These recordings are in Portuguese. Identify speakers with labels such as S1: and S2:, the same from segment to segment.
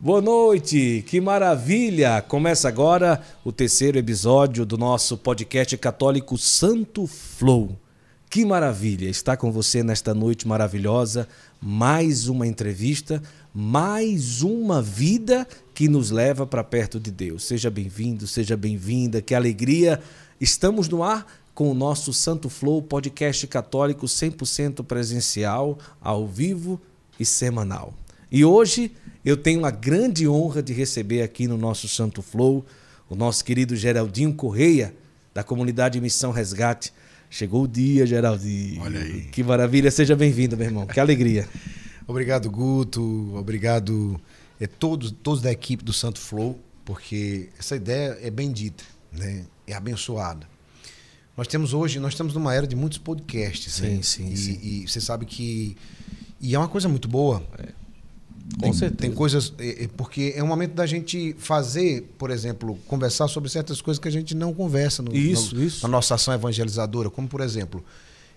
S1: Boa noite, que maravilha! Começa agora o terceiro episódio do nosso podcast católico Santo Flow. Que maravilha estar com você nesta noite maravilhosa. Mais uma entrevista, mais uma vida que nos leva para perto de Deus. Seja bem-vindo, seja bem-vinda, que alegria! Estamos no ar com o nosso Santo Flow podcast católico 100% presencial, ao vivo e semanal. E hoje eu tenho a grande honra de receber aqui no nosso Santo Flow o nosso querido Geraldinho Correia, da comunidade Missão Resgate. Chegou
S2: o dia, Geraldinho. Olha aí. Que maravilha. Seja bem-vindo, meu irmão. Que alegria. obrigado, Guto. Obrigado é, todos, todos da equipe do Santo Flow, porque essa ideia é bendita, né? é abençoada. Nós temos hoje, nós estamos numa era de muitos podcasts. Né? Sim, né? sim, e, sim. E você sabe que. E é uma coisa muito boa, é. Com tem, certeza. Tem coisas. É, é, porque é um momento da gente fazer, por exemplo, conversar sobre certas coisas que a gente não conversa no, isso, no, isso. na nossa ação evangelizadora. Como, por exemplo,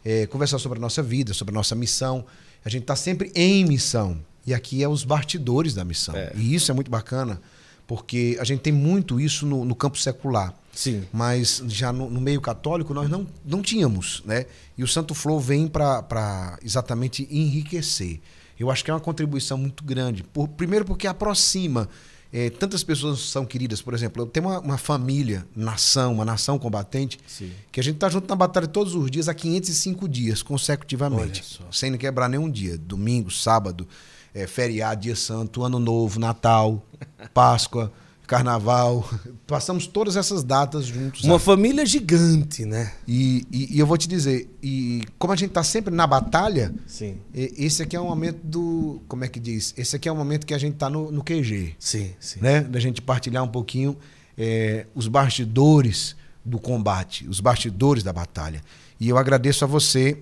S2: é, conversar sobre a nossa vida, sobre a nossa missão. A gente está sempre em missão. E aqui é os bastidores da missão. É. E isso é muito bacana, porque a gente tem muito isso no, no campo secular. Sim. Mas já no, no, meio católico nós não, não tínhamos, né? E o Santo Flor vem para exatamente enriquecer. Eu acho que é uma contribuição muito grande. Por, primeiro, porque aproxima. É, tantas pessoas são queridas, por exemplo, eu tenho uma, uma família, nação, uma nação combatente, Sim. que a gente está junto na batalha todos os dias, há 505 dias consecutivamente, sem quebrar nenhum dia, domingo, sábado, é, feriado, dia santo, ano novo, Natal, Páscoa carnaval. Passamos todas essas datas juntos. Uma sabe? família gigante, né? E, e, e, eu vou te dizer, e como a gente está sempre na batalha, Sim. esse aqui é um momento do. Como é que diz? Esse aqui é um momento que a gente está no, no QG. Sim, sim. Né? Da gente partilhar um pouquinho é, os bastidores do combate, os bastidores da batalha. E eu agradeço a você,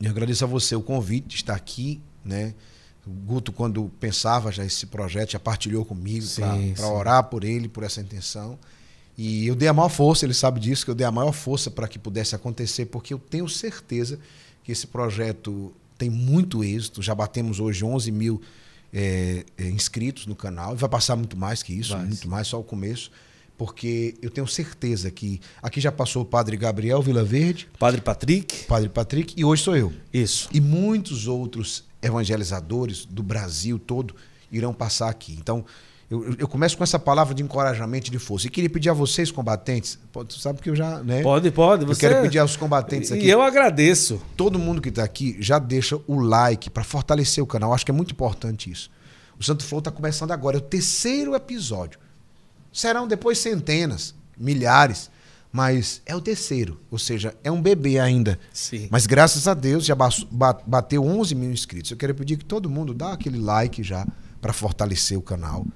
S2: eu agradeço a você o convite de estar aqui, né? O Guto, quando pensava já esse projeto, já partilhou comigo para orar por ele, por essa intenção. E eu dei a maior força, ele sabe disso, que eu dei a maior força para que pudesse acontecer, porque eu tenho certeza que esse projeto tem muito êxito. Já batemos hoje 11 mil é, é, inscritos no canal, e vai passar muito mais que isso, vai. muito mais, só o começo porque eu tenho certeza que aqui já passou o padre Gabriel Vila Verde, padre Patrick, padre Patrick e hoje sou eu. Isso. E muitos outros evangelizadores do Brasil todo irão passar aqui. Então, eu, eu, começo com essa palavra de encorajamento e de força. E queria pedir a vocês, combatentes, pode, sabe que eu já. Né? Pode, pode. Você... Eu quero pedir aos combatentes aqui. E eu agradeço. Todo mundo que está aqui já deixa o like para fortalecer o canal. Eu acho que é muito importante isso. O Santo Flor está começando agora, é o terceiro episódio. Serão depois centenas, milhares mas é o terceiro, ou seja, é um bebê ainda. Sim. Mas graças a Deus já bateu 11 mil inscritos. Eu quero pedir que todo mundo dá aquele like já para fortalecer o canal.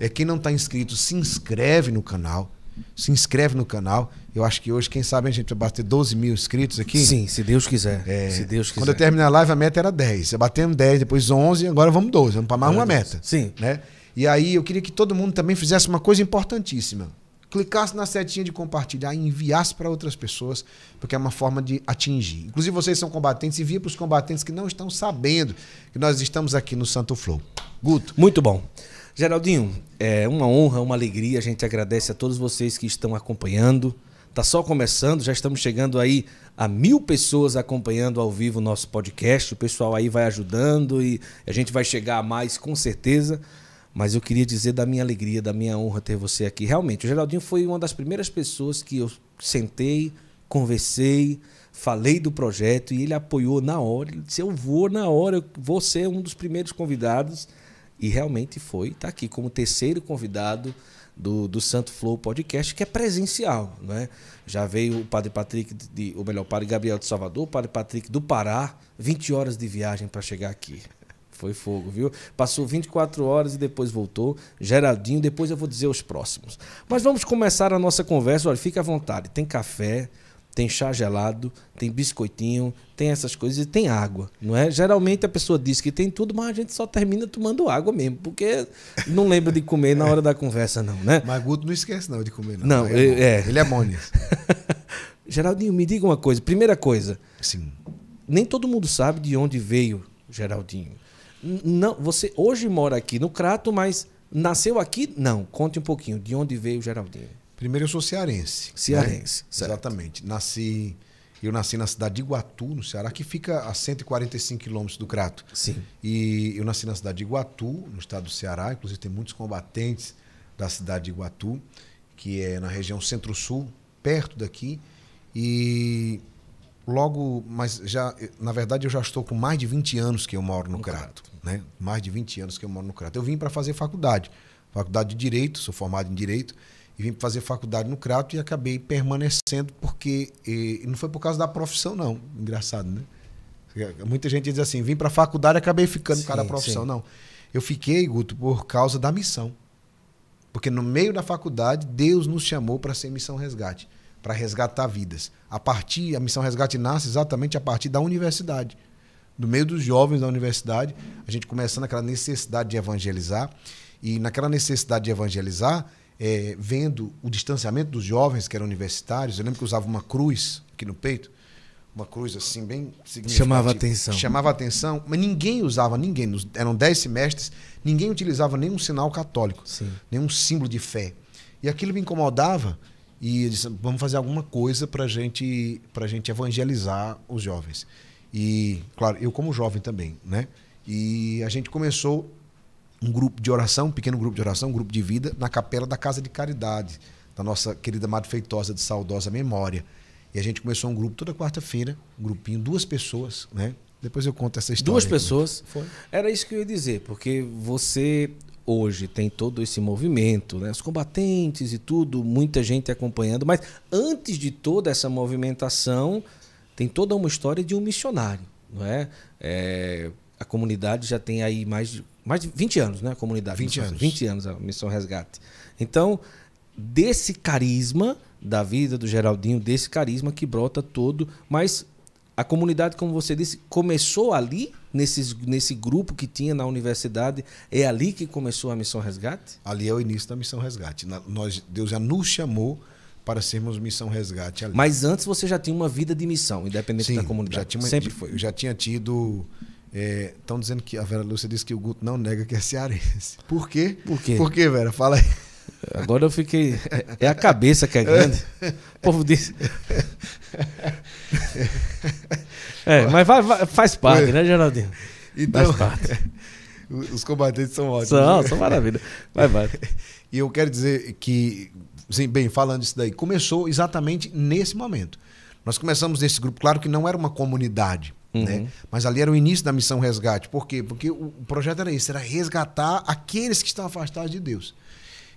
S2: É quem não está inscrito se inscreve no canal. Se inscreve no canal. Eu acho que hoje, quem sabe, a gente vai bater 12 mil inscritos aqui. Sim, se Deus quiser. É, se Deus quiser. Quando eu terminar a live, a meta era 10. Eu batemos 10, depois 11, agora vamos 12. Vamos para mais Meu uma Deus. meta. Sim. Né? E aí eu queria que todo mundo também fizesse uma coisa importantíssima clicasse na setinha de compartilhar e enviasse para outras pessoas, porque é uma forma de atingir. Inclusive, vocês são combatentes, envia para os combatentes que não estão sabendo que nós estamos aqui no Santo Flow. Guto. Muito bom. Geraldinho, é uma honra, uma alegria. A gente agradece
S1: a todos vocês que estão acompanhando. Tá só começando, já estamos chegando aí a mil pessoas acompanhando ao vivo o nosso podcast. O pessoal aí vai ajudando e a gente vai chegar a mais com certeza. Mas eu queria dizer da minha alegria, da minha honra ter você aqui. Realmente, o Geraldinho foi uma das primeiras pessoas que eu sentei, conversei, falei do projeto e ele apoiou na hora. Ele disse: Eu vou na hora, eu vou ser um dos primeiros convidados. E realmente foi, está aqui como terceiro convidado do, do Santo Flow Podcast, que é presencial. Né? Já veio o Padre Patrick, de, ou melhor, o Padre Gabriel de Salvador, o Padre Patrick do Pará, 20 horas de viagem para chegar aqui. Foi fogo, viu? Passou 24 horas e depois voltou. Geraldinho, depois eu vou dizer os próximos. Mas vamos começar a nossa conversa. Olha, fique à vontade. Tem café, tem chá gelado, tem biscoitinho, tem essas coisas e tem água, não é? Geralmente a pessoa diz que tem tudo, mas a gente só termina tomando água mesmo, porque não lembra de comer na hora da conversa não, né? Mas Guto não esquece
S2: não de comer não. Não, é, ele, é, é. Ele é bom
S1: Geraldinho, me diga uma coisa. Primeira coisa. Sim. Nem todo mundo sabe de onde veio Geraldinho. Não, você hoje mora aqui no Crato, mas nasceu aqui? Não. Conte um pouquinho de onde veio o Geraldinho.
S2: Primeiro eu sou cearense. Né? Cearense. Né? Exatamente. Nasci eu nasci na cidade de Iguatu, no Ceará, que fica a 145 quilômetros do Crato. Sim. E eu nasci na cidade de Iguatu, no estado do Ceará. Inclusive, tem muitos combatentes da cidade de Iguatu, que é na região centro-sul, perto daqui. E logo, mas já, na verdade, eu já estou com mais de 20 anos que eu moro no, no Crato. Crato né? mais de 20 anos que eu moro no Crato. Eu vim para fazer faculdade, faculdade de Direito, sou formado em Direito, e vim para fazer faculdade no Crato e acabei permanecendo porque e, não foi por causa da profissão não, engraçado, né? Muita gente diz assim, vim para faculdade e acabei ficando sim, por causa da profissão, sim. não. Eu fiquei, Guto, por causa da missão. Porque no meio da faculdade, Deus nos chamou para ser missão resgate, para resgatar vidas. A partir, a missão resgate nasce exatamente a partir da universidade do meio dos jovens da universidade, a gente começando aquela necessidade de evangelizar. E naquela necessidade de evangelizar, é, vendo o distanciamento dos jovens que eram universitários, eu lembro que usava uma cruz aqui no peito, uma cruz assim bem significativa. Chamava atenção. Chamava atenção, mas ninguém usava, ninguém. Eram dez semestres, ninguém utilizava nenhum sinal católico, Sim. nenhum símbolo de fé. E aquilo me incomodava e eu disse, vamos fazer alguma coisa para gente, a gente evangelizar os jovens. E, claro, eu como jovem também, né? E a gente começou um grupo de oração, um pequeno grupo de oração, um grupo de vida, na capela da Casa de Caridade, da nossa querida Madre feitosa de saudosa memória. E a gente começou um grupo toda quarta-feira, um grupinho, duas pessoas, né? Depois eu conto essa história. Duas pessoas? Foi.
S1: Era isso que eu ia dizer, porque você hoje tem todo esse movimento, né? os combatentes e tudo, muita gente acompanhando, mas antes de toda essa movimentação, tem toda uma história de um missionário, não é? é a comunidade já tem aí mais de, mais de 20 anos, né? A comunidade. 20 anos. 20 anos a Missão Resgate. Então, desse carisma da vida do Geraldinho, desse carisma que brota todo, mas a comunidade, como você disse, começou ali, nesse, nesse grupo que tinha na universidade,
S2: é ali que começou a Missão Resgate? Ali é o início da Missão Resgate. Na, nós, Deus já nos chamou para sermos missão resgate ali. Mas antes você já tinha uma vida de missão, independente Sim, da comunidade. Já tinha, Sempre foi. Eu Já tinha tido. Estão é, dizendo que a Vera Lúcia disse que o Guto não nega que é cearense. Por quê? Por quê? Por quê, Vera? Fala aí. Agora eu fiquei. É, é a cabeça que é grande. O povo diz. É, mas vai, vai, faz parte, né, Geraldinho? Então, faz parte. Os combatentes são ótimos. São, são maravilha. Vai, vai. E eu quero dizer que Sim, bem, falando isso daí, começou exatamente nesse momento. Nós começamos nesse grupo, claro que não era uma comunidade, uhum. né? Mas ali era o início da missão resgate. Por quê? Porque o projeto era esse, era resgatar aqueles que estão afastados de Deus.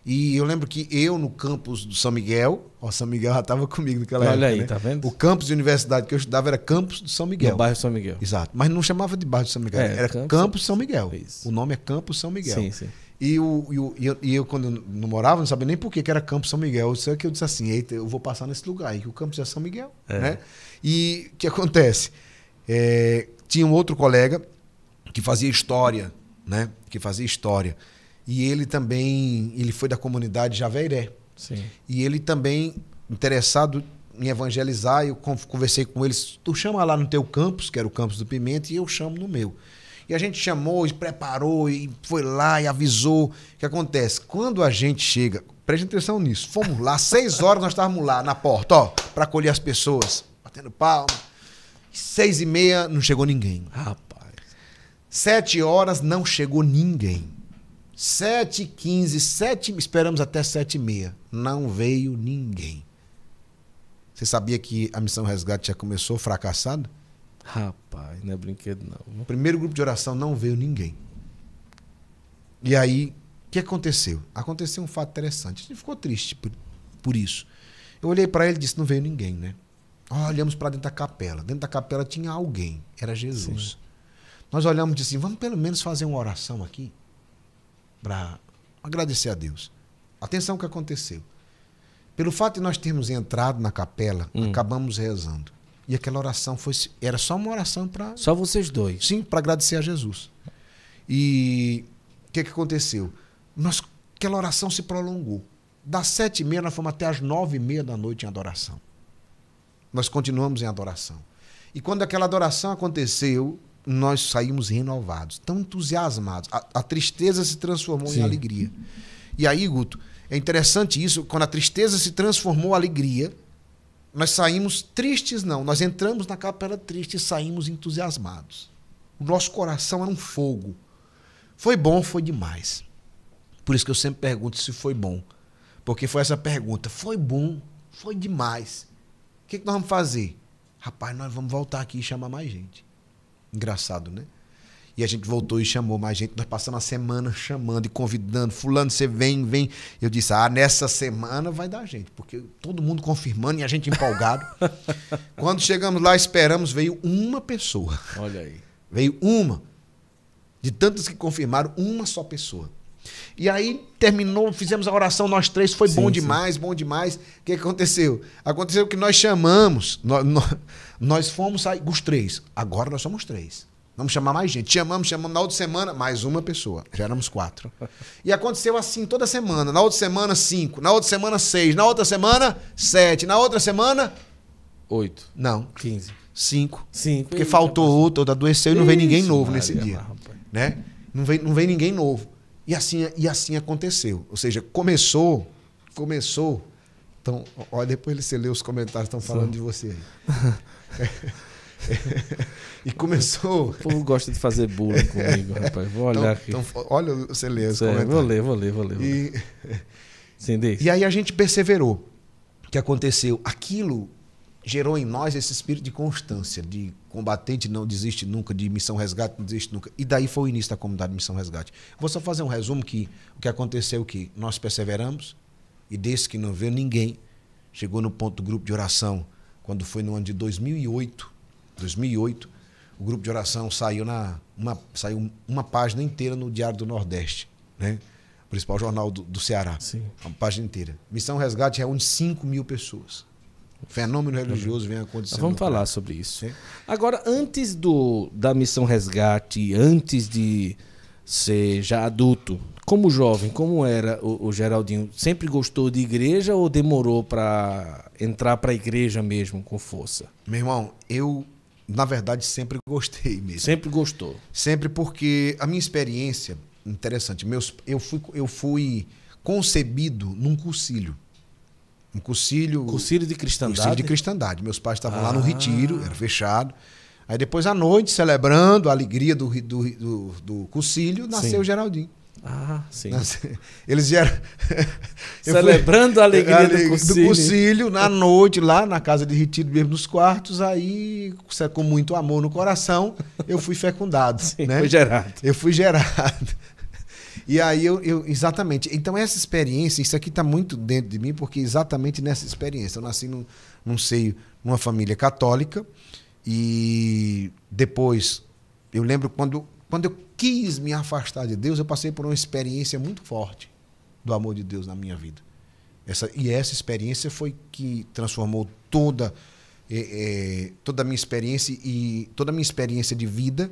S2: E eu lembro que eu, no campus do São Miguel, ó, São Miguel já estava comigo naquela Olha época. Olha aí, né? tá vendo? O campus de universidade que eu estudava era campus do São Miguel. No bairro São Miguel. Exato. Mas não chamava de bairro de São Miguel, é, era campus, São Miguel. Isso. O nome é Campus São Miguel. Sim, sim. E, o, e, o, e, eu, e eu, quando não morava, não sabia nem por que, era Campo São Miguel. Só que eu disse assim, eita, eu vou passar nesse lugar e que o Campo é São Miguel. É. Né? E o que acontece? É, tinha um outro colega que fazia história, né? Que fazia história. E ele também, ele foi da comunidade Javeiré. Sim. E ele também, interessado em evangelizar, eu conversei com ele tu chama lá no teu campus, que era o campus do Pimenta, e eu chamo no meu. E a gente chamou e preparou e foi lá e avisou. O que acontece? Quando a gente chega, preste atenção nisso, fomos lá, seis horas nós estávamos lá na porta, ó, para acolher as pessoas, batendo palma. Seis e meia não chegou ninguém. Rapaz. Sete horas não chegou ninguém. Sete e quinze, sete, esperamos até sete e meia. Não veio ninguém. Você sabia que a missão resgate já começou fracassada? Rapaz, não é brinquedo não. No primeiro grupo de oração não veio ninguém. E aí, o que aconteceu? Aconteceu um fato interessante. Ele ficou triste por, por isso. Eu olhei para ele e disse: não veio ninguém, né? Ah, olhamos para dentro da capela. Dentro da capela tinha alguém, era Jesus. Sim. Nós olhamos e disse: assim, vamos pelo menos fazer uma oração aqui para agradecer a Deus. Atenção o que aconteceu. Pelo fato de nós termos entrado na capela, hum. acabamos rezando. E aquela oração foi era só uma oração para só vocês dois. Sim, para agradecer a Jesus. E o que, que aconteceu? Nós, aquela oração se prolongou. Das sete e meia nós fomos até as nove e meia da noite em adoração. Nós continuamos em adoração. E quando aquela adoração aconteceu, nós saímos renovados, tão entusiasmados. A, a tristeza se transformou Sim. em alegria. E aí, Guto, é interessante isso, quando a tristeza se transformou em alegria, nós saímos tristes, não. Nós entramos na capela triste e saímos entusiasmados. O nosso coração era um fogo. Foi bom, foi demais. Por isso que eu sempre pergunto se foi bom. Porque foi essa pergunta: foi bom, foi demais. O que, que nós vamos fazer? Rapaz, nós vamos voltar aqui e chamar mais gente. Engraçado, né? E a gente voltou e chamou mais gente. Nós passamos a semana chamando e convidando. Fulano, você vem, vem. Eu disse, ah, nessa semana vai dar gente, porque todo mundo confirmando e a gente empolgado. Quando chegamos lá, esperamos, veio uma pessoa. Olha aí. Veio uma. De tantos que confirmaram, uma só pessoa. E aí terminou, fizemos a oração nós três, foi sim, bom demais, sim. bom demais. O que aconteceu? Aconteceu que nós chamamos, nós, nós, nós fomos os três. Agora nós somos três. Vamos chamar mais gente. Chamamos, chamamos. Na outra semana, mais uma pessoa. Já éramos quatro. E aconteceu assim toda semana. Na outra semana, cinco. Na outra semana, seis. Na outra semana, sete. Na outra semana. Oito. Não. Quinze. Cinco. Cinco. Porque Eita, faltou mas... outro, adoeceu tá e não veio ninguém novo Maria, nesse dia. né? Não veio, não veio ninguém novo. E assim, e assim aconteceu. Ou seja, começou. Começou. Então, olha, depois você lê os comentários, estão falando Sim. de você aí.
S1: e começou. O povo gosta de fazer bullying comigo, rapaz. Vou então, olhar então, aqui.
S2: Então, olha, você lê os Vou ler, vou ler, vou ler. E... E aí a gente perseverou. O que aconteceu? Aquilo gerou em nós esse espírito de constância, de combatente não desiste nunca, de missão resgate não desiste nunca. E daí foi o início da comunidade Missão Resgate. Vou só fazer um resumo que o que aconteceu é que nós perseveramos e desse que não veio ninguém, chegou no ponto do grupo de oração quando foi no ano de 2008, 2008, o grupo de oração saiu na uma, saiu uma página inteira no Diário do Nordeste, né? O principal jornal do, do Ceará. Sim. Uma página inteira. Missão Resgate reúne 5 mil pessoas. O fenômeno religioso vem acontecendo. Vamos falar sobre isso. É?
S1: Agora, antes do, da missão resgate, antes de ser já adulto, como jovem, como era o, o Geraldinho? Sempre gostou de igreja ou demorou para entrar para a igreja mesmo com força? Meu irmão, eu
S2: na verdade, sempre gostei mesmo. Sempre gostou. Sempre porque a minha experiência, interessante, meus, eu, fui, eu fui concebido num cursilho. Um cursilho. concílio de cristandade? Cursilho de cristandade. Meus pais estavam ah. lá no ah. retiro, era fechado. Aí depois, à noite, celebrando a alegria do, do, do, do cursilho, nasceu Sim. o Geraldinho. Ah, sim. Né, eles vieram. Celebrando a alegria, alegria do, concílio. do concílio. na noite, lá na casa de retiro, mesmo nos quartos. Aí, é com muito amor no coração, eu fui fecundado. Sim, né? Foi gerado. Eu fui gerado. E aí, eu, eu, Exatamente. Então, essa experiência, isso aqui está muito dentro de mim, porque exatamente nessa experiência. Eu nasci num, num seio, numa família católica. E depois, eu lembro quando, quando eu quis me afastar de Deus, eu passei por uma experiência muito forte do amor de Deus na minha vida. Essa, e essa experiência foi que transformou toda, é, é, toda a minha experiência e toda a minha experiência de vida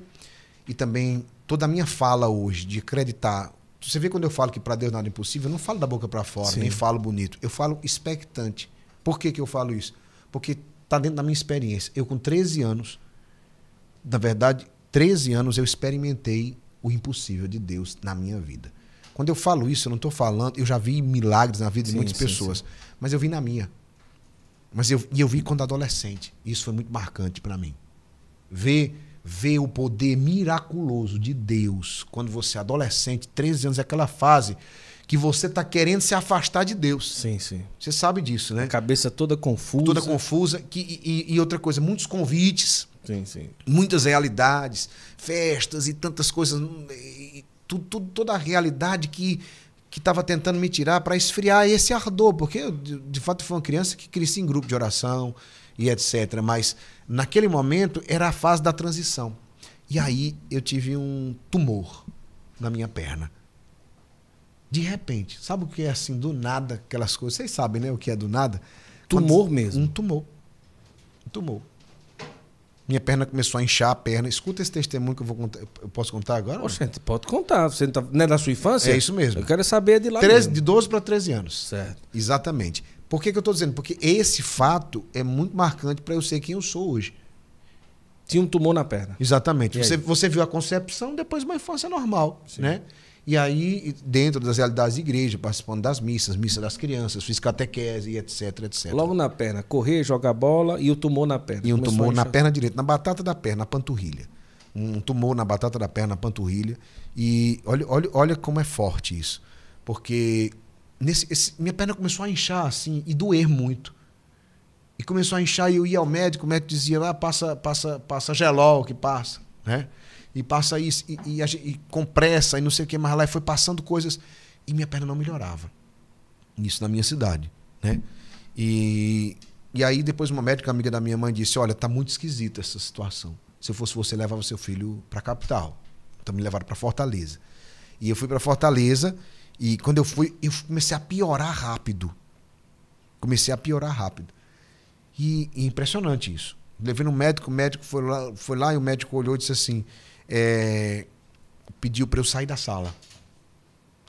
S2: e também toda a minha fala hoje de acreditar. Você vê quando eu falo que para Deus nada é impossível, eu não falo da boca para fora, Sim. nem falo bonito. Eu falo expectante. Por que, que eu falo isso? Porque está dentro da minha experiência. Eu, com 13 anos, na verdade, 13 anos eu experimentei o impossível de Deus na minha vida. Quando eu falo isso, eu não estou falando, eu já vi milagres na vida sim, de muitas sim, pessoas, sim. mas eu vi na minha. Mas eu, e eu vi quando adolescente. Isso foi muito marcante para mim. Ver, ver o poder miraculoso de Deus quando você é adolescente, 13 anos, é aquela fase que você está querendo se afastar de Deus. Sim, sim. Você sabe disso, né? A cabeça toda confusa. Toda confusa. Que, e, e outra coisa, muitos convites Sim, sim. Muitas realidades, festas e tantas coisas, e tudo, tudo, toda a realidade que que estava tentando me tirar para esfriar esse ardor, porque eu, de, de fato fui uma criança que cresci em grupo de oração e etc. Mas naquele momento era a fase da transição. E aí eu tive um tumor na minha perna. De repente, sabe o que é assim, do nada, aquelas coisas? Vocês sabem, né? O que é do nada? Tumor Quando, mesmo. Um tumor. Um tumor. Minha perna começou a inchar a perna. Escuta esse testemunho que eu vou contar. Eu posso contar agora? Gente, pode contar. Você não, tá, não é da sua infância? É isso mesmo. Eu quero saber de lá. 13, mesmo. De 12 para 13 anos. Certo. Exatamente. Por que, que eu estou dizendo? Porque esse fato é muito marcante para eu ser quem eu sou hoje. Tinha um tumor na perna. Exatamente. Você, você, viu a concepção depois uma infância normal, Sim. né? E aí, dentro das realidades da igreja, participando das missas, missa das crianças, fiz catequese, etc, etc. Logo na perna, correr, jogar bola e o tumor na perna. E um tumor na perna direita, na batata da perna, na panturrilha. Um tumor na batata da perna, na panturrilha. E olha, olha, olha como é forte isso. Porque nesse, esse, minha perna começou a inchar assim e doer muito. E começou a inchar e eu ia ao médico, o médico dizia, ah, passa, passa, passa gelol que passa, né? e passa isso, e, e, e compressa, e não sei o que mais lá, e foi passando coisas, e minha perna não melhorava. Isso na minha cidade, né? E, e aí depois uma médica amiga da minha mãe disse, olha, tá muito esquisita essa situação. Se eu fosse você, levava seu filho para a capital. Então me levaram para Fortaleza. E eu fui para Fortaleza, e quando eu fui, eu comecei a piorar rápido. Comecei a piorar rápido. E, e impressionante isso. Levei no médico, o médico foi lá, foi lá e o médico olhou e disse assim: é, pediu para eu sair da sala.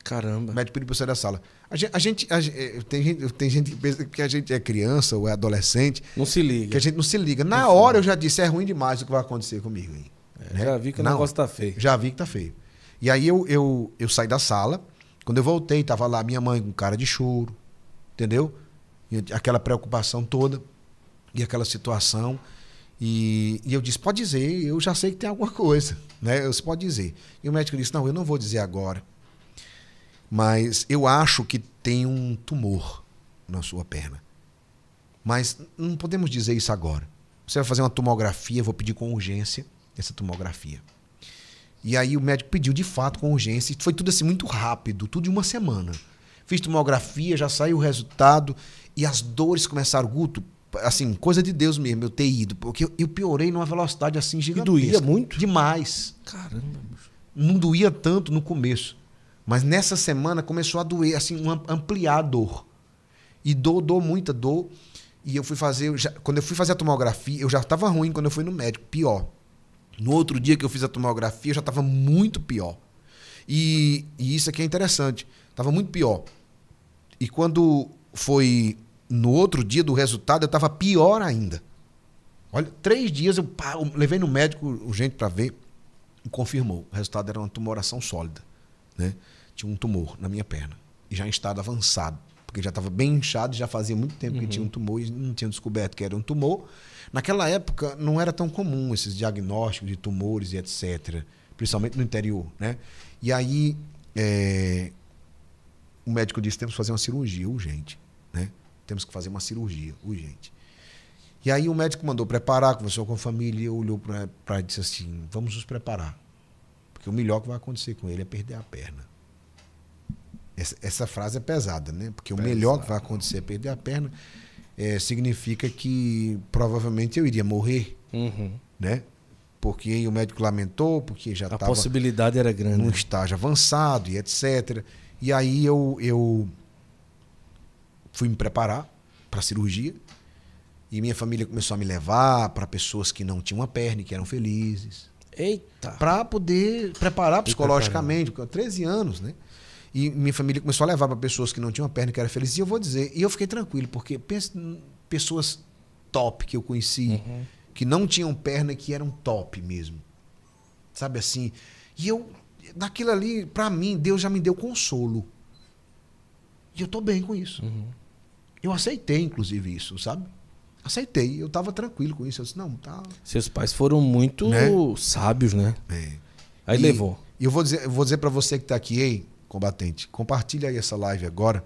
S2: Caramba. O médico pediu para eu sair da sala. A gente, a gente, a gente, eh, tem gente, tem gente que pensa que a gente é criança ou é adolescente. Não se liga. Que a gente não se liga. Na hora eu já disse, é ruim demais o que vai acontecer comigo. Hein? É, né? Já vi que o negócio tá feio. Já vi que tá feio. E aí eu, eu, eu saí da sala. Quando eu voltei, tava lá minha mãe com cara de choro. Entendeu? E aquela preocupação toda. E aquela situação. E, e, eu disse: pode dizer, eu já sei que tem alguma coisa. Né? Eu disse, pode dizer. E o médico disse: não, eu não vou dizer agora. Mas eu acho que tem um tumor na sua perna. Mas não podemos dizer isso agora. Você vai fazer uma tomografia, vou pedir com urgência essa tomografia. E aí o médico pediu de fato com urgência. Foi tudo assim muito rápido, tudo em uma semana. Fiz tomografia, já saiu o resultado e as dores começaram, Guto, assim, coisa de Deus mesmo, eu ter ido. Porque eu, eu piorei numa velocidade assim gigantesca. E doía muito? Demais. Caramba. Não doía tanto no começo. Mas nessa semana começou a doer, assim, ampliar a dor. E dor, dor, muita dor. E eu fui fazer, eu já, quando eu fui fazer a tomografia, eu já estava ruim quando eu fui no médico, pior. No outro dia que eu fiz a tomografia, eu já estava muito pior. E, e, isso aqui é interessante. Estava muito pior. E quando foi no outro dia do resultado eu estava pior ainda. Olha, três dias eu, pá, eu levei no médico urgente para ver e confirmou. O resultado era uma tumoração sólida. Né? Tinha um tumor na minha perna. E já em estado avançado. Porque já estava bem inchado, já fazia muito tempo uhum. que tinha um uhum. tumor e não tinha descoberto que era um tumor. Naquela época não era tão comum esses diagnósticos de tumores e etc. Principalmente no interior. Né? E aí é... o médico disse: temos que fazer uma cirurgia urgente temos que fazer uma cirurgia urgente. E aí o médico mandou preparar, conversou com a família, e olhou para e disse assim: vamos nos preparar. Porque o melhor que vai acontecer com ele é perder a perna. Essa, essa frase é pesada, né? Porque pesada. o melhor que vai acontecer é perder a perna. É, significa que provavelmente eu iria morrer, uhum. né? Porque o médico lamentou, porque já estava... A possibilidade era grande. Num estágio avançado e etc. E aí eu, eu fui me preparar para a cirurgia. E minha família começou a me levar para pessoas que não tinham uma perna, que eram felizes. Eita! Para poder preparar psicologicamente, porque eu 13 anos, né? E minha família começou a levar para pessoas que não tinham perna perna, que eram felizes. E eu vou dizer, e eu fiquei tranquilo, porque pensa pessoas top que eu conheci, uhum. que não tinham perna, que eram top mesmo. Sabe assim? E eu, naquilo ali, para mim, Deus já me deu consolo. E eu tô bem com isso. Uhum. Eu aceitei, inclusive, isso, sabe? Aceitei, eu estava tranquilo com isso. Eu disse, não, tá.
S1: Seus pais foram muito né? sábios, né? É. Aí e, levou.
S2: E eu vou dizer, eu vou dizer para você que está aqui, ei, combatente, compartilha aí essa live agora,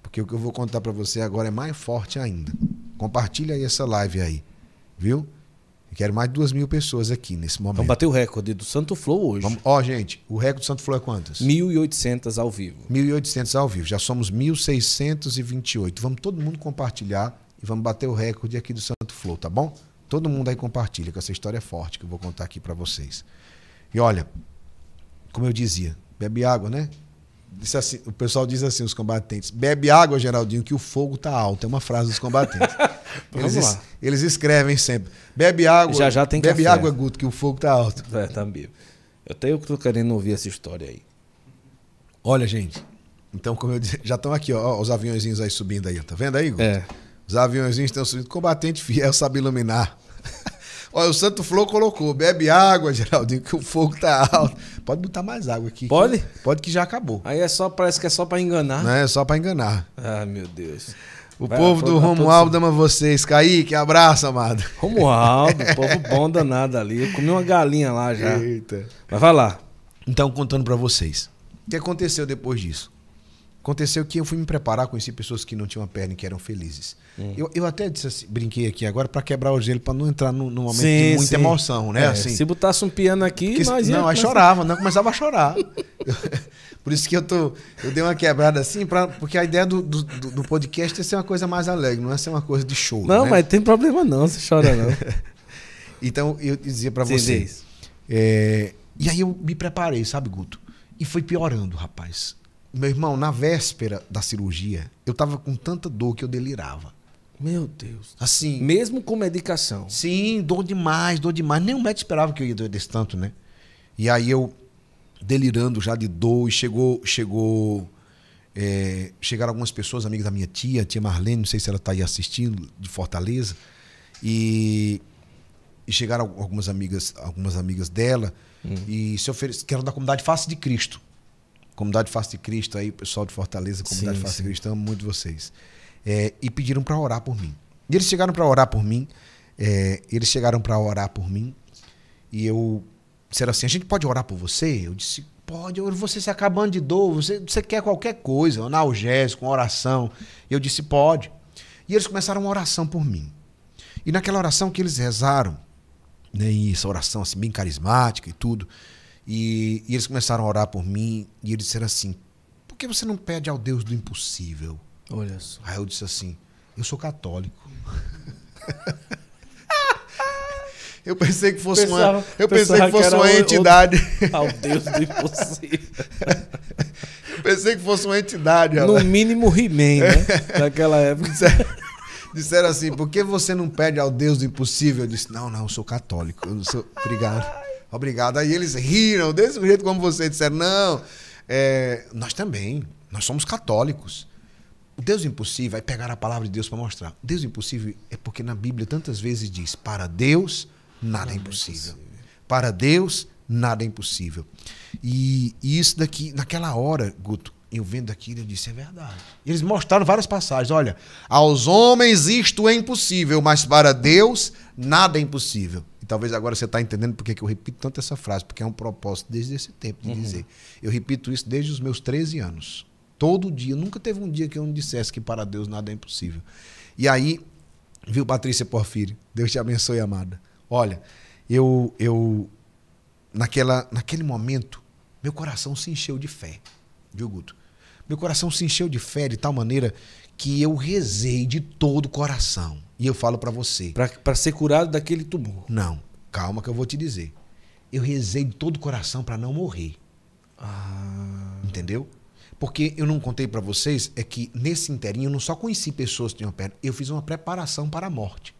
S2: porque o que eu vou contar para você agora é mais forte ainda. Compartilha aí essa live aí, viu? Eu quero mais de duas mil pessoas aqui nesse momento. Vamos bater o recorde do Santo Flow hoje. Vamos, ó, gente, o recorde do Santo Flow é quantas? 1.800 ao vivo. 1.800 ao vivo. Já somos 1.628. Vamos todo mundo compartilhar e vamos bater o recorde aqui do Santo Flow, tá bom? Todo mundo aí compartilha, que essa história é forte que eu vou contar aqui para vocês. E olha, como eu dizia, bebe água, né? Assim, o pessoal diz assim, os combatentes, bebe água, Geraldinho, que o fogo tá alto. É uma frase dos combatentes. eles, es, eles, escrevem sempre, bebe água, já, já tem bebe café. água,
S1: Guto, que o fogo tá alto. É, tá Eu tenho que tô querendo ouvir essa história aí.
S2: Olha, gente, então como eu disse, já estão aqui, ó, os aviãozinhos aí subindo aí, tá vendo aí, Guto? É. Os aviãozinhos estão subindo, combatente fiel sabe iluminar. Olha, o Santo Flor colocou, bebe água, Geraldinho, que o fogo tá alto. Pode botar mais água aqui. Pode? Que, pode que já acabou. Aí é só, parece que é só para enganar. Não é, é só para enganar.
S1: Ah, meu Deus. O Vai povo do tá Romualdo
S2: assim. ama vocês. Kaique, abraço, amado. Romualdo, povo bom danado
S1: ali. Eu comi uma galinha lá já. Eita.
S2: Mas vai lá. Então, contando para vocês. O que aconteceu depois disso? Aconteceu que eu fui me preparar, conheci pessoas que não tinham uma perna e que eram felizes. Hum. Eu, eu até disse assim, brinquei aqui agora para quebrar o gelo, para não entrar num, momento sim, de muita sim. emoção, né? É, assim, se botasse um piano aqui, porque, Não, aí chorava, não, começava a chorar. Por isso que eu tô. Eu dei uma quebrada assim, pra, porque a ideia do, do, do podcast é ser uma coisa mais alegre, não é ser uma coisa de show. Não, né? mas
S1: tem problema não, se chora não.
S2: então, eu dizia para vocês. É, e aí eu me preparei, sabe, Guto? E foi piorando, rapaz. Meu irmão, na véspera da cirurgia, eu tava com tanta dor que eu delirava. Meu Deus. Assim. Mesmo com medicação. Sim, dor demais, dor demais. Nenhum médico esperava que eu ia doer desse tanto, né? E aí eu delirando já de dor e chegou, chegou é, chegaram algumas pessoas, amigas da minha tia, tia Marlene, não sei se ela está aí assistindo, de Fortaleza, e, e chegaram algumas amigas, algumas amigas dela hum. e se ofereceram, que eram da comunidade Face de Cristo. Comunidade Face de Cristo aí, pessoal de Fortaleza, Comunidade sim, Face de Cristo, amo muito vocês. É, e pediram para orar por mim. E eles chegaram para orar por mim, é, eles chegaram para orar por mim, e eu disseram assim, a gente pode orar por você? Eu disse, pode, você se acabando de dor, você, você quer qualquer coisa, analgésico, uma oração. E eu disse, pode. E eles começaram uma oração por mim. E naquela oração que eles rezaram, né, e essa oração assim, bem carismática e tudo, e, e eles começaram a orar por mim e eles disseram assim: por que você não pede ao Deus do impossível? Olha só. Aí eu disse assim: eu sou católico. Eu pensei que fosse pensava, uma, eu pensei que fosse que uma entidade. Ao Deus do impossível. eu pensei que fosse uma
S1: entidade. No ela.
S2: mínimo He-Man, né? Daquela época. Disseram, disseram assim, por que você não pede ao Deus do impossível? Eu disse, não, não, eu sou católico. Eu sou... Obrigado obrigado. Aí eles riram, desse jeito como você disseram, não, é, nós também, nós somos católicos. O Deus impossível é pegar a palavra de Deus para mostrar. O Deus impossível é porque na Bíblia tantas vezes diz: para Deus é nada é impossível. impossível. Para Deus nada é impossível. E, e isso daqui, naquela hora, Guto, eu vendo aquilo, eu disse, é verdade. Eles mostraram várias passagens. Olha, aos homens isto é impossível, mas para Deus nada é impossível. E talvez agora você está entendendo porque que eu repito tanto essa frase, porque é um propósito desde esse tempo de uhum. dizer. Eu repito isso desde os meus 13 anos. Todo dia. Nunca teve um dia que eu não dissesse que para Deus nada é impossível. E aí, viu, Patrícia Porfírio? Deus te abençoe, amada. Olha, eu, eu naquela, naquele momento, meu coração se encheu de fé viu, Guto? Meu coração se encheu de fé de tal maneira que eu rezei de todo o coração. E eu falo para você. Para ser curado daquele tumor. Não, calma que eu vou te dizer. Eu rezei de todo o coração para não morrer. Ah. Entendeu? Porque eu não contei para vocês é que nesse inteirinho eu não só conheci pessoas que tinham perna, eu fiz uma preparação para a morte.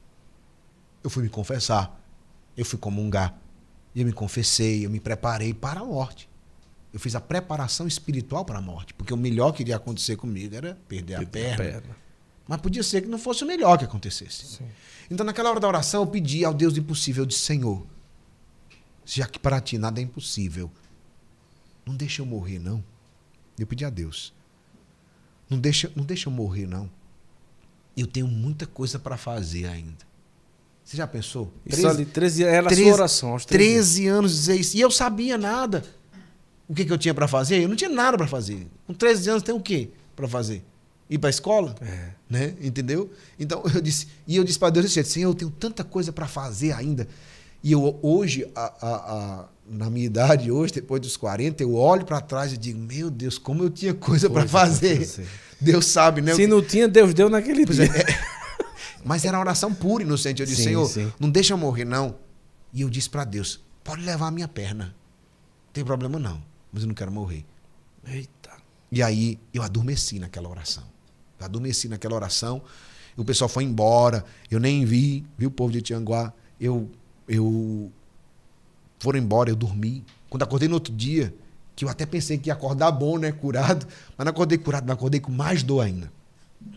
S2: Eu fui me confessar, eu fui comungar, eu me confessei, eu me preparei para a morte. Eu fiz a preparação espiritual para a morte, porque o melhor que iria acontecer comigo era perder, perder a, perna. a, perna. Mas podia ser que não fosse o melhor que acontecesse. Sim. Então, naquela hora da oração, eu pedi ao Deus do impossível, eu disse, Senhor, já que para ti nada é impossível, não deixa eu morrer, não. Eu pedi a Deus. Não deixa, não deixa eu morrer, não. Eu tenho muita coisa para fazer ainda. Você já pensou? Isso 13, ali, 13, era 13, a sua oração. Aos 13, 13 anos dizer isso. E eu sabia nada. O que, que eu tinha para fazer? Eu não tinha nada para fazer. Com 13 anos tem o quê para fazer? Ir para a escola? É. Né? Entendeu? Então eu disse, e eu disse para Deus disse Senhor, eu tenho tanta coisa para fazer ainda. E eu hoje, a, a, a, na minha idade hoje, depois dos 40, eu olho para trás e digo, meu Deus, como eu tinha coisa para fazer. Deus sabe, né? Se não tinha, Deus deu naquele pois é, dia. É, Mas era oração pura, inocente. Eu disse, sim, Senhor, sim. não deixa eu morrer, não. E eu disse para Deus, pode levar a minha perna. Não tem problema, não mas eu não quero morrer. Eita. E aí eu adormeci naquela oração. Eu adormeci naquela oração. O pessoal foi embora. Eu nem vi, viu o povo de Tianguá. Eu, eu foram embora, eu dormi. Quando acordei no outro dia, que eu até pensei que ia acordar bom, né, curado, mas não acordei curado, não acordei com mais dor ainda.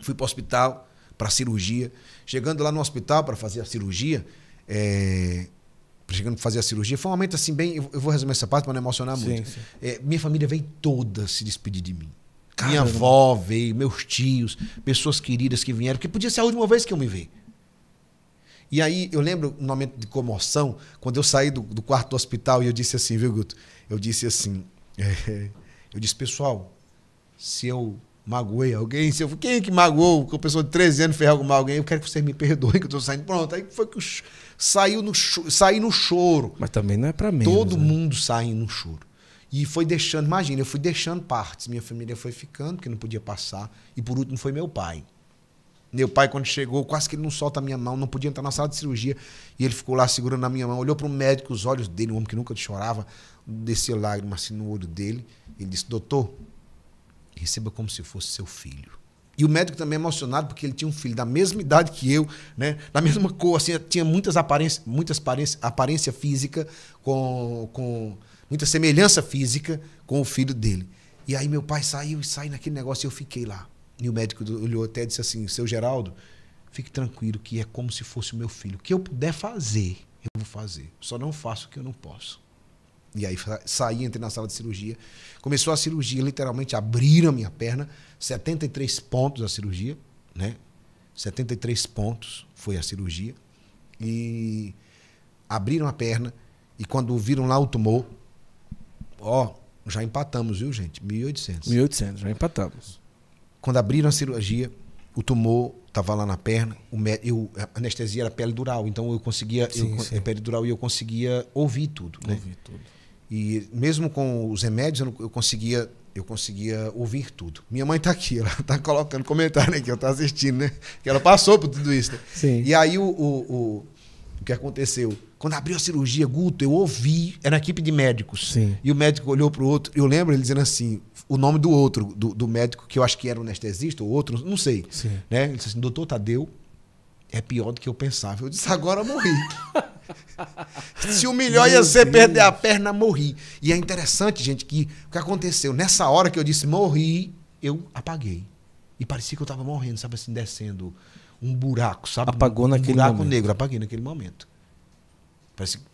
S2: Fui para o hospital para cirurgia. Chegando lá no hospital para fazer a cirurgia, é, chegando pra fazer a cirurgia. Foi um momento assim, bem. Eu vou resumir essa parte para não emocionar sim, muito. Sim. É, minha família veio toda se despedir de mim. Caramba. Minha avó veio, meus tios, pessoas queridas que vieram, porque podia ser a última vez que eu me vi. E aí eu lembro um momento de comoção, quando eu saí do, do quarto do hospital e eu disse assim, viu, Guto? Eu disse assim. É, eu disse, pessoal, se eu magoei alguém, se eu, quem é que magoou que uma pessoa de 13 anos ferrar alguma alguém, eu quero que vocês me perdoem que eu tô saindo. Pronto, aí foi que os, saiu no, saí no choro. Mas também não é para mim. Todo né? mundo saiu no choro. E foi deixando, imagina, eu fui deixando partes. Minha família foi ficando, porque não podia passar. E por último foi meu pai. Meu pai, quando chegou, quase que ele não solta a minha mão, não podia entrar na sala de cirurgia. E ele ficou lá segurando a minha mão, olhou para o médico, os olhos dele, um homem que nunca chorava, desceu lágrimas assim no olho dele. Ele disse: Doutor, receba como se fosse seu filho. E o médico também é emocionado, porque ele tinha um filho da mesma idade que eu, né? Da mesma cor, assim, tinha muitas aparências, muitas aparência, aparência física, com, com muita semelhança física com o filho dele. E aí meu pai saiu e saiu naquele negócio e eu fiquei lá. E o médico olhou até e disse assim: seu Geraldo, fique tranquilo que é como se fosse o meu filho. O que eu puder fazer, eu vou fazer. Só não faço o que eu não posso. E aí saí, entrei na sala de cirurgia. Começou a cirurgia, literalmente abriram a minha perna, 73 pontos a cirurgia, né? 73 pontos foi a cirurgia. E abriram a perna e quando viram lá o tumor, ó, já empatamos, viu, gente? 1800. 1800, já empatamos. Quando abriram a cirurgia, o tumor estava lá na perna, eu, a anestesia era pele dural, então eu conseguia, sim, eu, sim. É pele dural e eu conseguia ouvir tudo, né? Ouvir tudo. E mesmo com os remédios, eu, não, eu conseguia eu conseguia ouvir tudo. Minha mãe está aqui, ela está colocando comentário aqui, ela está assistindo, né? Que ela passou por tudo isso. Né? Sim. E aí o, o, o, o, que aconteceu? Quando abriu a cirurgia, Guto, eu ouvi, era a equipe de médicos. Sim. E o médico olhou para o outro, eu lembro ele dizendo assim, o nome do outro, do, do médico, que eu acho que era um anestesista ou outro, não sei. Sim. Né? Ele disse assim, doutor Tadeu, é pior do que eu pensava. Eu disse, agora eu morri. Se o melhor Meu ia ser Deus. perder a perna, morri. E é interessante, gente, que o que aconteceu? Nessa hora que eu disse morri, eu apaguei. E parecia que eu estava morrendo, sabe assim, descendo um buraco, sabe? Apagou um, naquele um buraco momento. negro, apaguei naquele momento.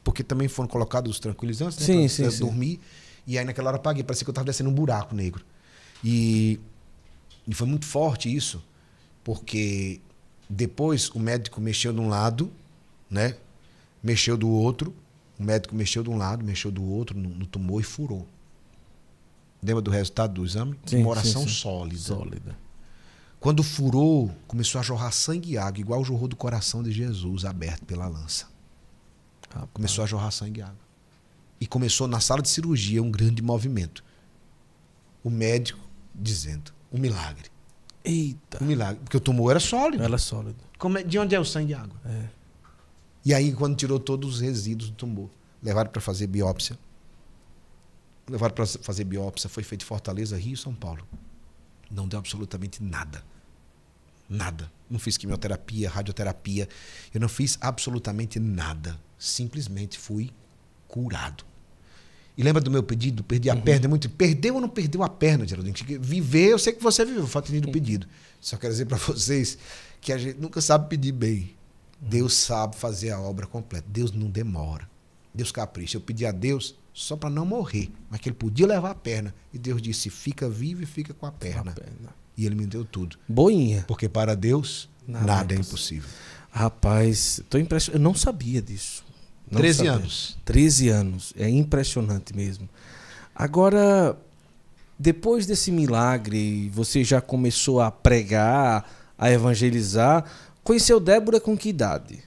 S2: porque também foram colocados os tranquilizantes, né? Sim, pra, sim, eu sim. dormir. E aí naquela hora apaguei, parecia que eu estava descendo um buraco negro. E, e foi muito forte isso, porque depois o médico mexeu de um lado, né? Mexeu do outro. O médico mexeu de um lado, mexeu do outro no, no tumor e furou. Lembra do resultado do exame? Sim, sim, sim. sólida. Sólida. Quando furou, começou a jorrar sangue e água, igual jorrou do coração de Jesus, aberto pela lança. Rapaz. Começou a jorrar sangue e água. E começou na sala de cirurgia um grande movimento. O médico dizendo: um milagre. Eita. Um milagre. Porque o tumor era sólido. Era sólido. É, de onde é o sangue e água? É. E aí, quando tirou todos os resíduos do tumor, levaram para fazer biópsia. Levaram para fazer biópsia, foi feito em Fortaleza, Rio e São Paulo. Não deu absolutamente nada. Nada. Não fiz quimioterapia, radioterapia. Eu não fiz absolutamente nada. Simplesmente fui curado. E lembra do meu pedido? Perdi a uhum. perna muito. Perdeu ou não perdeu a perna, Geraldo? Viver, eu sei que você viveu, foi atendido o pedido. Só quero dizer para vocês que a gente nunca sabe pedir bem. Uhum. Deus sabe fazer a obra completa. Deus não demora. Deus capricha. Eu pedi a Deus só para não morrer, mas que ele podia levar a perna. E Deus disse: fica vivo e fica com a perna. a perna. E ele me deu tudo. Boinha. Porque para Deus nada, nada
S1: é, é impossível. Rapaz, tô impressionado. Eu não sabia disso. Não 13 sabemos. anos. 13 anos. É impressionante mesmo. Agora, depois desse milagre, você já começou a pregar, a evangelizar. Conheceu Débora com que idade?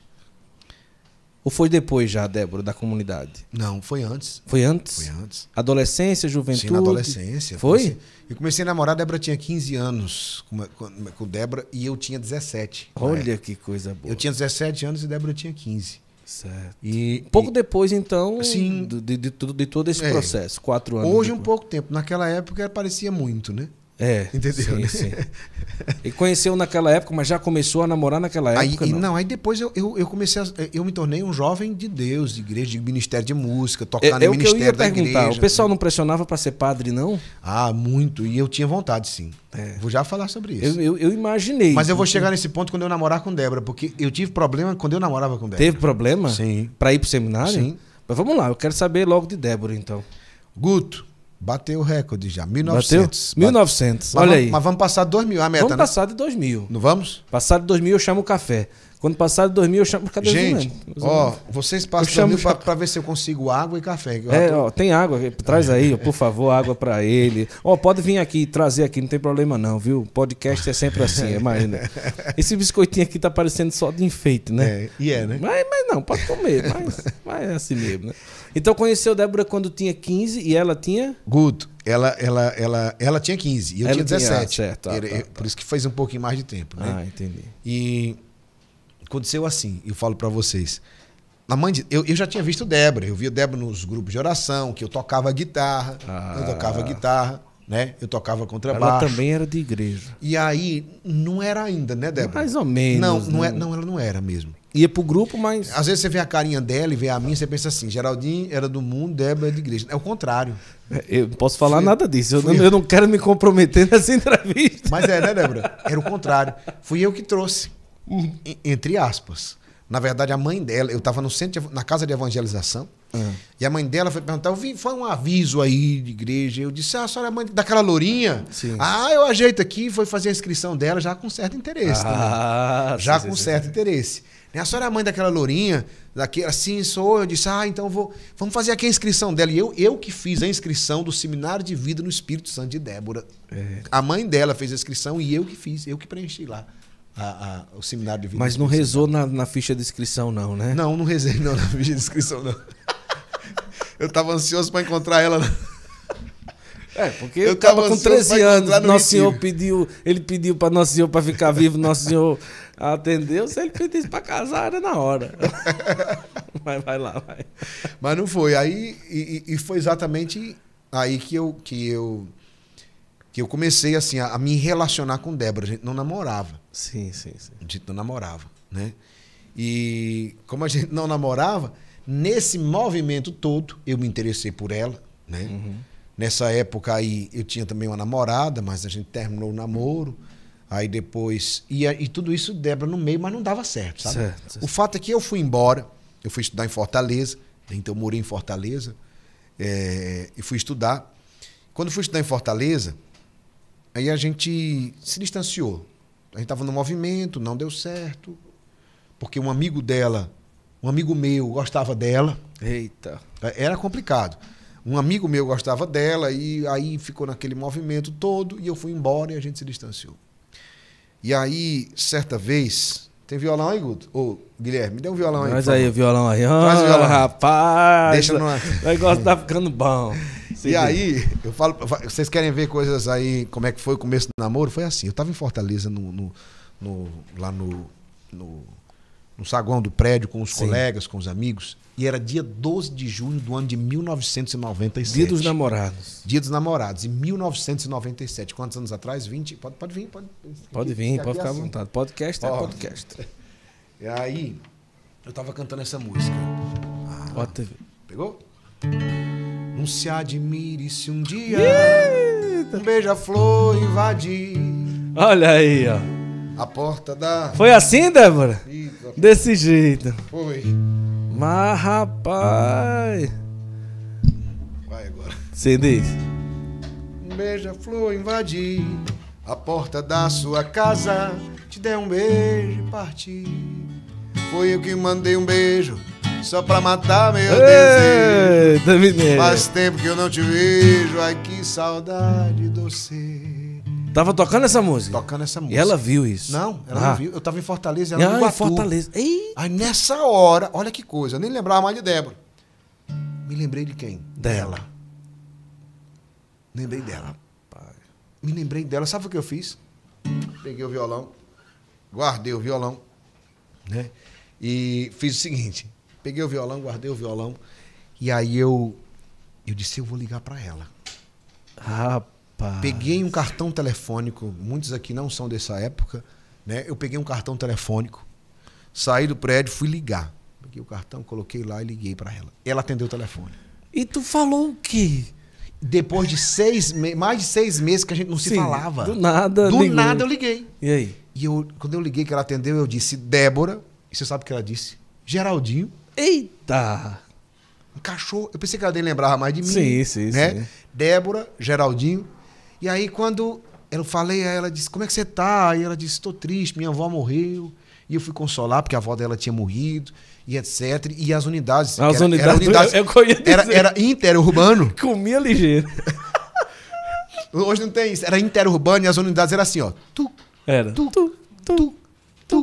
S1: Ou foi depois já, Débora, da comunidade? Não, foi antes. Foi antes? Foi antes. Adolescência, juventude? Sim, na adolescência. Foi? Comecei,
S2: eu comecei a namorar, a Débora tinha 15 anos com, com, com Débora e eu tinha 17. Olha que coisa boa. Eu tinha 17 anos e Débora tinha 15. Certo. E pouco e, depois,
S1: então, sim, de, de, de, de todo esse é, processo, quatro anos. Hoje, depois. um
S2: pouco tempo. Naquela época, parecia
S1: muito, né? É. Entendeu? Sim, né? sim. E conheceu naquela época, mas já começou a namorar naquela época. Aí, não.
S2: não aí depois eu, eu, eu comecei a, Eu me tornei um jovem de Deus, de igreja, de ministério de música, tocar é, no é ministério eu ia da perguntar, igreja. O pessoal não pressionava para ser padre, não? Ah, muito. E eu tinha vontade, sim. É. Vou já falar sobre isso. Eu, eu, eu imaginei. Mas eu vou chegar nesse ponto quando eu namorar com Débora, porque eu tive problema quando eu namorava com Débora. Teve
S1: problema? Sim. Para ir pro seminário? Sim.
S2: Mas vamos lá, eu quero saber logo de Débora, então. Guto, Bateu o recorde já, 1900. Bateu?
S1: 1900, mas olha vamos, aí. Mas
S2: vamos passar de 2000 a meta, Vamos né? passar
S1: de 2000. Não vamos?
S2: Passar de 2000 eu
S1: chamo o café. Quando passar de 2000, eu chamo. Cadê Gente, os ó,
S2: vocês passam 2000 chamo... para ver se eu consigo água e café. É, tô... ó,
S1: tem água. Traz aí, ó, por favor, água para ele. Ó, pode vir aqui, trazer aqui, não tem problema não, viu? Podcast é sempre assim, imagina. É né? Esse biscoitinho aqui tá parecendo só de enfeite, né? É, e é, né? Mas, mas não, pode comer, mas, mas é assim mesmo, né? Então conheceu Débora quando tinha 15 e ela tinha?
S2: Guto, ela, ela, ela, ela tinha 15 e eu ela tinha 17. Tinha, ah, certo, ah, tá, tá, por isso que fez um pouquinho mais de tempo, né? Ah, entendi. E aconteceu assim, eu falo para vocês. A mãe de, eu, eu já tinha visto Débora, eu via Débora nos grupos de oração, que eu tocava guitarra, ah. eu tocava guitarra, né? Eu tocava contrabaixo. Ela também era de igreja. E aí, não era ainda, né, Débora? Mais ou menos. Não, não, é, né? é, não ela não era mesmo. Ia pro grupo, mas. Às vezes você vê a carinha dela e vê a minha, você pensa assim: Geraldinho era do mundo, Débora é de igreja. É o contrário.
S1: É, eu não posso falar Fui... nada disso. Eu não, eu não quero
S2: me comprometer nessa entrevista. Mas é, né, Débora? Era o contrário. Fui eu que trouxe. Uhum. Entre aspas. Na verdade, a mãe dela, eu estava no centro, de, na casa de evangelização, uhum. e a mãe dela foi perguntar, eu vi, foi um aviso aí de igreja, eu disse, ah, a senhora é mãe daquela lourinha? Sim. Ah, eu ajeito aqui, foi fazer a inscrição dela já com certo interesse. Né? Ah, sim, já sim, com certo interesse. A senhora é a mãe daquela lourinha, daquela, assim sou. Eu disse, ah, então vou, vamos fazer aqui a inscrição dela. E eu, eu que fiz a inscrição do Seminário de Vida no Espírito Santo de Débora. É. A mãe dela fez a inscrição e eu que fiz, eu que preenchi lá a, a, o seminário de vida. Mas não rezou
S1: então. na, na, ficha de inscrição, não, né? Não, não rezei não na ficha
S2: de inscrição, não. eu estava ansioso para encontrar ela. É, porque eu estava com 13 anos. No Nosso Senhor
S1: pediu, ele pediu para Nosso Senhor para ficar vivo, Nosso Senhor atendeu.
S2: Se ele pedisse para casar, era na hora. Mas vai lá, vai. Mas não foi. Aí, e, e foi exatamente aí que eu, que eu, que eu comecei assim, a, a me relacionar com Débora. A gente não namorava. Sim, sim, sim. A gente não namorava, né? E como a gente não namorava, nesse movimento todo, eu me interessei por ela, né? Uhum. Nessa época aí, eu tinha também uma namorada, mas a gente terminou o namoro. Aí depois. E, e tudo isso, Débora, no meio, mas não dava certo, sabe? Certo, certo. O fato é que eu fui embora, eu fui estudar em Fortaleza, né? então eu morei em Fortaleza, é, e fui estudar. Quando fui estudar em Fortaleza, aí a gente se distanciou. A gente estava no movimento, não deu certo. Porque um amigo dela, um amigo meu, gostava dela. Eita. Era complicado. Um amigo meu gostava dela e aí ficou naquele movimento todo e eu fui embora e a gente se distanciou. E aí, certa vez. Tem violão aí, Guto? Ô, Guilherme, me dê um violão aí. Faz aí o violão
S1: aí. Ah, Faz o violão. Rapaz, Deixa no... o negócio tá ficando bom. Sim, e aí,
S2: eu falo, vocês querem ver coisas aí, como é que foi o começo do namoro? Foi assim, eu estava em Fortaleza, no, no, no lá no, no, no, saguão do prédio, com os Sim. colegas, com os amigos, e era dia 12 de junho do ano de 1997. Dia dos namorados. Dia dos namorados, em 1997. Quantos anos atrás? 20? Pode, pode vir, pode. Pode vir, é pode ficar à assim. vontade. Podcast é podcast. E aí, eu estava cantando essa música. Ah, Ó, Pegou? Não se admire se um dia Eita. um beija-flor invadir. Olha aí, ó. A porta da. Foi assim,
S1: Débora? Eita. Desse jeito. Foi. Mas, rapaz. Vai agora. Você diz.
S2: Um beija-flor invadir a porta da sua casa. Te der um beijo e partir. Foi eu que mandei um beijo só pra matar meu Ei, desejo. Mineiro. Faz tempo que eu não te vejo, ai que saudade doce. Tava tocando essa
S1: música? Tocando essa música. E ela viu isso? Não, ela ah. não
S2: viu. Eu tava em Fortaleza, ela ah, em Fortaleza. Ei. Aí nessa hora, olha que coisa, eu nem lembrava mais de Débora. Me lembrei de quem? Dela. Lembrei dela. Pai. Me lembrei dela. Sabe o que eu fiz? Peguei o violão, guardei o violão, né? E fiz o seguinte: Peguei o violão, guardei o violão. E aí eu, eu disse, eu vou ligar para ela. Rapaz. Peguei um cartão telefônico, muitos aqui não são dessa época, né? Eu peguei um cartão telefônico, saí do prédio, fui ligar. Peguei o cartão, coloquei lá e liguei para ela. Ela atendeu o telefone. E tu falou o quê? Depois de seis mais de seis meses que a gente não se falava. Do nada. Do nada eu liguei. E aí? E eu, quando eu liguei que ela atendeu, eu disse, Débora. E você sabe o que ela disse? Geraldinho. Eita! Um cachorro. Eu pensei que ela nem lembrava mais de mim. Sim, sim, né? sim. Débora, Geraldinho. E aí, quando eu falei, a ela disse: Como é que você tá? E ela disse: Tô triste, minha avó morreu. E eu fui consolar, porque a avó dela tinha morrido, e etc. E as unidades. As era, unidades. Era, unidades, eu, eu era, era interurbano. Comia ligeiro. Hoje não tem isso. Era interurbano e as unidades eram assim, ó. Tu, era. Tu, tu, tu, tu.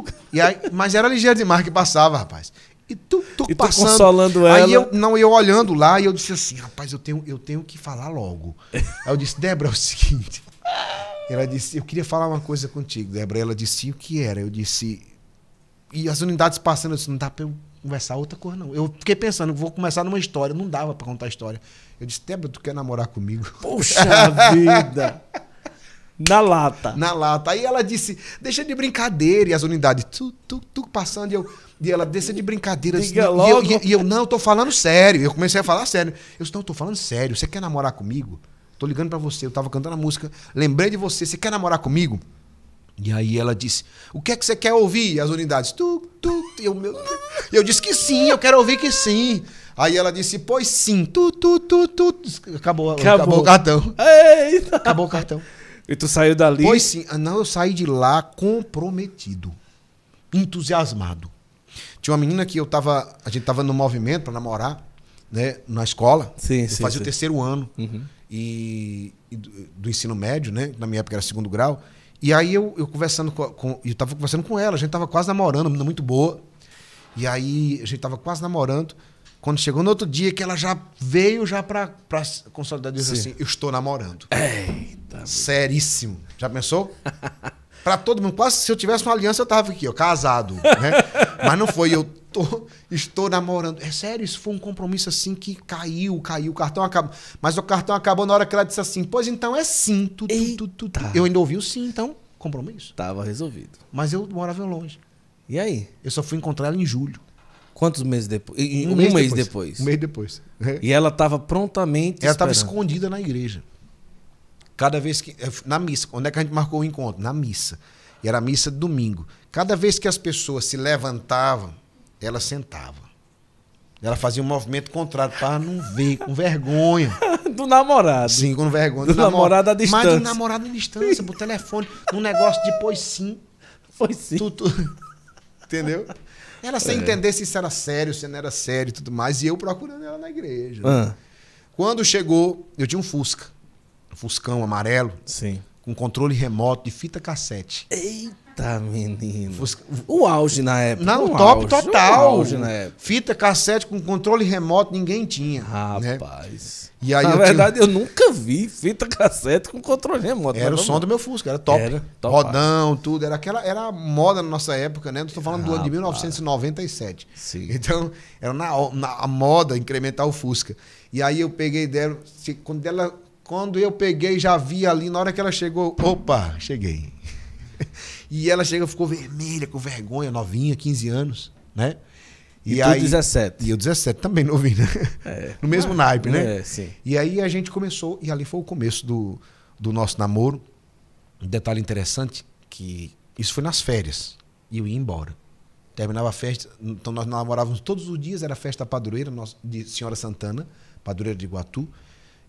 S2: tu. E aí, mas era ligeiro demais que passava, rapaz. E tu, tu e passando. consolando ela. Aí eu, não, eu olhando lá e eu disse assim, rapaz, eu tenho, eu tenho que falar logo. aí eu disse, Débora, é o seguinte. Ela disse, eu queria falar uma coisa contigo, Débora. Ela disse, o que era? Eu disse, e as unidades passando, eu disse, não dá pra eu conversar outra coisa, não. Eu fiquei pensando, vou começar numa história, não dava para contar a história. Eu disse, Débora, tu quer namorar comigo? Puxa vida! Na lata. Na lata. Aí ela disse, deixa de brincadeira. E as unidades, tu, tu, tu, passando. E, eu, e ela, deixa de brincadeira. Diga disse, logo. E eu, e, eu, não, eu tô falando sério. Eu comecei a falar sério. Eu disse, não, eu tô falando sério. Você quer namorar comigo? Tô ligando para você. Eu tava cantando a música. Lembrei de você. Você quer namorar comigo? E aí ela disse, o que é que você quer ouvir? E as unidades, tu, tu, eu, meu Deus. eu disse que sim, eu quero ouvir que sim. Aí ela disse, pois sim, tu, tu, tu, tu. Acabou, acabou, acabou o cartão. Eita. Acabou o cartão. E tu saiu dali? Pois sim. Ah, não, eu saí de lá comprometido, entusiasmado. Tinha uma menina que eu tava. A gente tava no movimento para namorar, né? Na escola. Sim, eu sim, fazia sim. o terceiro ano. Uhum. E, e do, ensino médio, né? Na minha época era segundo grau. E aí eu, eu conversando com, com. Eu tava conversando com ela, a gente tava quase namorando, uma menina muito boa. E aí a gente tava quase namorando. Quando chegou no outro dia, que ela já veio já para pra consolidar, dizer assim, eu estou namorando. Ei, é. Tá Seríssimo. Já pensou? para todo mundo. Quase se eu tivesse uma aliança, eu tava aqui, ó, casado. Né? Mas não foi, eu tô, estou namorando. É sério, isso foi um compromisso assim que caiu, caiu, o cartão acabou. Mas o cartão acabou na hora que ela disse assim: pois então é sim. Tu, tu, tu, tu. Eu ainda ouvi o sim, então, compromisso. Tava resolvido. Mas eu morava longe. E aí? Eu só fui encontrar ela em julho. Quantos meses depois? Um, um mês, mês depois. depois. Um mês depois. E ela estava prontamente. Ela estava escondida na igreja. Cada vez que. Eh, na missa. Onde é que a gente marcou o encontro? Na missa. E era missa de domingo. Cada vez que as pessoas se levantavam, ela sentava. Ela fazia um movimento contrário para não ver, com vergonha. Do namorado. Sim, com vergonha. Do, do namorado à distância. Mas do namorado à distância, por telefone, num negócio de pois sim. Foi sim. Tu, tu... Entendeu? Ela sem é. entender se isso era sério, se não era sério e tudo mais. E eu procurando ela na igreja. Ah. Né? Quando chegou, eu tinha um Fusca. Fuscão amarelo. Sim. Com controle remoto de fita cassete. Eita, menino. Fusca... O auge na época. Não, o top auge, total. O auge na época. Fita cassete com controle remoto ninguém tinha. Né? Rapaz. Né? E aí na eu verdade, tinha... eu
S1: nunca vi fita cassete com controle remoto. Era o som do meu Fusca, era top. Era top Rodão,
S2: tudo. Era aquela era moda na nossa época, né? Estou falando do ano de 1997. Sim. Então, era na, na a moda incrementar o Fusca. E aí eu peguei dela, quando ela quando eu peguei, já vi ali, na hora que ela chegou, opa, cheguei. e ela chegou, ficou vermelha, com vergonha, novinha, 15 anos, né? E, e aí, 17. E eu 17 também novinho, né? É. No mesmo Mas, naipe, né? É, sim. E aí a gente começou, e ali foi o começo do, do nosso namoro. Um detalhe interessante, que isso foi nas férias. E eu ia embora. Terminava a festa, então nós namorávamos todos os dias, era festa padroeira de Senhora Santana, padroeira de Iguatu.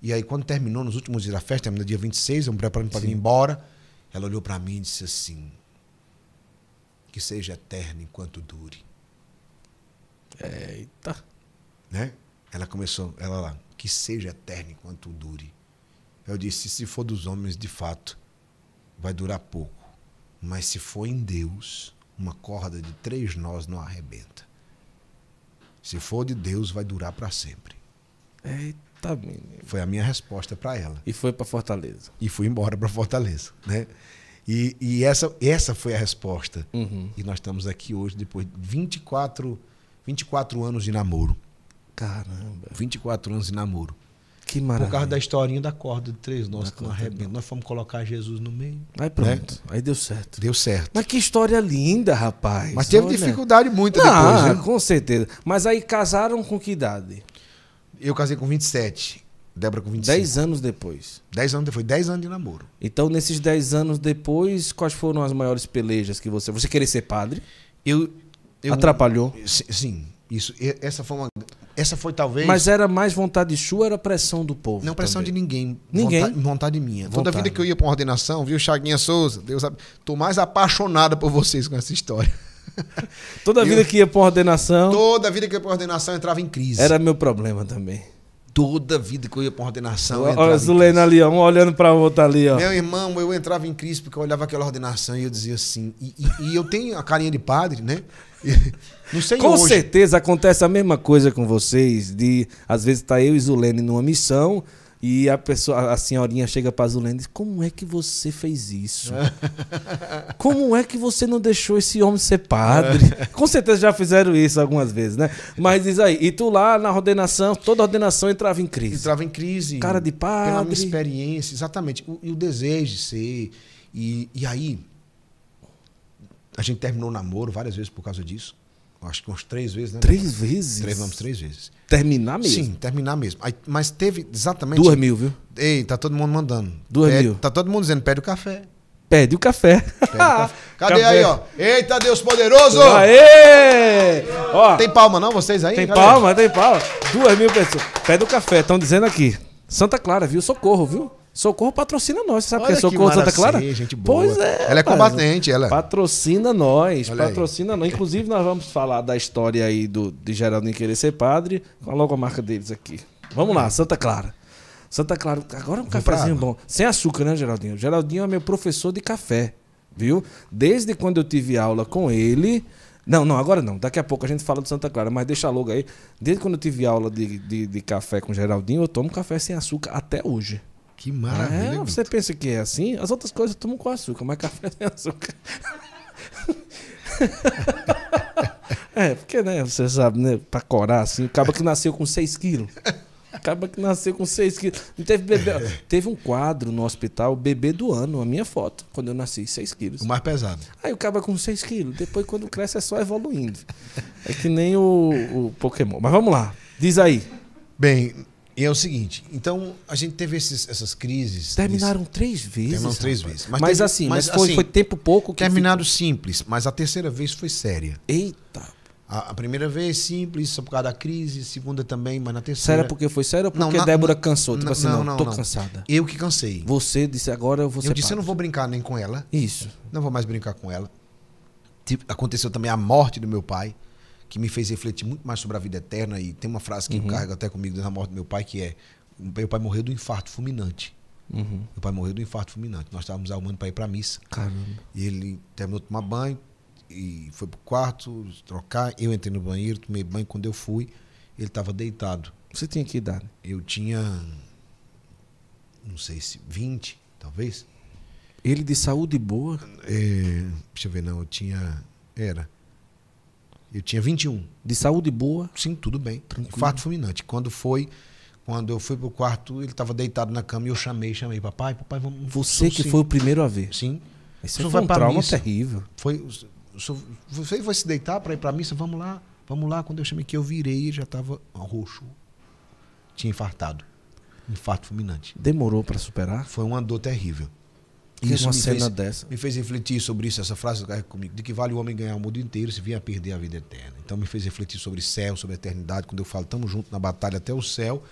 S2: E aí, quando terminou, nos últimos dias da festa, terminou dia 26, eu me preparando para vir embora. Ela olhou para mim e disse assim: Que seja eterno enquanto dure. Eita. Né? Ela começou, ela lá, que seja eterno enquanto dure. Eu disse: Se for dos homens, de fato, vai durar pouco. Mas se for em Deus, uma corda de três nós não arrebenta. Se for de Deus, vai durar para sempre. Eita. Foi a minha resposta para ela. E foi para Fortaleza. E fui embora para Fortaleza, né? E, e, essa, essa foi a resposta. Uhum. E nós estamos aqui hoje, depois de 24, 24 anos de namoro. Caramba. 24 anos de namoro. Que maravilha. Por causa da historinha da corda de três nós que não arrebenta. Nós fomos colocar Jesus no meio.
S1: Aí pronto. Né? Aí deu certo. Deu certo. Mas que história linda, rapaz. Mas teve Olha. dificuldade muito depois, né? Com certeza. Mas aí casaram com que idade? Eu casei com 27. Débora com 25. 10 anos depois. 10 anos depois, 10 anos de namoro. Então, nesses 10 anos depois, quais foram as maiores pelejas que você. Você queria ser padre? Eu.
S2: eu Atrapalhou?
S1: Sim, isso.
S2: Essa foi uma. Essa foi talvez. Mas era
S1: mais vontade sua, era pressão do povo. Não, pressão também. de ninguém. Ninguém. Vontade, vontade minha. Vontade. Toda vida que
S2: eu ia para uma ordenação, viu, Chaguinha Souza, Deus sabe. Tô mais apaixonada por vocês com essa história.
S1: toda vida eu, que ia pra ordenação.
S2: Toda vida que ia pra ordenação entrava em
S1: crise. Era meu problema também.
S2: Toda vida que eu ia pra ordenação. Olha,
S1: Zulena ali, ó, um olhando pra outra ali, ó. Meu
S2: irmão, eu entrava em crise porque eu olhava aquela ordenação e eu dizia assim. E, e, e eu tenho a carinha de padre, né? Não sei Com hoje.
S1: certeza acontece a mesma coisa com vocês, de às vezes tá eu e Zulene numa missão e a pessoa, a senhorinha chega para Zulene e diz: Como é que você fez isso? Como é que você não deixou esse homem ser padre? Com certeza já fizeram isso algumas vezes, né? Mas diz aí, e tu lá na ordenação, toda ordenação entrava em crise. Entrava em crise. Cara de padre. Pela minha
S2: experiência, exatamente. O, e o desejo de ser. E, e aí, a gente terminou o namoro várias vezes por causa disso acho que umas três vezes, né? Três vezes vezes? Trevamos três vezes. Terminar mesmo? Sim, terminar mesmo. Aí, mas teve exatamente. Duas mil, viu? Ei, tá todo mundo mandando. Duas pede, mil. Tá todo mundo dizendo, pede o café.
S1: Pede o café.
S2: Pede o café. Cadê café. aí, ó? Eita, Deus poderoso! Aê! Ó, tem palma, não, vocês aí? Tem palma, tem palma. Duas mil pessoas.
S1: Pede o café, estão dizendo aqui. Santa Clara, viu? Socorro, viu? Socorro patrocina nós. Você sabe Olha é que é Socorro Santa Clara? Gente boa. Pois é. Ela é combatente, ela. É. Patrocina nós, Olha patrocina aí. nós. Inclusive, nós vamos falar da história aí do, de Geraldo em querer ser padre. Coloca a marca deles aqui. Vamos lá, Santa Clara. Santa Clara, agora um cafezinho bom. Sem açúcar, né, Geraldinho? Geraldinho é meu professor de café, viu? Desde quando eu tive aula com ele. Não, não, agora não. Daqui a pouco a gente fala de Santa Clara, mas deixa logo aí. Desde quando eu tive aula de, de, de café com o Geraldinho, eu tomo café sem açúcar até hoje. Que é, maravilha. É, você pensa que é assim? As outras coisas eu tomo com açúcar, mas café sem é açúcar. é, porque, né, você sabe, né, pra corar assim, acaba que nasceu com 6 quilos. Acaba que nasceu com 6 quilos. Não teve bebê. É. Teve um quadro no hospital, bebê do ano, a minha foto, quando eu nasci, 6 quilos. O mais pesado. Aí o acaba com 6 quilos. Depois, quando cresce, é só evoluindo. É que nem o, o Pokémon. Mas vamos lá. Diz aí.
S2: Bem, e é o seguinte, então a gente teve esses, essas crises. Terminaram nesse... três vezes. Terminaram três rapaz. vezes. Mas, mas teve, assim, mas foi, assim, foi, tempo pouco que. Terminado ficou... simples, mas a terceira vez foi séria. Eita! A, a, primeira vez simples, só por causa da crise, segunda também, mas na terceira. Sério porque foi séria ou porque não, na, Débora na, cansou? Tipo na, assim, não, não, tô não. cansada. Eu que cansei. Você disse agora você. Eu disse, eu não vou brincar nem com ela. Isso. Não vou mais brincar com ela. Tipo, aconteceu também a morte do meu pai que me fez refletir muito mais sobre a vida eterna. E tem uma frase que uhum. eu carrego até comigo desde a morte do meu pai, que é: Meu pai morreu de um infarto fulminante. Uhum. Meu pai morreu de um infarto fulminante. Nós estávamos arrumando para ir para a missa. Caramba. E ele terminou de tomar banho e foi pro quarto trocar. Eu entrei no banheiro, tomei banho. Quando eu fui, ele estava deitado. Você tinha que idade? Eu tinha. Não sei se 20, talvez. Ele de saúde boa? É, deixa eu ver, não. Eu tinha. Era. Eu tinha 21. De saúde boa? Sim, tudo bem. Tranquilo. Infarto fulminante. Quando foi, quando eu fui pro quarto, ele estava deitado na cama e eu chamei, chamei, papai, papai, vamos. Você que sim. foi o primeiro a ver? Sim. Isso foi é um trauma missa. terrível. Foi, senhor, você vai se deitar para ir para missa? Vamos lá, vamos lá. Quando eu chamei que eu virei, já estava roxo. Tinha infartado. Infarto fulminante. Demorou para superar? Foi uma dor terrível. Isso uma cena fez, dessa. Me fez refletir sobre isso, essa frase do comigo, de que vale o homem ganhar o mundo inteiro se vier a perder a vida eterna. Então me fez refletir sobre céu, sobre eternidade, quando eu falo estamos juntos na batalha até o céu.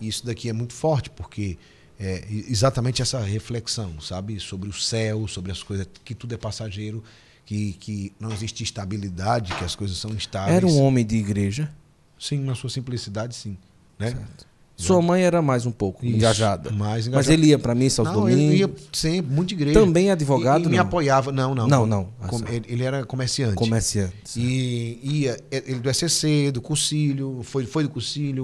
S2: E isso daqui é muito forte, porque é exatamente essa reflexão, sabe? Sobre o céu, sobre as coisas, que tudo é passageiro, que, que não existe estabilidade, que as coisas são instáveis. Era um homem
S1: de igreja?
S2: Sim, na sua simplicidade, sim.
S1: Né? Certo. Sua né? mãe era mais um pouco Isso, engajada. Mais engajada. Mas ele ia para missa aos não, domingos? Ele ia
S2: sempre, muito igreja. Também advogado? E, e me apoiava. Não, não. Não, não. Com, assim. ele, ele, era comerciante. Comerciante. E ia ele do SCC, do Concílio, foi, foi do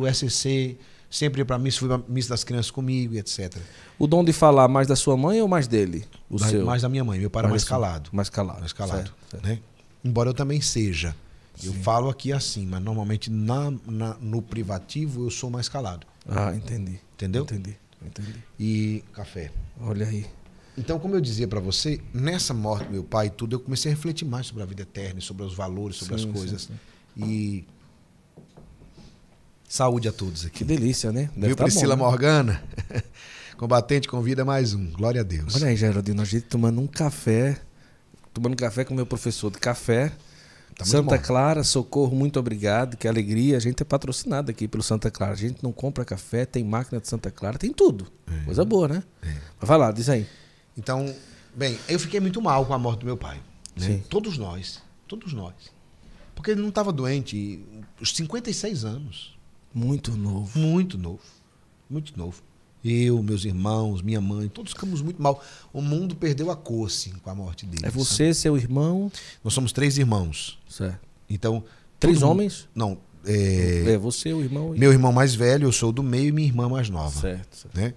S2: o SCC, sempre ia para missa, foi para missa das crianças comigo, etc.
S1: O dom de falar mais da sua mãe ou mais dele? O da, seu? Mais da minha mãe. Meu pai era mais, mais calado. Mais calado. Mais calado. Certo,
S2: certo. Né? Embora eu também seja. Sim. Eu falo aqui assim, mas normalmente na, na, no privativo eu sou mais calado. Ah, entendi. Entendeu? Entendi, entendi. E café. Olha aí. Então, como eu dizia para você, nessa morte do meu pai e tudo, eu comecei a refletir mais sobre a vida eterna, sobre os valores, sobre sim, as coisas. Sim, sim. E saúde a todos aqui. Que
S1: delícia, né? Deve Viu, tá Priscila bom, né? Morgana?
S2: Combatente convida mais um. Glória a Deus. Olha aí,
S1: Geraldinho, a gente tomando um café, tomando café com o meu professor de café. Tá Santa bom. Clara, Socorro, muito obrigado. Que alegria. A gente é patrocinado aqui pelo Santa Clara. A gente não compra café, tem máquina de Santa Clara, tem tudo. É. Coisa boa, né? É. Mas vai lá, diz aí.
S2: Então, bem, eu fiquei muito mal com a morte do meu pai. Né? Todos nós. Todos nós. Porque ele não estava doente os 56 anos. Muito novo. Muito novo. Muito novo. Eu, meus irmãos, minha mãe, todos ficamos muito mal. O mundo perdeu a cor, assim, com a morte dele. É você, sabe? seu irmão? Nós somos três irmãos. Certo. Então. Três homens? Mundo... Não. É... é, você, o irmão. E... Meu irmão mais velho, eu sou do meio, e minha irmã mais nova. Certo. certo. Né?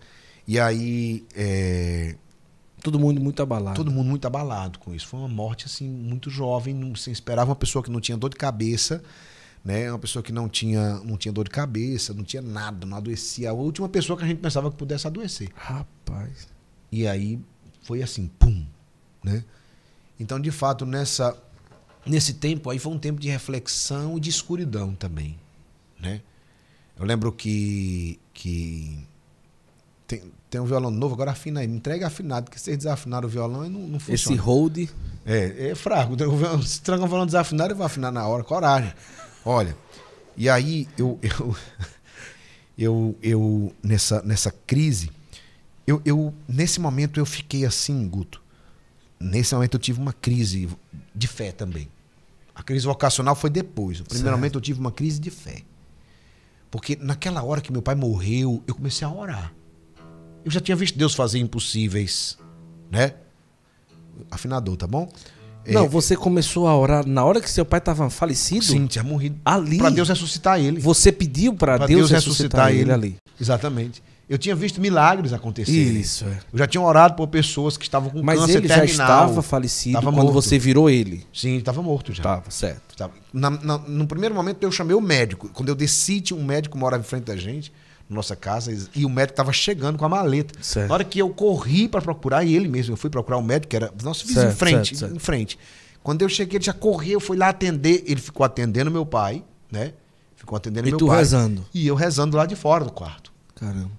S2: E aí. É... Todo mundo muito abalado. Todo mundo muito abalado com isso. Foi uma morte, assim, muito jovem. Não se esperava uma pessoa que não tinha dor de cabeça né? Uma pessoa que não tinha, não tinha dor de cabeça, não tinha nada, não adoecia. A última pessoa que a gente pensava que pudesse adoecer. Rapaz. E aí foi assim, pum, né? Então, de fato, nessa nesse tempo aí foi um tempo de reflexão e de escuridão também, né? Eu lembro que que tem, tem um violão novo, agora afina aí. Entrega afinado, porque vocês desafinaram o violão e não, não funciona. Esse hold. É, é fraco. Né? Se tranca um violão desafinado, eu vou afinar na hora. Coragem. Olha, e aí eu eu, eu, eu nessa, nessa crise, eu, eu nesse momento eu fiquei assim, Guto. Nesse momento eu tive uma crise de fé também. A crise vocacional foi depois. Primeiramente eu tive uma crise de fé. Porque naquela hora que meu pai morreu, eu comecei a orar. Eu já tinha visto Deus fazer impossíveis, né? Afinador, tá bom? Não, é. você começou a orar na hora que seu pai estava falecido? Sim, tinha morrido. Ali. Para Deus ressuscitar ele. Você pediu para Deus, Deus, ressuscitar, ressuscitar ele. ele. ali. Exatamente. Eu tinha visto milagres acontecerem. Isso, é. Eu já tinha orado por pessoas que estavam com Mas câncer terminal. Mas ele já estava falecido tava quando morto. você
S1: virou ele. Sim, estava morto já. Estava, certo.
S2: Tava. Na, na, no primeiro momento eu chamei o médico. Quando eu decidi, um médico morava em frente da gente nossa casa e o médico estava chegando com a maleta. Certo. Na hora que eu corri para procurar e ele mesmo, eu fui procurar o médico que era nosso vizinho certo, em frente, certo, em frente. Quando eu cheguei, ele já correu, fui lá atender, ele ficou atendendo meu pai, né? Ficou atendendo e meu pai. E rezando. E eu rezando lá de fora do quarto. Caramba.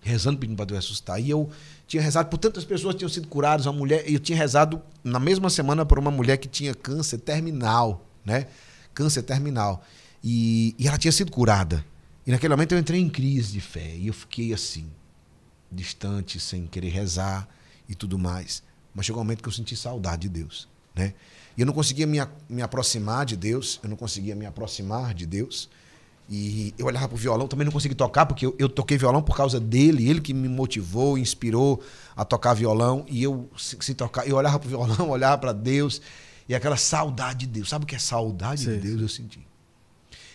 S2: Rezando pedindo para Deus assustar E eu tinha rezado por tantas pessoas que tinham sido curadas, uma mulher, eu tinha rezado na mesma semana por uma mulher que tinha câncer terminal, né? Câncer terminal. E, e ela tinha sido curada. E naquele momento eu entrei em crise de fé e eu fiquei assim, distante, sem querer rezar e tudo mais. Mas chegou um momento que eu senti saudade de Deus, né? E eu não conseguia me, me aproximar de Deus, eu não conseguia me aproximar de Deus. E eu olhava o violão, também não consegui tocar, porque eu, eu toquei violão por causa dele, ele que me motivou, inspirou a tocar violão. E eu, se, se tocar, eu olhava o violão, olhava para Deus, e aquela saudade de Deus. Sabe o que é saudade Sim. de Deus? Eu senti.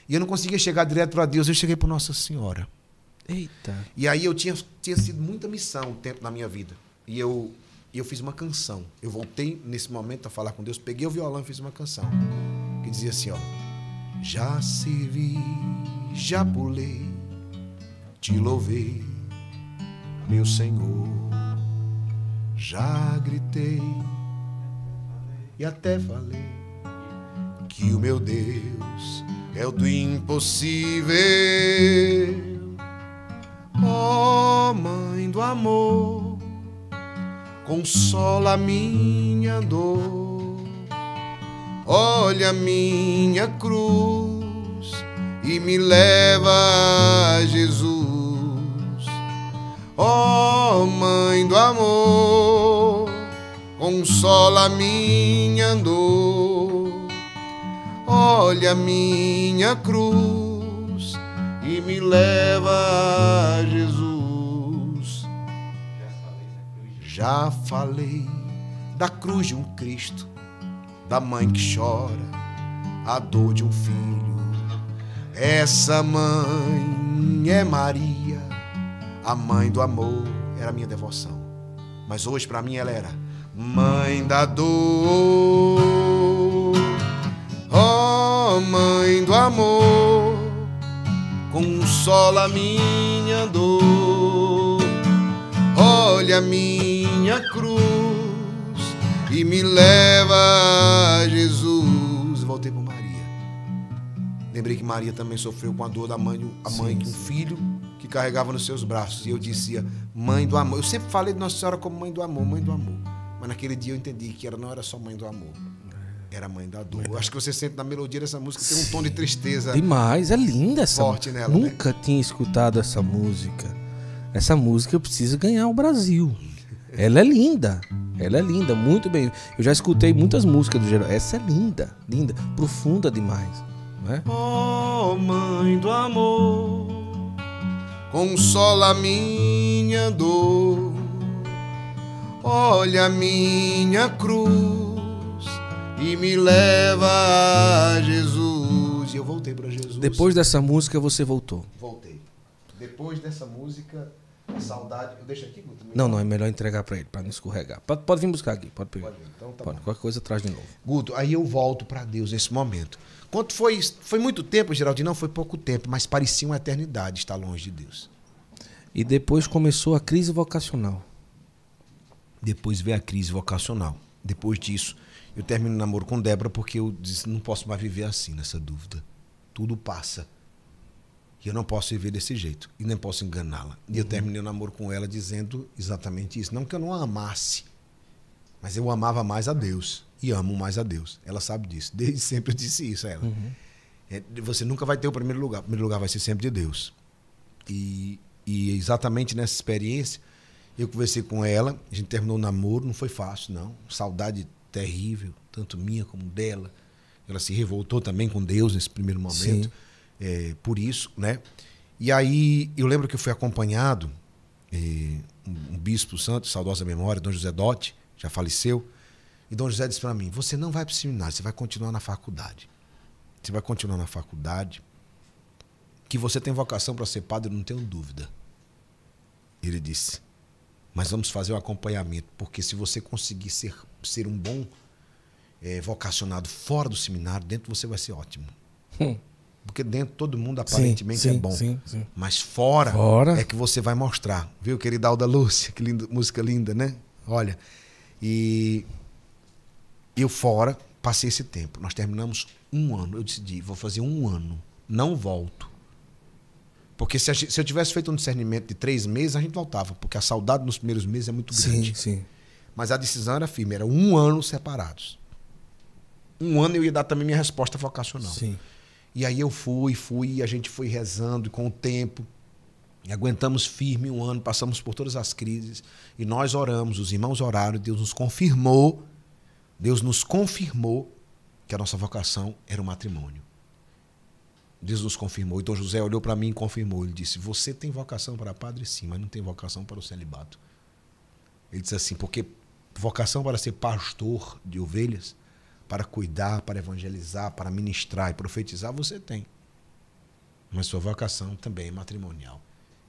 S2: E eu não conseguia chegar direto para Deus, eu cheguei para Nossa Senhora. Eita. E aí eu tinha, tinha sido muita missão o tempo na minha vida. E eu, eu fiz uma canção. Eu voltei nesse momento a falar com Deus, peguei o violão e fiz uma canção. Que dizia assim, ó. Já servi, já pulei, te louvei, meu Senhor. Já gritei e até falei que o meu Deus é o do impossível. Ó oh, Mãe do amor, consola minha dor. Olha minha cruz e me leva a Jesus. Ó oh, Mãe do amor, consola minha dor Olha minha cruz e me leva a Jesus. Já falei da cruz de um Cristo, da mãe que chora a dor de um filho. Essa mãe é Maria, a mãe do amor, era minha devoção. Mas hoje para mim ela era mãe da dor. Mãe do amor, consola minha dor. Olha minha cruz e me leva a Jesus. Voltei para Maria. Lembrei que Maria também sofreu com a dor da mãe, a sim, mãe que um filho que carregava nos seus braços. E eu dizia, mãe do amor. Eu sempre falei de Nossa Senhora como mãe do amor, mãe do amor. Mas naquele dia eu entendi que ela não era só mãe do amor era Mãe da Dor. Acho que você sente na melodia dessa música tem um Sim, tom de tristeza. Demais, é linda essa. Forte nela. Né?
S1: Nunca né? tinha escutado essa música. Essa música eu preciso ganhar o Brasil. Ela é linda. Ela é linda, muito bem. Eu já escutei muitas músicas do Geraldo. Essa é linda, linda, profunda demais, não é?
S2: Oh, mãe do amor, consola minha dor. Olha minha cruz e me leva a Jesus. E eu voltei para Jesus. Depois dessa
S1: música você voltou.
S2: Voltei. Depois dessa música, saudade. Eu deixo aqui, Guto? Não, não, é
S1: melhor entregar para ele, para não escorregar. Pode,
S2: pode vir buscar aqui, pode pegar. Pode, então tá pode. Qualquer coisa traz de novo. Guto, aí eu volto para Deus nesse momento. Quanto foi? Foi muito tempo, Geraldinho? Não, foi pouco tempo, mas parecia uma eternidade estar longe de Deus. E depois começou a crise vocacional. Depois veio a crise vocacional. Depois disso, eu termino o namoro com Débora porque eu disse, não posso mais viver assim, nessa dúvida. Tudo passa. E eu não posso viver desse jeito. E nem posso enganá-la. E eu uhum. terminei o namoro com ela dizendo exatamente isso. Não que eu não a amasse, mas eu amava mais a Deus. E amo mais a Deus. Ela sabe disso. Desde sempre eu disse isso a ela. Uhum. É, você nunca vai ter o primeiro lugar. O primeiro lugar vai ser sempre de Deus. E, e exatamente nessa experiência, eu conversei com ela. A gente terminou o namoro. Não foi fácil, não. Saudade terrível, tanto minha como dela. Ela se revoltou também com Deus nesse primeiro momento, é, por isso, né? E aí eu lembro que eu fui acompanhado é, um, um, bispo santo, saudosa memória, Dom José Dotti, já faleceu. E Dom José disse para mim: você não vai para o seminário, você vai continuar na faculdade. Você vai continuar na faculdade. Que você tem vocação para ser padre, não tenho dúvida. Ele disse: mas vamos fazer o um acompanhamento, porque se você conseguir ser ser um bom é, vocacionado fora do seminário, dentro você vai ser ótimo. Hum. Porque dentro todo mundo aparentemente sim, sim, é bom. Sim, Mas fora, fora, é que você vai mostrar. Viu, querida Alda Lúcia? Que música linda, né? Olha. E eu fora passei esse tempo. Nós terminamos um ano. Eu decidi, vou fazer um ano. Não volto. Porque se, se eu tivesse feito um discernimento de três meses, a gente voltava. Porque a saudade nos primeiros meses é muito grande. Sim, sim. Mas a decisão era firme, era um ano separados. Um ano eu ia dar também minha resposta vocacional. Sim. E aí eu fui, fui, e a gente foi rezando com o tempo. aguentamos firme um ano, passamos por todas as crises. E nós oramos, os irmãos oraram, Deus nos confirmou. Deus nos confirmou que a nossa vocação era o matrimônio. Deus nos confirmou. E então Dom José olhou para mim e confirmou. Ele disse: Você tem vocação para padre, sim, mas não tem vocação para o celibato. Ele disse assim: Porque vocação para ser pastor de ovelhas, para cuidar, para evangelizar, para ministrar e profetizar, você tem. Mas sua vocação também é matrimonial.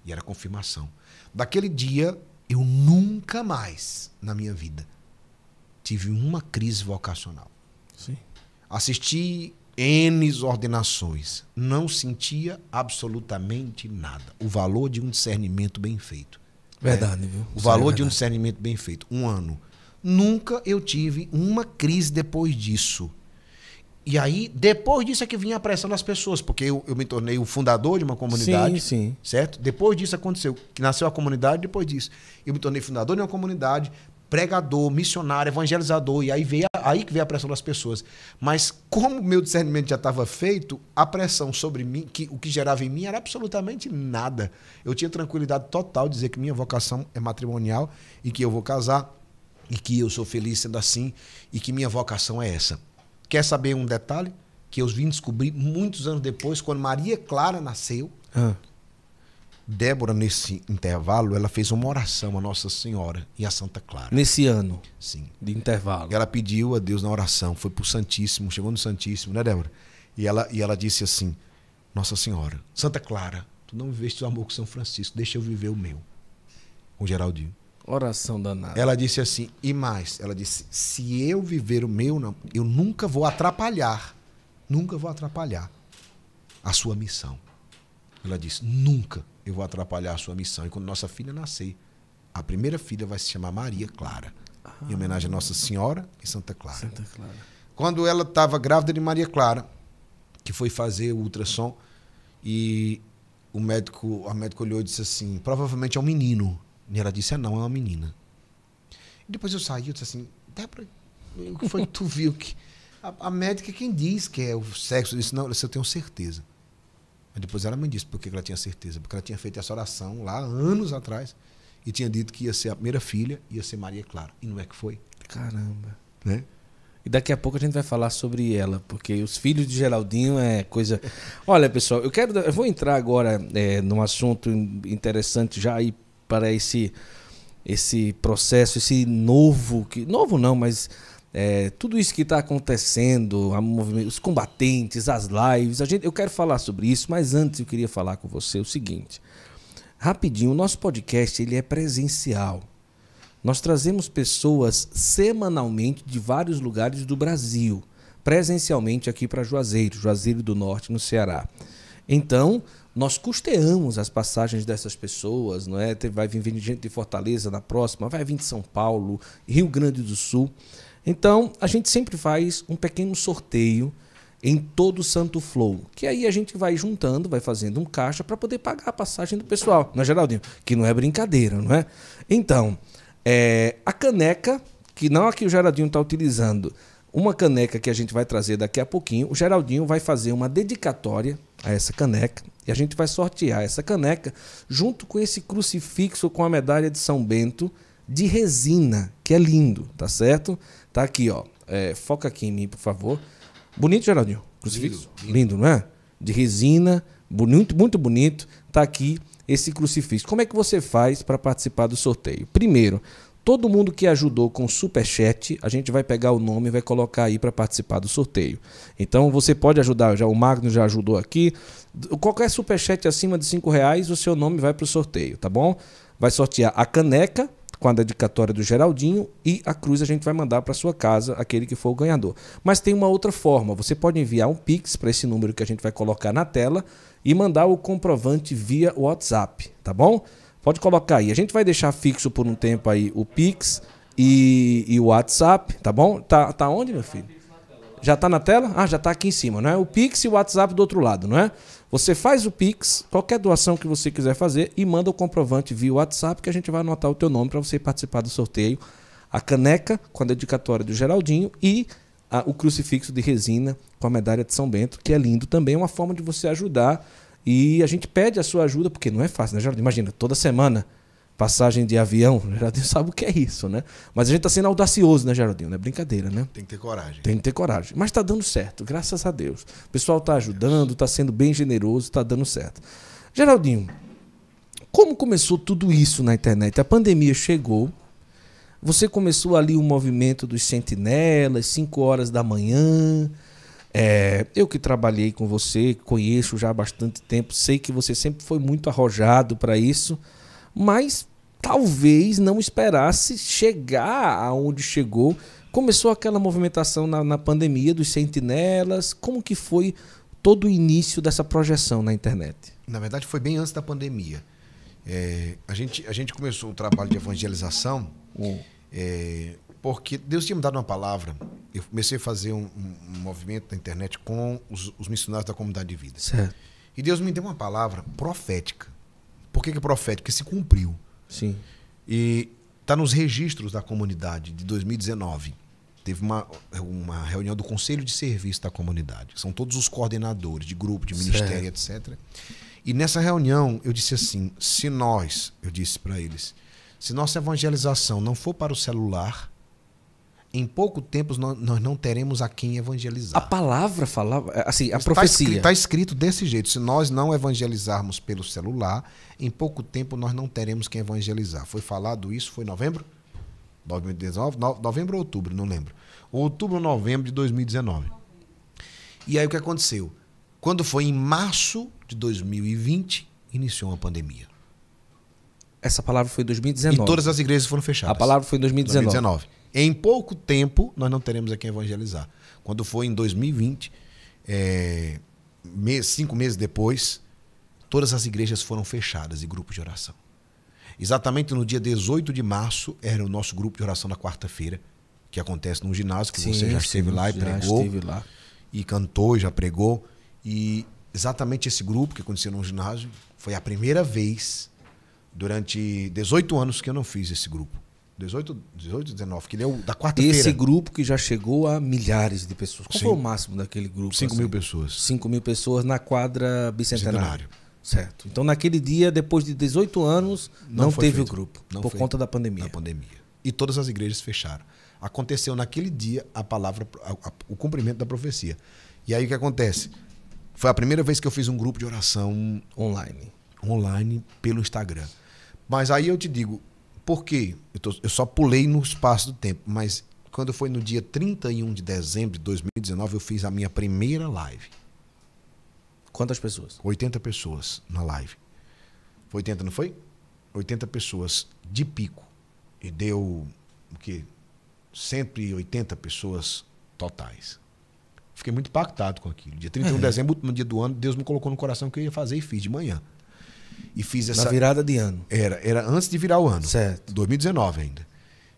S2: E era confirmação. Daquele dia, eu nunca mais na minha vida tive uma crise vocacional. Sim. Assisti N ordenações. Não sentia absolutamente nada. O valor de um discernimento bem feito. Verdade, viu? O valor é de um discernimento bem feito. Um ano Nunca eu tive uma crise depois disso. E aí, depois disso é que vinha a pressão das pessoas, porque eu, eu me tornei o fundador de uma comunidade. Sim, sim. Certo? Depois disso aconteceu. Que nasceu a comunidade, depois disso. Eu me tornei fundador de uma comunidade, pregador, missionário, evangelizador, e aí veio aí que veio a pressão das pessoas. Mas como meu discernimento já estava feito, a pressão sobre mim, que o que gerava em mim era absolutamente nada. Eu tinha tranquilidade total de dizer que minha vocação é matrimonial e que eu vou casar, e que eu sou feliz sendo assim e que minha vocação é essa. Quer saber um detalhe que eu vim descobrir muitos anos depois, quando Maria Clara nasceu? Ah. Débora, nesse intervalo, ela fez uma oração à Nossa Senhora e à Santa Clara. Nesse ano? Sim. De intervalo. Ela pediu a Deus na oração, foi pro Santíssimo, chegou no Santíssimo, né, Débora? E ela, e ela disse assim: Nossa Senhora, Santa Clara, tu não viveste o amor com São Francisco, deixa eu viver o meu. Com Geraldinho. Oração danada. Ela disse assim, e mais, ela disse: se eu viver o meu, não, eu nunca vou atrapalhar, nunca vou atrapalhar a sua missão. Ela disse: nunca eu vou atrapalhar a sua missão. E quando nossa filha nascer, a primeira filha vai se chamar Maria Clara, ah, em homenagem a Nossa Senhora e Santa Clara. Santa Clara. Quando ela estava grávida de Maria Clara, que foi fazer o ultrassom, e o médico, a médica olhou e disse assim: provavelmente é um menino. E ela disse: é não, é uma menina. E depois eu saí, eu disse assim: Débora, o que foi que tu viu? que a, a médica é quem diz que é o sexo. Eu disse: não, eu tenho certeza. depois ela me disse por que ela tinha certeza. Porque ela tinha feito essa oração lá anos atrás e tinha dito que ia ser a primeira filha, ia ser Maria Clara. E não é que foi. Caramba.
S1: Né? E daqui a pouco a gente vai falar sobre ela, porque os filhos de Geraldinho é coisa. Olha, pessoal, eu quero. Eu vou entrar agora é, num assunto interessante já e para esse esse processo, esse novo que novo não, mas é, tudo isso que está acontecendo, os combatentes, as lives, a gente, eu quero falar sobre isso, mas antes eu queria falar com você o seguinte, rapidinho, o nosso podcast ele é presencial. Nós trazemos pessoas semanalmente de vários lugares do Brasil, presencialmente aqui para Juazeiro, Juazeiro do Norte, no Ceará. Então, nós custeamos as passagens dessas pessoas, não é? Vai vir gente de Fortaleza na próxima, vai vir de São Paulo, Rio Grande do Sul. Então, a gente sempre faz um pequeno sorteio em todo o Santo Flow, que aí a gente vai juntando, vai fazendo um caixa para poder pagar a passagem do pessoal, não é, Geraldinho? Que não é brincadeira, não é? Então, é, a caneca, que não a que o Geraldinho está utilizando, uma caneca que a gente vai trazer daqui a pouquinho. O Geraldinho vai fazer uma dedicatória a essa caneca. E a gente vai sortear essa caneca junto com esse crucifixo com a medalha de São Bento de resina, que é lindo, tá certo? Tá aqui, ó. É, foca aqui em mim, por favor. Bonito, Geraldinho? Crucifixo? Lindo, lindo. lindo não é? De resina, bonito, muito bonito. Tá aqui esse crucifixo. Como é que você faz para participar do sorteio? Primeiro, Todo mundo que ajudou com super chat, a gente vai pegar o nome e vai colocar aí para participar do sorteio. Então você pode ajudar, já o Magno já ajudou aqui. Qualquer super chat acima de cinco reais, o seu nome vai para o sorteio, tá bom? Vai sortear a caneca com a dedicatória do Geraldinho e a cruz a gente vai mandar para sua casa, aquele que for o ganhador. Mas tem uma outra forma, você pode enviar um Pix para esse número que a gente vai colocar na tela e mandar o comprovante via WhatsApp, tá bom? Pode colocar aí. A gente vai deixar fixo por um tempo aí o Pix e, e o WhatsApp, tá bom? Tá, tá onde, meu filho? Já tá na tela? Ah, já tá aqui em cima, não é? O Pix e o WhatsApp do outro lado, não é? Você faz o Pix, qualquer doação que você quiser fazer e manda o comprovante via WhatsApp que a gente vai anotar o teu nome para você participar do sorteio. A caneca com a dedicatória do Geraldinho e a, o crucifixo de resina com a medalha de São Bento, que é lindo também, é uma forma de você ajudar e a gente pede a sua ajuda, porque não é fácil, né, Geraldo? Imagina, toda semana passagem de avião, Geraldo, Geraldinho sabe o que é isso, né? Mas a gente tá sendo audacioso, né, Geraldinho? Não é brincadeira, né? Tem que ter coragem. Tem que ter coragem. Mas tá dando certo, graças a Deus. O pessoal tá ajudando, tá sendo bem generoso, tá dando certo. Geraldinho, como começou tudo isso na internet? A pandemia chegou, você começou ali o movimento dos sentinelas, 5 horas da manhã, é, eu que trabalhei com você, conheço já há bastante tempo, sei que você sempre foi muito arrojado para isso, mas talvez não esperasse chegar aonde chegou. Começou aquela movimentação na, na pandemia dos sentinelas. Como que foi todo o início dessa projeção na internet?
S2: Na verdade, foi bem antes da pandemia. É, a, gente, a gente começou o trabalho de evangelização. Hum. É, porque Deus tinha me dado uma palavra. Eu comecei a fazer um, um movimento na internet com os, os, missionários da comunidade de vida. Certo. E Deus me deu uma palavra profética. Por que, que é profética? Porque se cumpriu. Sim. E está nos registros da comunidade de 2019. Teve uma, uma reunião do Conselho de Serviço da comunidade. São todos os coordenadores de grupo, de ministério, certo. etc. E nessa reunião eu disse assim: se nós, eu disse para eles, se nossa evangelização não for para o celular, em pouco tempo nós não teremos a quem evangelizar. A palavra falava, é, assim, a Está profecia. está escrito, desse jeito: se nós não evangelizarmos pelo celular, em pouco tempo nós não teremos quem evangelizar. Foi falado isso, foi novembro? 2019? Novembro ou outubro, não lembro. Outubro ou novembro de 2019. E aí o que aconteceu? Quando foi em março de 2020, iniciou uma pandemia. Essa palavra foi em 2019. E todas as igrejas foram fechadas. A palavra foi em 2019. 2019. Em pouco tempo, nós não teremos a quem evangelizar. Quando foi em 2020, é, mês, cinco meses depois, todas as igrejas foram fechadas e grupos de oração. Exatamente no dia 18 de março, era o nosso grupo de oração na quarta-feira, que acontece num ginásio, que sim, você já esteve sim, lá e pregou. Lá. E cantou, já pregou. E exatamente esse grupo que aconteceu num ginásio foi a primeira vez durante 18 anos que eu não fiz esse grupo. 18, 18 19, que ele é o da quarta-feira. Esse
S1: grupo que já chegou a milhares de pessoas. Qual Sim. foi o máximo daquele grupo? 5 assim? mil pessoas. 5 mil pessoas na quadra bicentenário. bicentenário. Certo. Então, naquele dia, depois de 18
S2: anos, não, não teve feito. o grupo, não por conta da pandemia. Da pandemia. E todas as igrejas fecharam. Aconteceu naquele dia a palavra, a, a, o cumprimento da profecia. E aí o que acontece? Foi a primeira vez que eu fiz um grupo de oração online. Online pelo Instagram. Mas aí eu te digo, porque eu, tô, eu só pulei no espaço do tempo, mas quando foi no dia 31 de dezembro de 2019, eu fiz a minha primeira live. Quantas pessoas? 80 pessoas na live. Foi 80, não foi? 80 pessoas de pico. E deu o quê? 180 pessoas totais. Fiquei muito impactado com aquilo. Dia 31 de é. dezembro, último dia do ano, Deus me colocou no coração que eu ia fazer e fiz de manhã. E fiz essa. Na virada de ano. Era, era antes de virar o ano. Certo. 2019 ainda.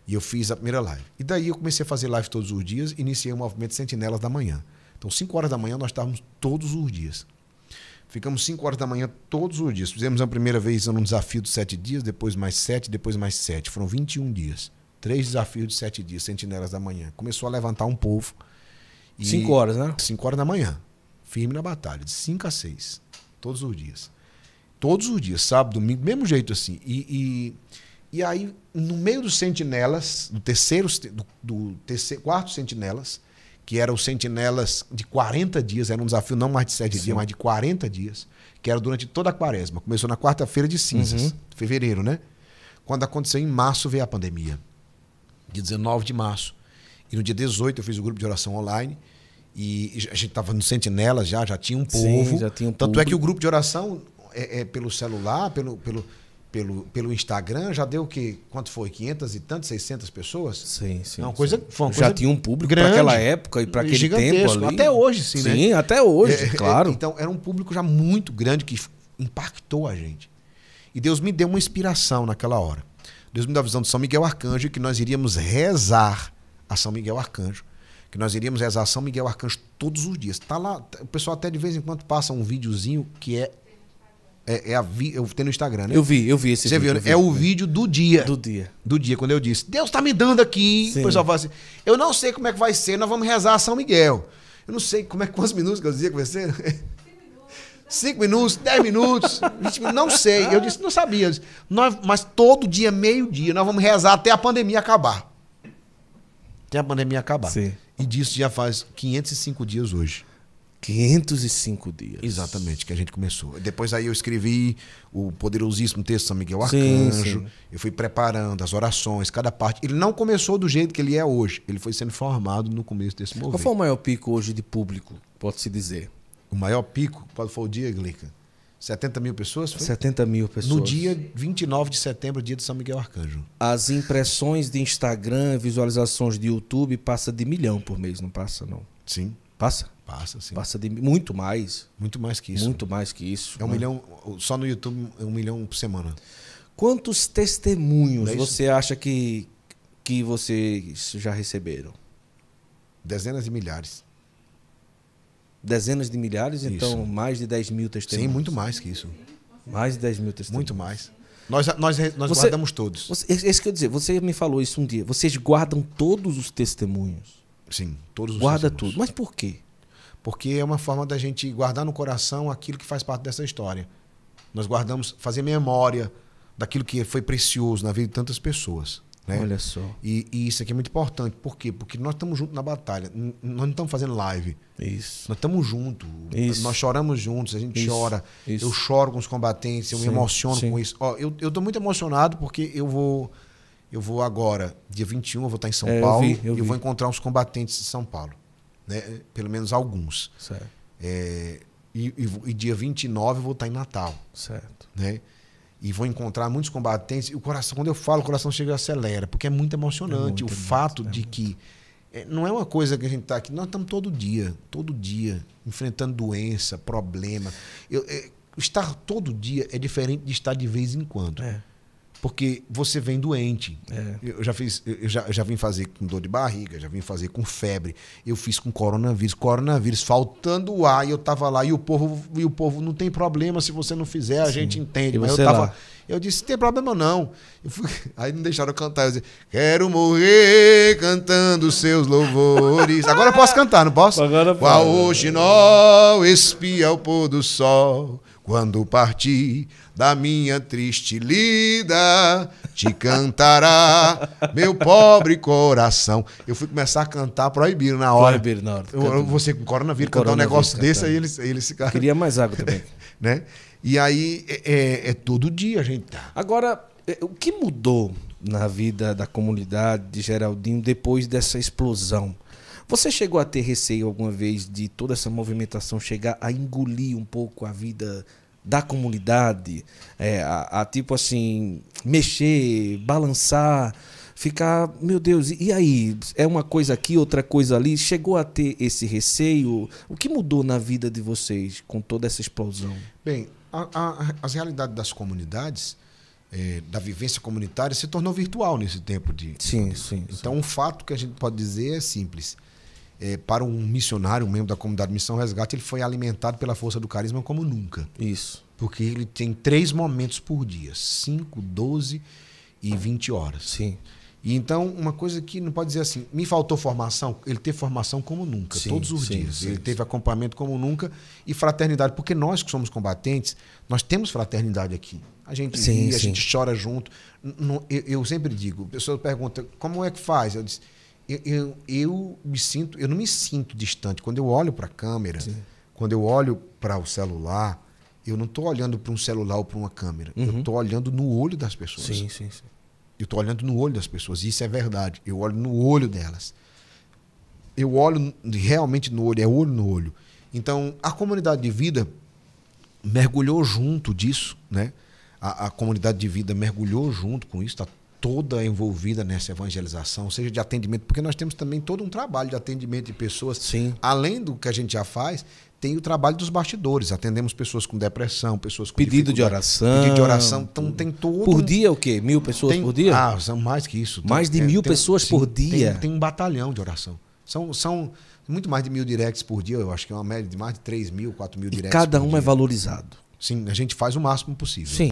S2: E eu fiz a primeira live. E daí eu comecei a fazer live todos os dias, iniciei o movimento Sentinelas da Manhã. Então, 5 horas da manhã nós estávamos todos os dias. Ficamos 5 horas da manhã todos os dias. Fizemos a primeira vez um desafio de 7 dias, depois mais 7, depois mais 7. Foram 21 dias. Três desafios de 7 dias, Sentinelas da Manhã. Começou a levantar um povo. 5 horas, né? 5 horas da manhã. Firme na batalha, de 5 a 6. Todos os dias. Todos os dias, sábado, domingo, mesmo jeito assim. E, e, e aí, no meio dos sentinelas, do terceiro, do, do terceiro, quarto sentinelas, que eram os sentinelas de 40 dias, era um desafio não mais de 7 dias, mas de 40 dias, que era durante toda a quaresma. Começou na quarta-feira de cinzas, uhum. fevereiro, né? Quando aconteceu em março veio a pandemia, de 19 de março. E no dia 18 eu fiz o grupo de oração online e a gente estava no Sentinela já, já tinha um povo. Sim, já tinha um Tanto público. é que o grupo de oração é, é pelo celular, pelo, pelo, pelo, pelo Instagram, já deu que quanto foi? 500 e tantas, 600 pessoas? Sim, sim. Uma coisa, Foi uma já tinha um público para aquela época e para aquele tempo ali. Até hoje, sim, né? sim né? até hoje, é, é, é claro. É, então, era um público já muito grande que impactou a gente. E Deus me deu uma inspiração naquela hora. Deus me deu a visão de São Miguel Arcanjo que nós iríamos rezar a São Miguel Arcanjo. Que nós iríamos rezar a São Miguel Arcanjo todos os dias. Tá lá, o pessoal até de vez em quando passa um videozinho que é é, é a vi... Eu tenho no Instagram, né? Eu vi, eu vi esse Você vídeo. Você viu, né? vi. É o vídeo do dia. Do dia. Do dia, quando eu disse, Deus tá me dando aqui. Sim. O pessoal fala assim, eu não sei como é que vai ser, nós vamos rezar a São Miguel. Eu não sei como é quantos minutos que eu dizia que vai ser. Né? minutos, dez minutos, minutos, não sei. Eu disse, não sabia. Disse, nós, mas todo dia, meio-dia, nós vamos rezar até a pandemia acabar. Até a pandemia acabar. Sim. E disso já faz 505 dias hoje. 505 dias. Exatamente, que a gente começou. Depois aí eu escrevi o poderosíssimo texto de São Miguel Arcanjo. Sim, sim. Eu fui preparando as orações, cada parte. Ele não começou do jeito que ele é hoje. Ele foi sendo formado no começo desse movimento. Qual foi o maior pico hoje de público, pode-se dizer? O maior pico? Qual foi o dia, Glica? 70 mil pessoas? Foi? 70 mil pessoas. No dia 29 de setembro, dia de São Miguel Arcanjo. As impressões de Instagram, visualizações
S1: de YouTube, passa de milhão por mês, não passa não? Sim. Passa? Passa, sim. Passa de muito mais. Muito mais que isso. Muito mais que isso. É um né? milhão, só no YouTube, é um milhão por semana. Quantos testemunhos é você acha que, que vocês já receberam? Dezenas de milhares. Dezenas de milhares, isso. então mais de 10 mil testemunhos. Sim, muito mais que isso. Mais de 10 mil testemunhos. Muito mais.
S2: Nós, nós, nós você, guardamos
S1: todos. É isso que eu dizer, você me falou isso um dia. Vocês guardam todos
S2: os testemunhos. Sim, todos os Guarda tudo. Mas por quê? Porque é uma forma da gente guardar no coração aquilo que faz parte dessa história. Nós guardamos, fazer memória daquilo que foi precioso na vida de tantas pessoas. Né? Olha só. E, e, isso aqui é muito importante. Por quê? Porque nós estamos juntos na batalha. N nós não estamos fazendo live. Isso. Nós estamos juntos. Isso. Nós choramos juntos, a gente isso. chora. Isso. Eu choro com os combatentes, eu sim, me emociono sim. com isso. Ó, eu estou muito emocionado porque eu vou eu vou agora, dia 21, eu vou estar em São é, Paulo eu vi, eu e eu vou encontrar uns combatentes de São Paulo. Né? Pelo menos alguns. Certo. É, e, e, e dia 29 eu vou estar em Natal. Certo. Né? E vou encontrar muitos combatentes. E o coração, quando eu falo, o coração chega e acelera, porque é muito emocionante. É muito, o fato é muito, de que é, não é uma coisa que a gente está aqui. Nós estamos todo dia, todo dia, enfrentando doença, problema. Eu, é, estar todo dia é diferente de estar de vez em quando. É. Porque você vem doente. É. Eu já fiz, eu já, eu já vim fazer com dor de barriga, já vim fazer com febre, eu fiz com coronavírus, coronavírus, faltando ar, e eu tava lá, e o povo, e o povo não tem problema, se você não fizer, a Sim. gente entende. E mas eu tava. Lá. Eu disse, não tem problema não. Fui, aí não deixaram eu cantar. Eu disse, quero morrer cantando seus louvores. Agora eu posso cantar, não posso? Agora Qual pode. o chinó espia o pôr do sol. Quando partir, da minha triste lida te cantará, meu pobre coração. Eu fui começar a cantar proibido na hora. na hora. Eu, eu, você com coronavírus, vida cantar um negócio desse, aí eles, eles ficaram. Queria mais água também. né? E aí é, é, é todo dia a gente tá.
S1: Agora, é, o que mudou na vida da comunidade de Geraldinho depois dessa explosão? Você chegou a ter receio alguma vez de toda essa movimentação chegar a engolir um pouco a vida da comunidade, é, a, a, tipo assim, mexer, balançar, ficar, meu Deus, e aí? É uma coisa aqui, outra coisa ali? Chegou a ter esse receio? O que mudou na vida de
S2: vocês com toda essa explosão? Bem, a, a, as realidades das comunidades, é, da vivência comunitária, se tornou virtual nesse tempo de. Sim, de, sim. Então, sim. um fato que a gente pode dizer é simples é, para um missionário, um membro da comunidade Missão Resgate, ele foi alimentado pela força do carisma como nunca. Isso. Porque ele tem três momentos por dia: 5, 12 e 20 horas. Sim. E então, uma coisa que não pode dizer assim, me faltou formação, ele teve formação como nunca, sim, todos os sim, dias. Sim, ele teve acompanhamento como nunca e fraternidade, porque nós que somos combatentes, nós temos fraternidade aqui. A gente ri, a gente chora junto. Eu sempre digo, pessoas perguntam, como é que faz? Eu disse, eu, eu, me sinto, eu não me sinto distante. Quando eu olho para a câmera, Sim. quando eu olho para o celular, eu não estou olhando para um celular ou para uma câmera. Uhum. Eu estou olhando no olho das pessoas. Sim, sim, sim. Eu estou olhando no olho das pessoas. Isso é verdade. Eu olho no olho delas. Eu olho realmente no olho. É olho no olho. Então, a comunidade de vida mergulhou junto disso, né? A, a comunidade de vida mergulhou junto com isso. Está toda envolvida nessa evangelização, seja de atendimento, porque nós temos também todo um trabalho de atendimento de pessoas. Sim. Além do que a gente já faz, tem o trabalho dos bastidores. Atendemos pessoas com depressão, pessoas com pedido de oração, pedido de oração. Então tem todo por um... dia o quê? Mil pessoas tem... por dia? Ah, são mais que isso. Mais tem, de mil é, tem, pessoas por dia. Tem, um batalhão de oração. São, são muito mais de mil directs por dia. Eu acho que é uma média de mais de 3 mil, 4 mil directs. E cada um dia. é valorizado. Sim, a gente faz o máximo possível. Sim,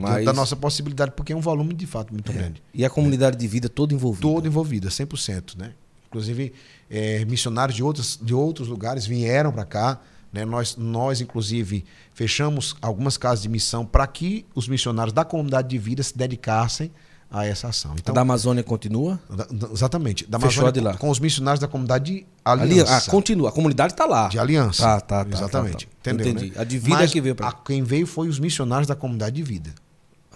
S2: mas... Da nossa possibilidade, porque é um volume de fato muito é. grande. E a comunidade é. de vida toda envolvida? Toda envolvida, 100%. Né? Inclusive, é, missionários de outros, de outros lugares vieram para cá. Né? Nós, nós, inclusive, fechamos algumas casas de missão para que os missionários da comunidade de vida se dedicassem a essa ação. Então, a da Amazônia continua? Da, exatamente. Da Fechou de lá. Com, com os missionários da comunidade de Aliança. Ali, ah, continua. A comunidade está lá. De Aliança. Tá, tá, tá, tá Exatamente. Tá, tá. Entendeu? Entendi. Né? A de vida Mas é que veio para Quem veio foi os missionários da comunidade de vida.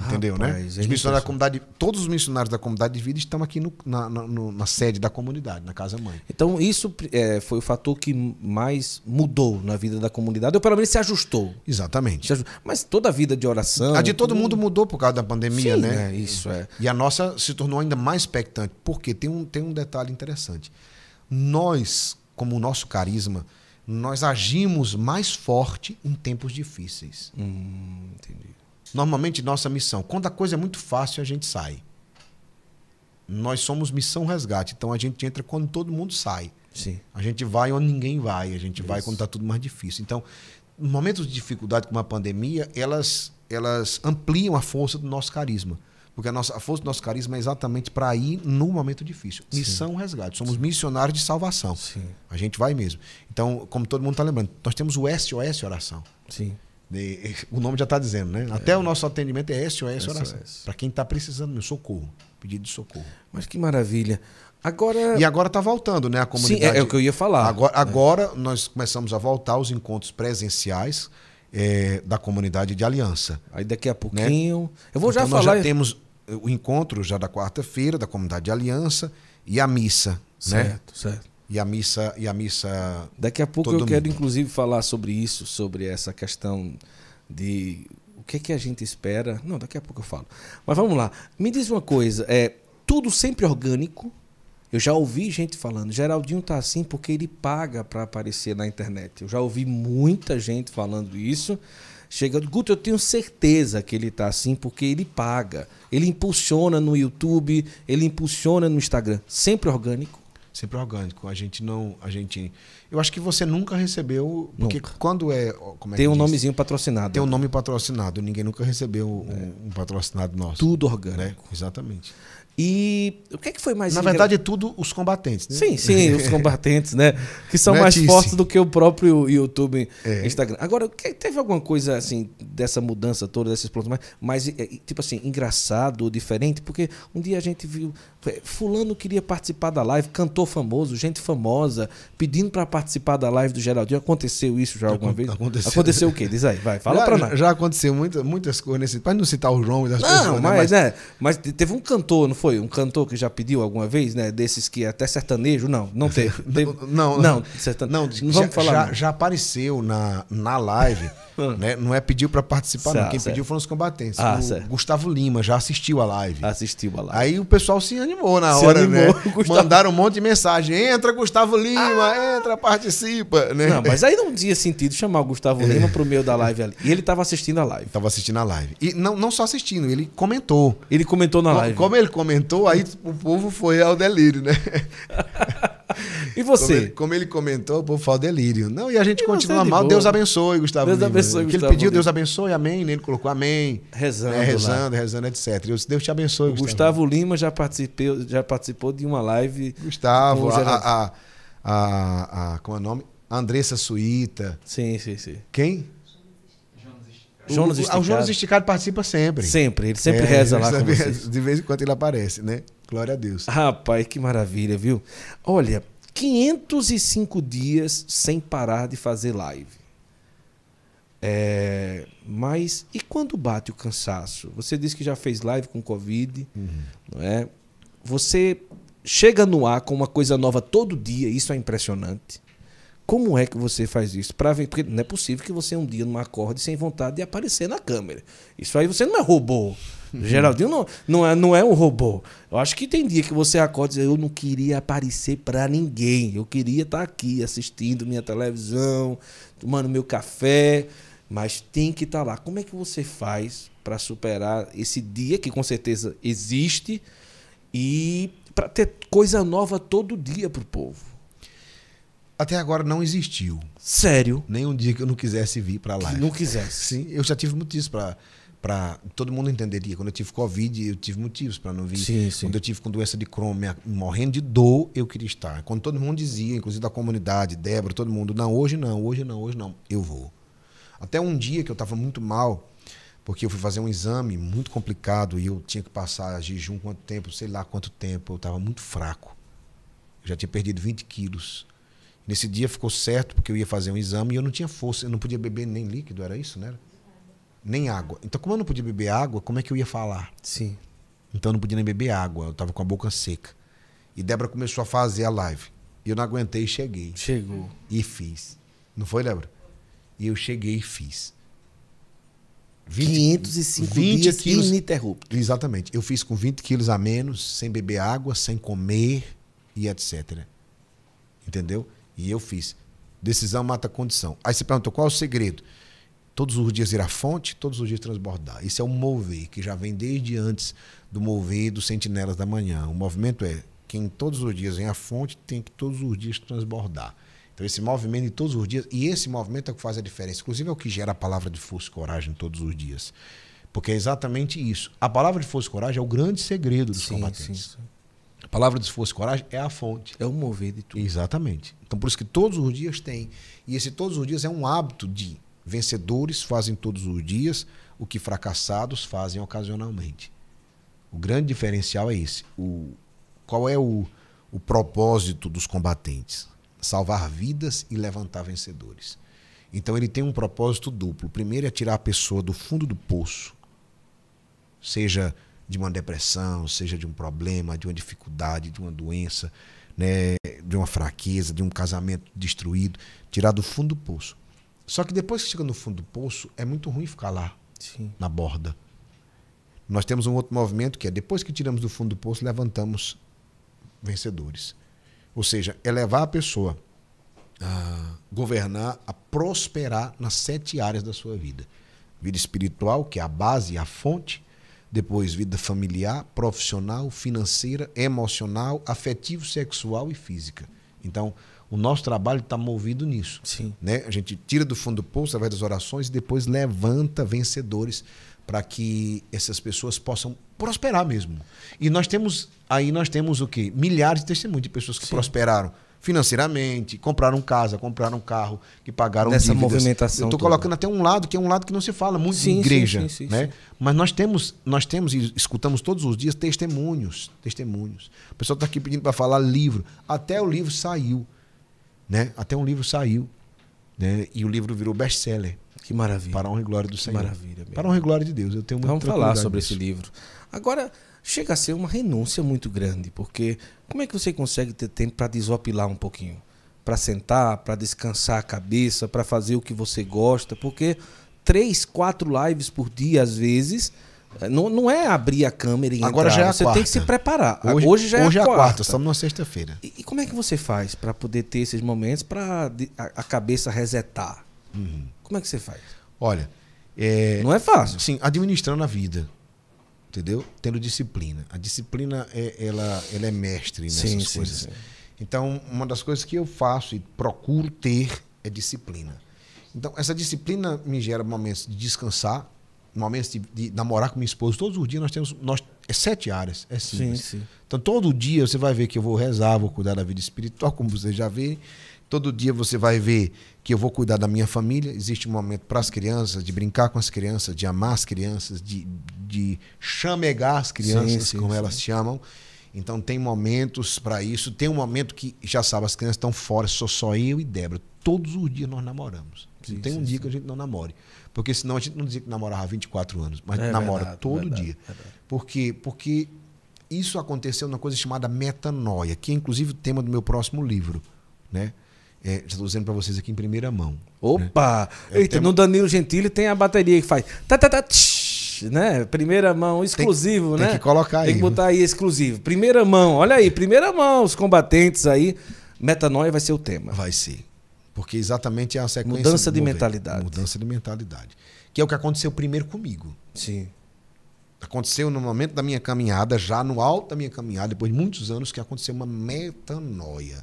S2: Entendeu, Rapaz, né? É os é missionários da comunidade, todos os missionários da comunidade de vida estão aqui no, na, na, na, sede da comunidade, na casa mãe.
S1: Então, isso é, foi o fator que mais mudou na vida da
S2: comunidade, ou pelo menos se ajustou. Exatamente. Mas toda a vida de oração. A de todo mundo mudou por causa da pandemia, Sim, né? É, isso é. E a nossa se tornou ainda mais expectante. Porque tem um, tem um detalhe interessante. Nós, como o nosso carisma, nós agimos mais forte em tempos difíceis. Hum, entendi. Normalmente, nossa missão. Quando a coisa é muito fácil, a gente sai. Nós somos missão resgate. Então, a gente entra quando todo mundo sai. Sim. A gente vai onde ninguém vai. A gente Isso. vai quando está tudo mais difícil. Então, momentos de dificuldade como a pandemia, elas, elas ampliam a força do nosso carisma. Porque a, nossa, a força do nosso carisma é exatamente para ir no momento difícil. Missão Sim. resgate. Somos Sim. missionários de salvação. Sim. A gente vai mesmo. Então, como todo mundo está lembrando, nós temos o SOS oração. Sim. O nome já está dizendo, né? Até é. o nosso atendimento é SOS, é é SOS. Oração. É Para quem está precisando, meu socorro. Pedido de socorro. Mas que maravilha. Agora... E agora está voltando, né? A comunidade. Sim, é, é, o que eu ia falar. Agora, agora é. nós começamos a voltar aos encontros presenciais da comunidade de aliança. Aí daqui a né? pouquinho. Né? Eu vou então já nós falar. Já temos o encontro já da quarta-feira da comunidade de aliança e a missa. Certo, né? certo e a missa e a missa daqui a pouco eu domingo. quero
S1: inclusive falar sobre isso sobre essa questão de o que é que a gente espera não daqui a pouco eu falo mas vamos lá me diz uma coisa é tudo sempre orgânico eu já ouvi gente falando Geraldinho tá assim porque ele paga para aparecer na internet eu já ouvi muita gente falando isso chega Guto eu tenho certeza que ele tá assim porque ele paga ele impulsiona no YouTube ele impulsiona no Instagram sempre orgânico
S2: sempre orgânico. A gente não, a gente, eu acho que você nunca recebeu, porque nunca. quando é, como é tem um diz? nomezinho patrocinado. Tem um nome patrocinado. Ninguém nunca recebeu é. um, um, patrocinado nosso. Tudo orgânico, né? exatamente. E o que, é que foi mais Na engra... verdade, tudo os
S1: combatentes, né? Sim, sim, os combatentes, né? Que são é mais fortes do que o próprio YouTube, é. Instagram. Agora, teve alguma coisa assim, dessa mudança toda, desses pontos mais é, é, tipo assim, engraçado, diferente, porque um dia a gente viu. Fulano queria participar da live, cantor famoso, gente famosa, pedindo para participar da live do Geraldinho. Aconteceu isso já alguma Acon vez? Aconteceu. Aconteceu o quê? Diz aí, vai, fala já, pra nós.
S2: Já aconteceu muita, muitas coisas nesse. Pra não citar o nome das não, pessoas. Não, né, mas, né?
S1: mas, é, mas teve um cantor, não foi? foi? Um cantor que já pediu alguma vez, né? Desses que até
S2: sertanejo? Não, não teve. não, não, não,
S1: sertane... não, vamos já, falar. Já,
S2: já, apareceu na, na live, ah. né? Não é pediu para participar, certo, não. Quem certo. pediu foram os combatentes. Ah, Gustavo Lima já assistiu a live. Assistiu a live. Aí o pessoal se animou na se hora, animou, né? Gustavo... Mandaram um monte de mensagem. Entra, Gustavo Lima, ah! entra, participa, né? Não, mas aí não tinha sentido chamar
S1: o Gustavo é. Lima pro meio da live ali. E ele tava assistindo a live. Tava assistindo a live.
S2: E não, não só assistindo, ele comentou. Ele comentou na live. Como ele comentou comentou, aí o povo foi ao delírio, né? E você? Como ele, como ele, comentou, o povo ao delírio. Não, e a gente e continua mal. Boa. Deus abençoe, Gustavo. Deus Lima. abençoe, Gustavo. ele pediu, Deus abençoe, amém. Né? Ele colocou amém. Rezando. Né? Rezando, lá. rezando, etc. Eu Deus te abençoe, Gustavo. Gustavo Lima já, participou, já participou de uma live. Gustavo, a, a, a, a, Como é o nome? Andressa Suíta. Sim, sim, sim. Quem? Jonas o, Esticado. O Jonas Esticado participa sempre. Sempre, ele sempre é, reza lá com vocês. De vez em quando ele aparece, né? Glória a Deus.
S1: Rapaz, que maravilha, viu? Olha, 505 dias sem parar de fazer live. É, mas e quando bate o cansaço? Você disse que já fez live com Covid, uhum. não é? Você chega no ar com uma coisa nova todo dia, isso é impressionante. Como é que você faz isso? Para ver, porque não é possível que você um dia não acorde sem vontade de aparecer na câmera. Isso aí você não é robô. Uhum. Geraldinho não, não, é, não é um robô. Eu acho que tem dia que você acorda e diz, eu não queria aparecer para ninguém. Eu queria estar tá aqui assistindo minha televisão, tomando meu café, mas tem que estar tá lá. Como é que você faz para superar esse dia que com certeza existe e para ter coisa nova todo
S2: dia para o povo? até agora não existiu. Sério? Nem um dia que eu não quisesse vir para lá. Não quisesse. Sim, eu já tive motivos para para todo mundo entenderia. Quando eu tive Covid, eu tive motivos para não vir. Sim, sim. Quando eu tive com doença de Crohn, morrendo de dor, eu queria estar. Quando todo mundo dizia, inclusive da comunidade, Débora, todo mundo, não, hoje não, hoje não, hoje não, eu vou. Até um dia que eu estava muito mal, porque eu fui fazer um exame muito complicado e eu tinha que passar jejum quanto tempo, sei lá quanto tempo, eu estava muito fraco. Eu já tinha perdido 20 quilos. Nesse dia ficou certo, porque eu ia fazer um exame e eu não tinha força, eu não podia beber nem líquido, era isso, né? Nem água. Então, como eu não podia beber água, como é que eu ia falar? Sim. Então, eu não podia nem beber água, eu tava com a boca seca. E Débora começou a fazer a live. E eu não aguentei e cheguei. Chegou. E fiz. Não foi, Débora? E eu cheguei e fiz. 20, 505 20 dias quilos, ininterrupto. Exatamente. Eu fiz com 20 quilos a menos, sem beber água, sem comer e etc. Entendeu? E eu fiz. Decisão mata condição. Aí você perguntou qual é o segredo? Todos os dias ir à fonte, todos os dias transbordar. Isso é o mover, que já vem desde antes do mover dos sentinelas da manhã. O movimento é quem todos os dias vem à fonte tem que todos os dias transbordar. Então, esse movimento em todos os dias, e esse movimento é o que faz a diferença. Inclusive, é o que gera a palavra de força e coragem todos os dias. Porque é exatamente isso. A palavra de força e coragem é o grande segredo dos sim, combatentes. Sim, sim. A palavra de esforço e coragem é a fonte. É o mover de tudo. Exatamente. Então, por isso que todos os dias tem. E esse todos os dias é um hábito de vencedores fazem todos os dias o que fracassados fazem ocasionalmente. O grande diferencial é esse. O, qual é o, o propósito dos combatentes? Salvar vidas e levantar vencedores. Então ele tem um propósito duplo. primeiro é tirar a pessoa do fundo do poço, seja de uma depressão, seja de um problema, de uma dificuldade, de uma doença, né, de uma fraqueza, de um casamento destruído, tirar do fundo do poço. Só que depois que chega no fundo do poço, é muito ruim ficar lá, Sim. na borda. Nós temos um outro movimento que é depois que tiramos do fundo do poço, levantamos vencedores. Ou seja, elevar é a pessoa a governar, a prosperar nas sete áreas da sua vida: vida espiritual, que é a base, a fonte, depois, vida familiar, profissional, financeira, emocional, afetivo, sexual e física. Então, o nosso trabalho está movido nisso. Sim. Né? A gente tira do fundo do poço através das orações e depois levanta vencedores para que essas pessoas possam prosperar mesmo. E nós temos aí nós temos o quê? Milhares de testemunhos de pessoas que Sim. prosperaram financeiramente, compraram casa, compraram carro, que pagaram Nessa dívidas. movimentação. Eu estou colocando até um lado que é um lado que não se fala muito sim, igreja, sim, sim, né? Mas nós temos, nós temos e escutamos todos os dias testemunhos, testemunhos. O pessoal está aqui pedindo para falar livro. Até o livro saiu, né? Até um livro saiu, né? E o livro virou best-seller. Que maravilha. Para a honra e glória do Senhor. maravilha. Mesmo. Para a honra e glória de Deus. Eu tenho muito Vamos falar sobre nisso. esse
S1: livro. Agora, chega a ser uma renúncia muito grande, porque como é que você consegue ter tempo para desopilar um pouquinho? Para sentar, para descansar a cabeça, para fazer o que você gosta, porque três, quatro lives por dia, às vezes, eh, não, não é abrir a câmera e entrar. Agora já é a Você quarta. tem que se preparar. Hoje, hoje já é hoje é a quarta. quarta.
S2: Estamos na sexta-feira.
S1: E, e, como é que você faz para poder ter esses momentos para a, a, cabeça resetar? Uhum.
S2: Como é que você faz? Olha... É, não é fácil. Sim, administrando a vida entendeu? Tendo disciplina. A disciplina é, ela, ela é mestre nessas sim, coisas. Sim, sim. Então, uma das coisas que eu faço e procuro ter é disciplina. Então, essa disciplina me gera momentos de descansar, momentos de, de namorar com minha esposa. Todos os dias nós temos nós é sete áreas, é simples. Sim, sim. Então, todo dia você vai ver que eu vou rezar, vou cuidar da vida espiritual, como você já vê. Todo dia você vai ver que eu vou cuidar da minha família, existe um momento para as crianças, de brincar com as crianças, de amar as crianças, de, de chamegar as crianças, sim, sim, como sim. elas chamam. Então tem momentos para isso. Tem um momento que, já sabe, as crianças estão fora, sou só eu e Débora. Todos os dias nós namoramos. não tem um dia que a gente não namore. Porque senão a gente não dizia que namorava 24 anos, mas é, namora verdade, todo verdade, dia. Verdade. Porque, porque isso aconteceu numa coisa chamada metanoia, que é inclusive o tema do meu próximo livro. Né? É, já estou dizendo para vocês aqui em primeira mão. Né? Opa!
S1: Né? Eita, tenho... no Danilo Gentili tem a bateria que faz. Tá, tá, tá, tsh, né? Primeira mão, exclusivo, tem, né? Tem que colocar aí. Tem que botar aí exclusivo. Primeira mão, olha aí, primeira mão, os combatentes
S2: aí. Metanoia vai ser o tema. Vai ser. Porque exatamente é a sequência. Mudança de mentalidade. Mudança de mentalidade. Que é o que aconteceu primeiro comigo. Sim. Aconteceu no momento da minha caminhada, já no alto da minha caminhada, depois de muitos anos, que aconteceu uma metanoia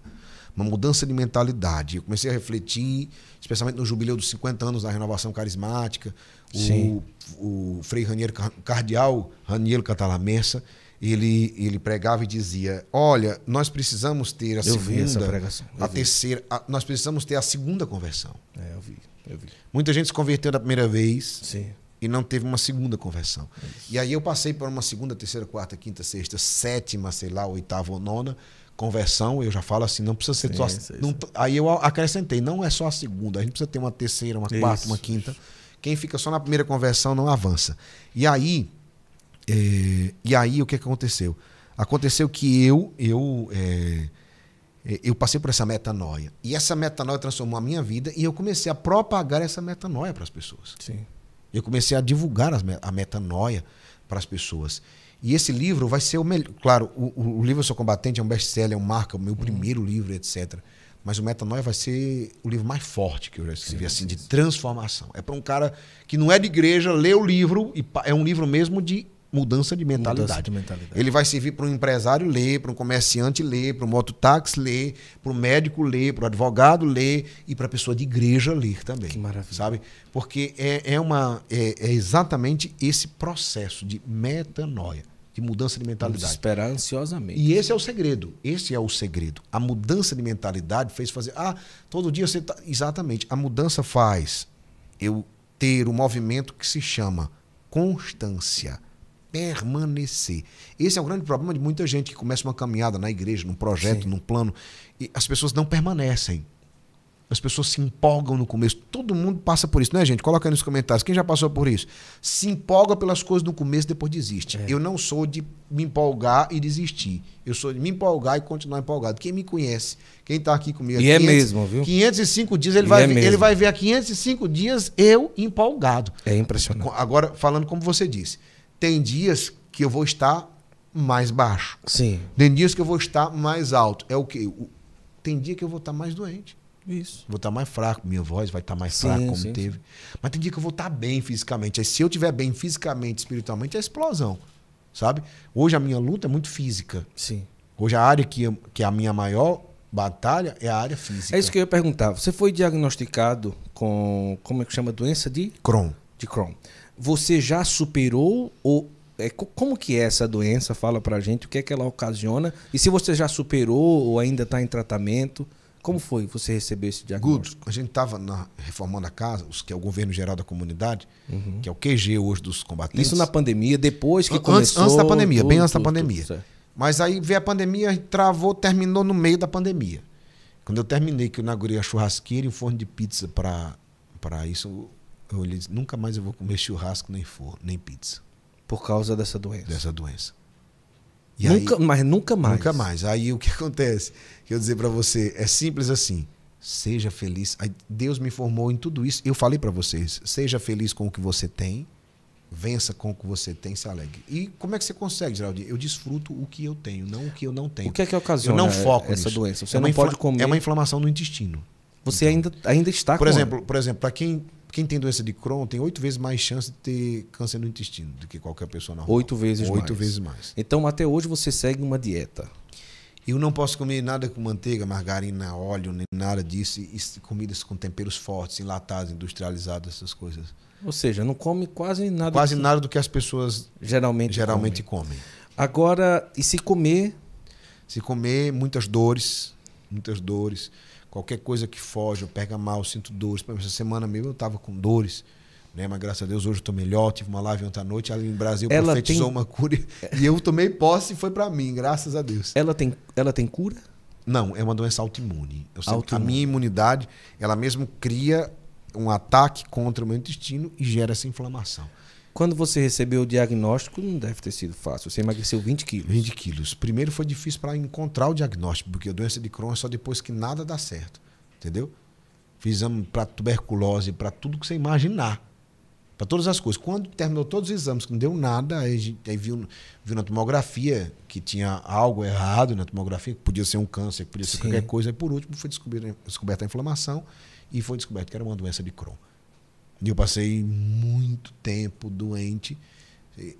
S2: uma mudança de mentalidade. Eu comecei a refletir, especialmente no jubileu dos 50 anos da renovação carismática, Sim. o, o Frei Raniero, cardeal Raniero Catalamessa, ele, ele pregava e dizia: Olha, nós precisamos ter a eu segunda, pregação, a vi. terceira, a, nós precisamos ter a segunda conversão. É, eu vi, eu vi. Muita gente se converteu da primeira vez Sim. e não teve uma segunda conversão. Isso. E aí eu passei por uma segunda, terceira, quarta, quinta, sexta, sétima, sei lá, oitava ou nona conversão, eu já falo assim, não precisa ser sim, só. Sim, não, sim. Aí eu acrescentei, não é só a segunda, a gente precisa ter uma terceira, uma isso. quarta, uma quinta. Quem fica só na primeira conversão não avança. E aí, é, e aí o que aconteceu? Aconteceu que eu, eu, é, é eu passei por essa metanoia. E essa metanoia transformou a minha vida e eu comecei a propagar essa metanoia para as pessoas. Sim. Eu comecei a divulgar a metanoia para as pessoas. E esse livro vai ser o melhor. Claro, o, o livro Eu Sou Combatente é um best-seller, é um marca, o meu uhum. primeiro livro, etc. Mas o Metanoia vai ser o livro mais forte que eu já escrevi, assim, de transformação. É para um cara que não é de igreja, lê o livro, e é um livro mesmo de mudança de mentalidade. Mudança de mentalidade. Ele vai servir para um empresário ler, para um comerciante ler, para um mototáxi ler, para um médico ler, para o advogado ler e para a pessoa de igreja ler também. Que maravilha. Sabe? Porque é, é, uma, é, é exatamente esse processo de metanoia de mudança de mentalidade. Vamos esperar
S1: ansiosamente.
S2: E esse é o segredo. Esse é o segredo. A mudança de mentalidade fez fazer. Ah, todo dia você tá, Exatamente. A mudança faz eu ter um movimento que se chama constância. Permanecer. Esse é o grande problema de muita gente que começa uma caminhada na igreja, num projeto, Sim. num plano, e as pessoas não permanecem. As pessoas se empolgam no começo. Todo mundo passa por isso, né, gente? Coloca aí nos comentários. Quem já passou por isso? Se empolga pelas coisas no começo, depois desiste. É. Eu não sou de me empolgar e desistir. Eu sou de me empolgar e continuar empolgado. Quem me conhece, quem está aqui comigo. E 500, é mesmo, viu? 505 dias, ele, vai, é ele vai ver a 505 dias eu empolgado. É impressionante. Agora, falando como você disse, tem dias que eu vou estar mais baixo. Sim. Tem dias que eu vou estar mais alto. É o quê? Tem dia que eu vou estar mais doente. Isso. Vou estar tá mais fraco, minha voz vai estar tá mais sim, fraca como sim, teve. Sim. Mas tem dia que eu vou estar tá bem fisicamente. Aí, se eu estiver bem fisicamente, espiritualmente, é explosão. Sabe? Hoje a minha luta é muito física. Sim. Hoje a área que, que é a minha maior batalha é a área física. É isso que eu ia perguntar. Você foi diagnosticado com, como é
S1: que chama, doença de? Crohn. De Crohn. Você já superou ou é, como que é essa doença? Fala pra gente o que é que ela ocasiona e se você já superou ou ainda está em
S2: tratamento. Como foi você receber esse diagnóstico? Guto, a gente estava reformando a casa, os, que é o governo geral da comunidade, uhum. que é o QG hoje dos combatentes. Isso na pandemia, depois que antes, começou? Antes da pandemia, tudo, bem antes da pandemia. Tudo, tudo, Mas aí veio a pandemia, travou, terminou no meio da pandemia. Quando eu terminei, que eu inaugurei a churrasqueira e o forno de pizza para isso, eu olhei nunca mais eu vou comer churrasco, nem forno, nem pizza. Por causa dessa doença? Dessa doença. E nunca, aí, mas nunca mais. Nunca mais. Aí o que acontece? Que eu dizer para você, é simples assim. Seja feliz. Aí, Deus me formou em tudo isso. Eu falei para vocês, seja feliz com o que você tem, vença com o que você tem, se alegre. E como é que você consegue, Geraldinho? Eu desfruto o que eu tenho, não o que eu não tenho. O que é que ocasiona eu não foco essa nisso. doença? Você é não pode comer. É uma inflamação no intestino. Você então, ainda, ainda está por com exemplo, Por exemplo, para quem quem tem doença de Crohn tem oito vezes mais chance de ter câncer no intestino do que qualquer pessoa normal. Oito vezes oito mais. Oito vezes mais. Então, até hoje, você segue uma dieta. Eu não posso comer nada com manteiga, margarina, óleo, nem nada disso. E comidas com temperos fortes, enlatados, industrializadas, essas coisas.
S1: Ou seja, não come quase nada. Quase que... nada do que as pessoas geralmente, geralmente
S2: comem. comem. Agora, e se comer? Se comer, muitas dores. Muitas dores. Qualquer coisa que foge, eu pego mal, eu sinto dores. Por exemplo, essa semana mesmo eu estava com dores. Né? Mas graças a Deus hoje eu tô melhor, tive uma live ontem à noite, Ali em Brasil ela profetizou tem... uma cura e eu tomei posse e foi para mim, graças a Deus. Ela tem, ela tem cura? Não, é uma doença autoimune. a minha imunidade, ela mesmo cria um ataque contra o meu intestino e gera essa inflamação. Quando você recebeu o diagnóstico, não deve ter sido fácil. Você emagreceu 20 quilos. 20 quilos. Primeiro foi difícil para encontrar o diagnóstico, porque a doença de Crohn é só depois que nada dá certo. Entendeu? Fizemos para tuberculose, para tudo que você imaginar. Para todas as coisas. Quando terminou todos os exames, que não deu nada, aí, a gente, aí viu, viu na tomografia que tinha algo errado na tomografia, que podia ser um câncer, que podia ser Sim. qualquer coisa. E por último, foi descoberta, descoberta a inflamação e foi descoberto que era uma doença de Crohn. E eu passei muito tempo doente,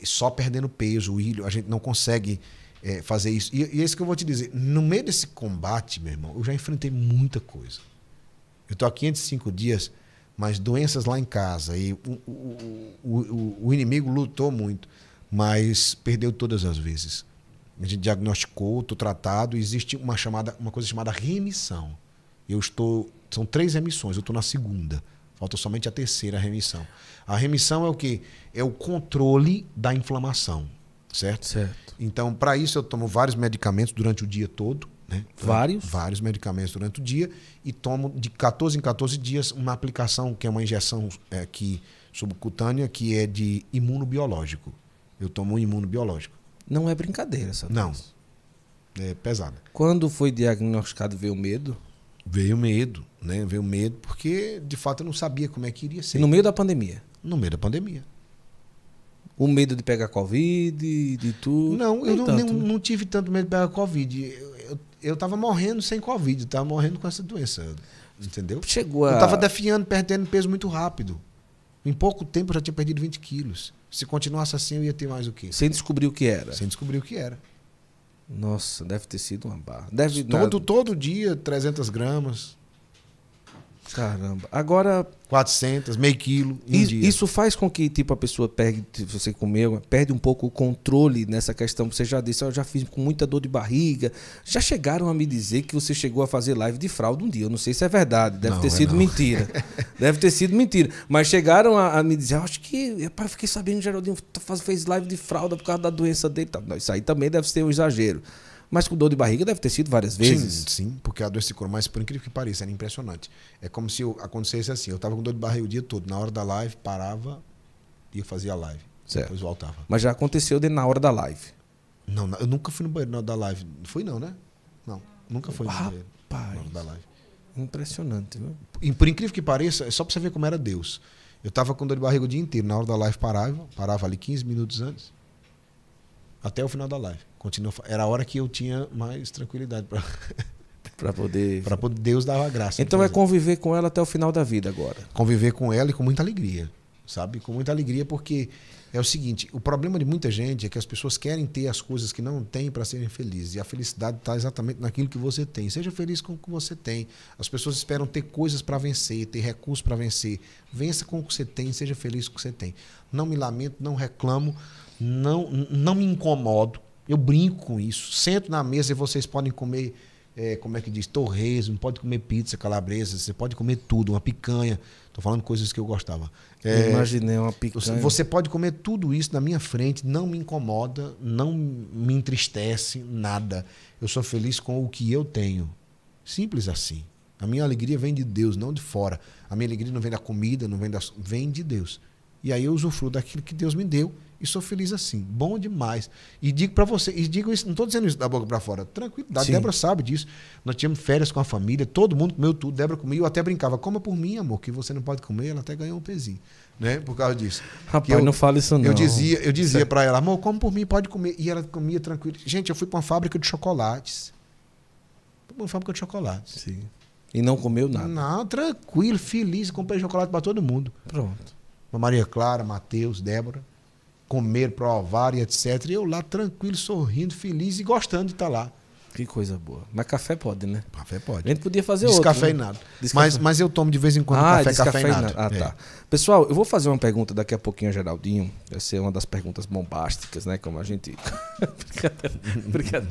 S2: só perdendo peso, ilho. A gente não consegue é, fazer isso. E, e é isso que eu vou te dizer. No meio desse combate, meu irmão, eu já enfrentei muita coisa. Eu estou há 505 dias, mas doenças lá em casa. E o, o, o, o inimigo lutou muito, mas perdeu todas as vezes. A gente diagnosticou, estou tratado. Existe uma, chamada, uma coisa chamada remissão. Eu estou. São três remissões, eu estou na segunda. Falta somente a terceira remissão. A remissão é o que? É o controle da inflamação, certo? Certo. Então, para isso, eu tomo vários medicamentos durante o dia todo. Né? Vários? Vários medicamentos durante o dia e tomo de 14 em 14 dias uma aplicação que é uma injeção é, que, subcutânea que é de imunobiológico. Eu tomo um imunobiológico. Não é brincadeira essa Não. É pesada. Quando foi diagnosticado, veio medo? Veio medo, né? Veio medo porque, de fato, eu não sabia como é que iria ser. No meio da pandemia? No meio da pandemia. O medo de pegar Covid, de tudo? Não, eu não, nem, não, tive tanto medo de pegar Covid. Eu estava morrendo sem Covid, estava morrendo com essa doença. Entendeu? Chegou a... Eu estava definhando, perdendo peso muito rápido. Em pouco tempo eu já tinha perdido 20 quilos. Se continuasse assim, eu ia ter mais o quê? Sem descobrir o que era. Sem descobrir
S1: o que era. Nossa, deve ter sido uma barra. Deve, todo, deve...
S2: todo dia, 300 gramas. Caramba. Agora. 400, meio quilo em isso, Isso
S1: faz com que tipo a pessoa perde, você comeu, perde um pouco o controle nessa questão. Você já disse, ah, eu já fiz com muita dor de barriga. Já chegaram a me dizer que você chegou a fazer live de fralda um dia. Eu não sei se é verdade, deve não, ter é sido não. mentira. deve ter sido mentira. Mas chegaram a, a me dizer, eu acho que. Rapaz, eu fiquei sabendo que o Geraldinho tá fez live de fralda por causa da doença
S2: dele. Tá, isso aí também deve ser um exagero mas com dor de barriga deve ter sido várias vezes. Sim, sim porque a dor se curou, mas por incrível que pareça, era impressionante. É como se acontecesse assim, eu estava com dor de barriga o dia todo, na hora da live parava e eu fazia a live, certo. depois voltava. Mas já aconteceu de na hora da live? Não, eu nunca fui no banheiro na hora da live, não fui não, né? Não, nunca fui no banheiro na hora da live. Impressionante, viu? E por incrível que pareça, é só para você ver como era Deus. Eu estava com dor de barriga o dia inteiro, na hora da live parava, parava ali 15 minutos antes até o final da live. Continuou. era a hora que eu tinha mais tranquilidade para para poder para poder Deus dava graça. Então é conviver com ela até o final da vida agora. Conviver com ela e com muita alegria, sabe? Com muita alegria porque é o seguinte, o problema de muita gente é que as pessoas querem ter as coisas que não têm para serem felizes. E a felicidade está exatamente naquilo que você tem. Seja feliz com o que você tem. As pessoas esperam ter coisas para vencer, ter recursos para vencer. Vença com o que você tem, seja feliz com o que você tem. Não me lamento, não reclamo, não, não me incomodo. Eu brinco com isso. Sento na mesa e vocês podem comer, é, como é que diz, torresmo, pode comer pizza calabresa, você pode comer tudo, uma picanha. Estou falando coisas que eu gostava. É, Imaginei uma picanha. Você pode comer tudo isso na minha frente, não me incomoda, não me entristece, nada. Eu sou feliz com o que eu tenho. Simples assim. A minha alegria vem de Deus, não de fora. A minha alegria não vem da comida, não vem da. vem de Deus. E aí eu usufruo daquilo que Deus me deu e sou feliz assim. Bom demais. E digo para você, e digo isso, não estou dizendo isso da boca para fora. tranquilo a Débora sabe disso. Nós tínhamos férias com a família, todo mundo comeu tudo. Débora comia, eu até brincava, coma por mim, amor, que você não pode comer. Ela até ganhou um pezinho, né? Por causa disso. Rapaz, eu, não fala isso não. Eu dizia, eu dizia é para ela, amor, coma por mim, pode comer. E ela comia tranquilo. Gente, eu fui para uma fábrica de chocolates. Uma fábrica de chocolates. Sim. E não comeu nada? Não, tranquilo, feliz, comprei chocolate para todo mundo. Pronto. Maria Clara, Matheus, Débora comer, provar e etc. E eu lá tranquilo, sorrindo, feliz e gostando de estar tá lá. Que coisa boa. Mas café pode, né? Café pode. A gente podia fazer Descafeinado. outro. Né? Descafeinado. Mas, mas eu tomo de vez em quando ah, café descafeinado Ah, tá.
S1: É. Pessoal, eu vou fazer uma pergunta daqui a pouquinho Geraldinho. Vai ser uma das perguntas bombásticas, né? Como a gente... Obrigado. Brincadeira.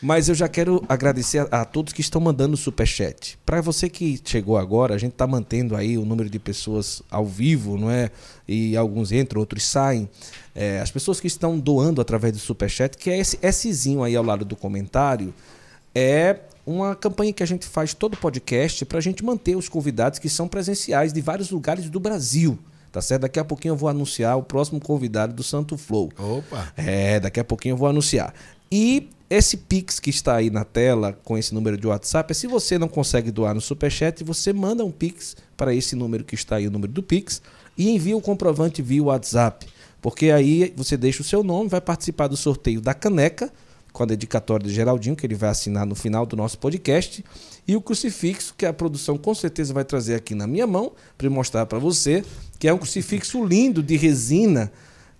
S1: Mas eu já quero agradecer a, a todos que estão mandando super chat. Para você que chegou agora, a gente está mantendo aí o número de pessoas ao vivo, não é? E alguns entram, outros saem. É, as pessoas que estão doando através do super chat, que é esse Szinho aí ao lado do comentário, é uma campanha que a gente faz todo podcast para a gente manter os convidados que são presenciais de vários lugares do Brasil. Tá certo? Daqui a pouquinho eu vou anunciar o próximo convidado do Santo Flow. Opa! É, daqui a pouquinho eu vou anunciar. E esse Pix que está aí na tela com esse número de WhatsApp, é se você não consegue doar no Superchat, você manda um Pix para esse número que está aí, o número do Pix, e envia o comprovante via WhatsApp. Porque aí você deixa o seu nome, vai participar do sorteio da caneca, com a dedicatória de Geraldinho, que ele vai assinar no final do nosso podcast, e o crucifixo, que a produção com certeza vai trazer aqui na minha mão, para mostrar para você, que é um crucifixo lindo de resina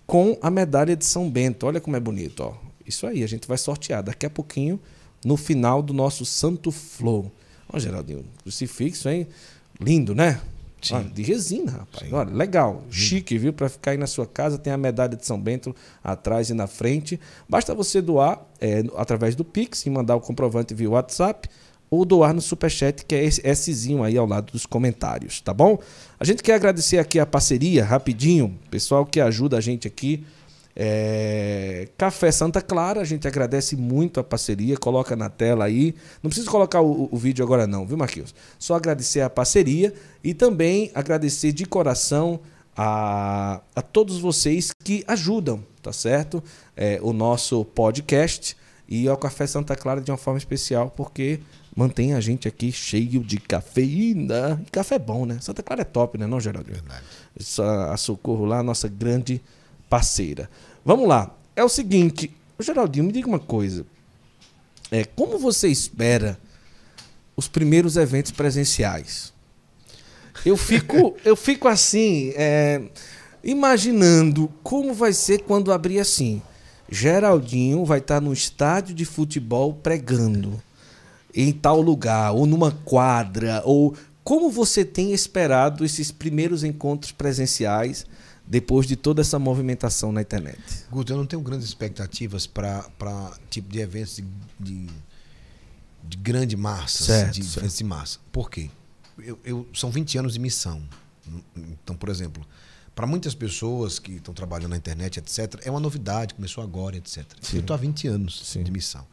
S1: com a medalha de São Bento. Olha como é bonito, ó. Isso aí, a gente vai sortear daqui a pouquinho no final do nosso Santo Flow. Ó, Geraldinho, crucifixo, hein? Lindo, né? Ah, de resina, rapaz. Sim. Olha, legal, chique, viu? Para ficar aí na sua casa, tem a medalha de São Bento atrás e na frente. Basta você doar é, através do Pix e mandar o comprovante via WhatsApp ou doar no Superchat, que é esse Szinho aí ao lado dos comentários, tá bom? A gente quer agradecer aqui a parceria, rapidinho, pessoal que ajuda a gente aqui é... Café Santa Clara, a gente agradece muito a parceria, coloca na tela aí. Não precisa colocar o, o vídeo agora não, viu Marquinhos? Só agradecer a parceria e também agradecer de coração a, a todos vocês que ajudam, tá certo? É, o nosso podcast e ao Café Santa Clara de uma forma especial, porque mantém a gente aqui cheio de cafeína. E café é bom, né? Santa Clara é top, né, não, Geraldo? Verdade. A Socorro lá, nossa grande parceira. Vamos lá. É o seguinte, Geraldinho, me diga uma coisa. É, como você espera os primeiros eventos presenciais? Eu fico, eu fico assim, é, imaginando como vai ser quando abrir assim. Geraldinho vai estar no estádio de futebol pregando em tal lugar, ou numa quadra, ou como você tem esperado esses primeiros encontros presenciais depois de toda essa movimentação na internet?
S2: Guto, eu não tenho grandes expectativas para tipo de eventos de, de, de grande massa, assim, certo, de certo. de massa. Por quê? Eu, eu, são 20 anos de missão. Então, por exemplo, para muitas pessoas que estão trabalhando na internet, etc., é uma novidade, começou agora, etc. Sim. Eu estou há 20 anos Sim. de missão.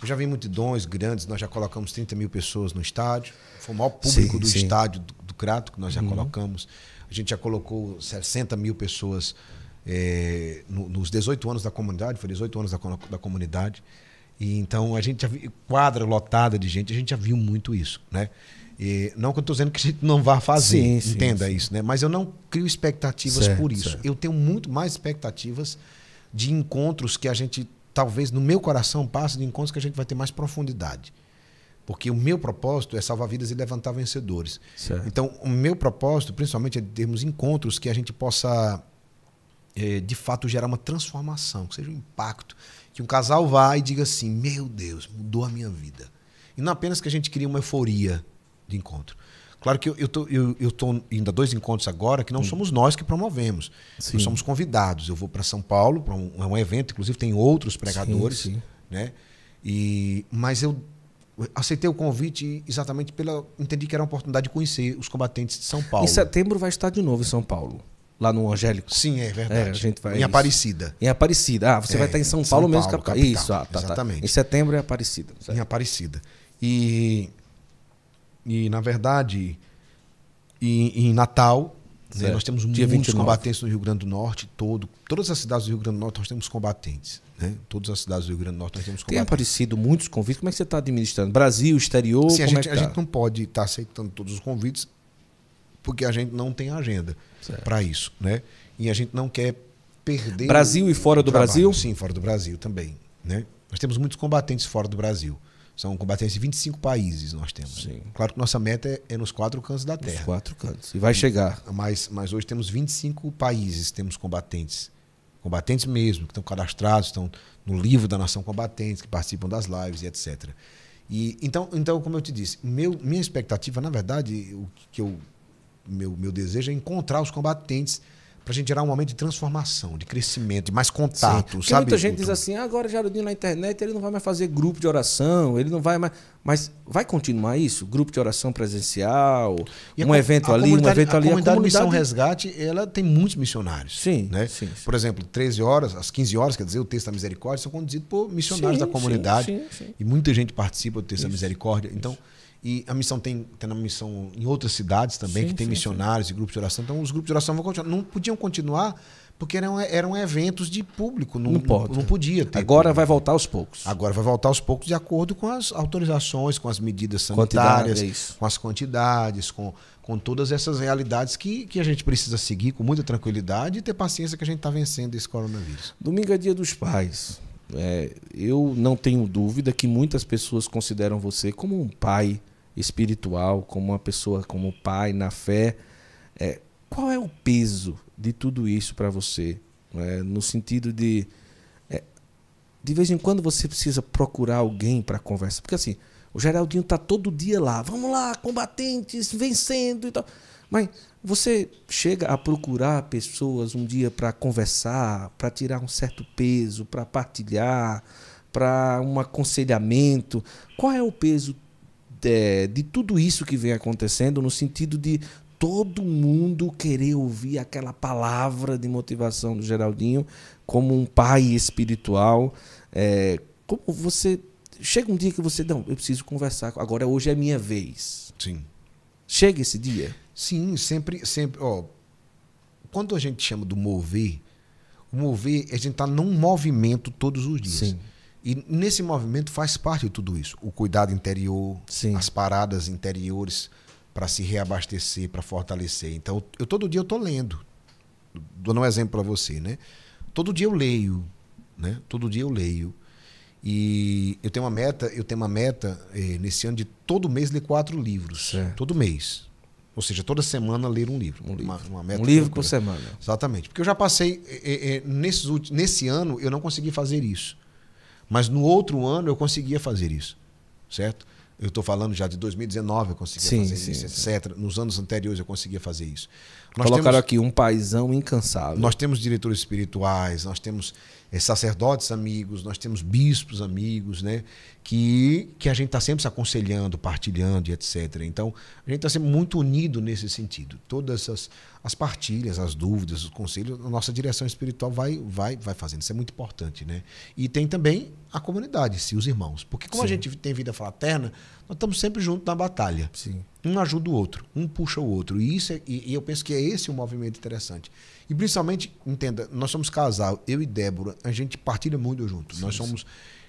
S2: Eu já vi muitos dons grandes, nós já colocamos 30 mil pessoas no estádio. Foi o maior público sim, do sim. estádio do, do Crato, que nós já uhum. colocamos. A gente já colocou 60 mil pessoas é, no, nos 18 anos da comunidade, foi 18 anos da, da comunidade. E então a gente já viu, quadra lotada de gente, a gente já viu muito isso, né? E não que eu estou dizendo que a gente não vá fazer, sim, sim, entenda sim. isso, né? Mas eu não crio expectativas certo, por isso. Certo. Eu tenho muito mais expectativas de encontros que a gente talvez no meu coração passe de encontros que a gente vai ter mais profundidade. Porque o meu propósito é salvar vidas e levantar vencedores. Certo. Então, o meu propósito, principalmente, é termos encontros que a gente possa, é, de fato, gerar uma transformação, que seja um impacto. Que um casal vá e diga assim: Meu Deus, mudou a minha vida. E não apenas que a gente cria uma euforia de encontro. Claro que eu estou eu, eu tô indo a dois encontros agora que não Sim. Hum. somos nós que promovemos. Sim. Nós somos convidados. Eu vou para São Paulo, para um, é um, evento, inclusive tem outros pregadores. Sim, né? E, mas eu aceitei o convite exatamente pela. Entendi que era uma oportunidade de conhecer os combatentes de São Paulo. Em
S1: setembro vai estar de novo em São Paulo. Lá no Angélico? Sim, é verdade. É, a gente vai, em Aparecida. Isso. Em Aparecida. Ah, você é, vai estar em São, São Paulo, Paulo mesmo, capital. capital. Isso, ah, tá, tá. exatamente. Tá. Em
S2: setembro é Aparecida. Certo? Em Aparecida. E, e na verdade, em, em Natal, né? Nós temos Dia muitos 29. combatentes no Rio Grande do Norte, todo, todas as cidades do Rio Grande do Norte nós temos combatentes. Né? Todas as cidades do Rio Grande do Norte nós temos combatentes. Tem
S1: aparecido muitos convites, como é que você está administrando? Brasil, exterior? Sim, a, gente, é tá? gente
S2: não pode estar tá aceitando todos os convites, porque a gente não tem agenda para isso. Né? E a gente não quer perder. Brasil e fora do trabalho. Brasil? Sim, fora do Brasil também. Né? Nós temos muitos combatentes fora do Brasil. São combatentes de 25 países nós temos. Né? Sim. Claro que nossa meta é, é, nos quatro cantos da Terra. Nos quatro cantos. E vai chegar. Mas, mas hoje temos 25 países, temos combatentes. Combatentes mesmo, que estão cadastrados, estão no livro da Nação Combatentes, que participam das lives e etc. E, então, então, como eu te disse, meu, minha expectativa, na verdade, o que eu, meu, meu desejo é encontrar os combatentes para a gente gerar um momento de transformação, de crescimento, de mais contato, Sim, sabe? Muita gente diz assim,
S1: ah, agora Jardim é na internet, ele não vai mais fazer grupo de oração, ele não vai mais... Mas vai continuar isso? Grupo de oração presencial, e um a, evento a ali, um evento ali. A comunidade, a comunidade Missão
S2: Resgate, ela tem muitos missionários. Sim, né? sim, sim. Por exemplo, 13 horas, às 15 horas, quer dizer, o Texto da Misericórdia, são conduzidos por missionários sim, da comunidade. Sim, sim, e muita gente participa do Texto isso, da Misericórdia. Então... Isso e a missão tem, tem uma missão em outras cidades também, sim, que tem sim, missionários sim. e grupos de oração. Então, os grupos de oração vão continuar. Não podiam continuar porque eram, eram eventos de público. Não, não, pode. não podia ter. Agora vai voltar aos poucos. Agora vai voltar aos poucos de acordo com as autorizações, com as medidas sanitárias, é com as quantidades, com, com todas essas realidades que, que a gente precisa seguir com muita tranquilidade e ter paciência que a gente está vencendo esse coronavírus. Domingo é dia dos pais.
S1: É, eu não tenho dúvida que muitas pessoas consideram você como um pai espiritual, como uma pessoa, como pai na fé. É, qual é o peso de tudo isso para você? É, no sentido de. É, de vez em quando você precisa procurar alguém para conversa. Porque assim, o Geraldinho está todo dia lá, vamos lá, combatentes, vencendo e tal. Mas você chega a procurar pessoas um dia para conversar, para tirar um certo peso, para partilhar, para um aconselhamento. Qual é o peso é, de tudo isso que vem acontecendo, no sentido de todo mundo querer ouvir aquela palavra de motivação do Geraldinho como um pai espiritual. É, como você. Chega um dia que você. Não, eu preciso conversar. Agora hoje é minha
S2: vez. Sim. Chega esse dia? Sim, sempre. sempre ó, quando a gente chama do mover, o mover, a gente está num movimento todos os dias. Sim. E nesse movimento faz parte de tudo isso. O cuidado interior, Sim. as paradas interiores para se reabastecer, para fortalecer. Então, eu todo dia eu tô lendo. Dando um exemplo para você, né? Todo dia eu leio, né? Todo dia eu leio. E eu tenho uma meta, eu tenho uma meta eh, nesse ano de todo mês ler quatro livros. Certo. Todo mês. Ou seja, toda semana ler um livro. Um livro, uma, uma meta um livro por semana. Exatamente. Porque eu já passei, eh, eh, eh nesse ano, eu não consegui fazer isso. Mas no outro ano eu conseguia fazer isso, certo? Eu estou falando já de 2019 eu conseguia sim, fazer sim, isso, sim. etc. Nos anos anteriores eu conseguia fazer isso. Nós Colocaram temos, aqui um paizão incansável. Nós temos diretores espirituais, nós temos é, sacerdotes amigos, nós temos bispos amigos, né? Que, que a gente está sempre se aconselhando, partilhando e etc. Então, a gente está sempre muito unido nesse sentido. Todas as as partilhas, as dúvidas, os conselhos, a nossa direção espiritual vai, vai, vai fazendo. Isso é muito importante, né? E tem também a comunidade, se os irmãos. Porque como Sim. a gente tem vida fraterna, nós estamos sempre juntos na batalha. Sim. Um ajuda o outro, um puxa o outro. E, isso é, e, e, eu penso que é esse o movimento interessante. E principalmente, entenda, nós somos casal, eu e Débora, a gente partilha muito junto. Sim, nós somos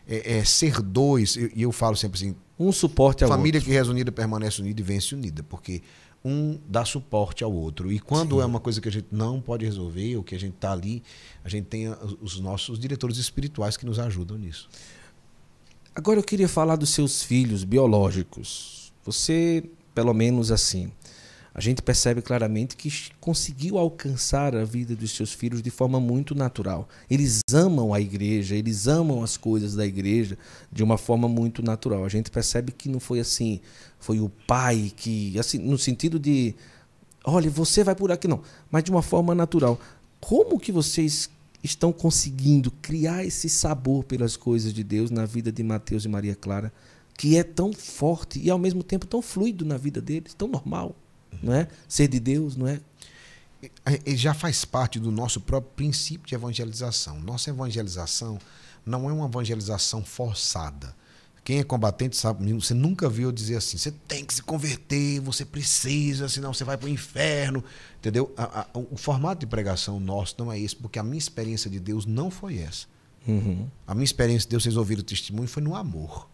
S2: é, é, ser dois, e eu, eu, falo sempre assim: um suporte ao família outro. Família que resunida permanece unida e vence unida, porque um dá suporte ao outro. E quando Sim. é uma coisa que a gente não pode resolver, ou que a gente está ali, a gente tem os nossos diretores espirituais que nos ajudam nisso. Agora eu queria falar dos seus filhos biológicos.
S1: Você, pelo menos assim, a gente percebe claramente que conseguiu alcançar a vida dos seus filhos de forma muito natural. Eles amam a igreja, eles amam as coisas da igreja de uma forma muito natural. A gente percebe que não foi assim, foi o pai que, assim, no sentido de, olha, você vai por aqui, não, mas de uma forma natural. Como que vocês estão conseguindo criar esse sabor pelas coisas de Deus na vida de Mateus e Maria Clara, que é tão forte e ao mesmo tempo
S2: tão fluido na vida deles, tão normal, não é? Ser de Deus, não é? Ele é, é, já faz parte do nosso próprio princípio de evangelização. Nossa evangelização não é uma evangelização forçada. Quem é combatente sabe, você nunca viu eu dizer assim, você tem que se converter, você precisa, senão você vai para o inferno, entendeu? A, a, o formato de pregação nosso não é esse, porque a minha experiência de Deus não foi essa. Uhum. A minha experiência de Deus, vocês ouviram o testemunho, foi no amor.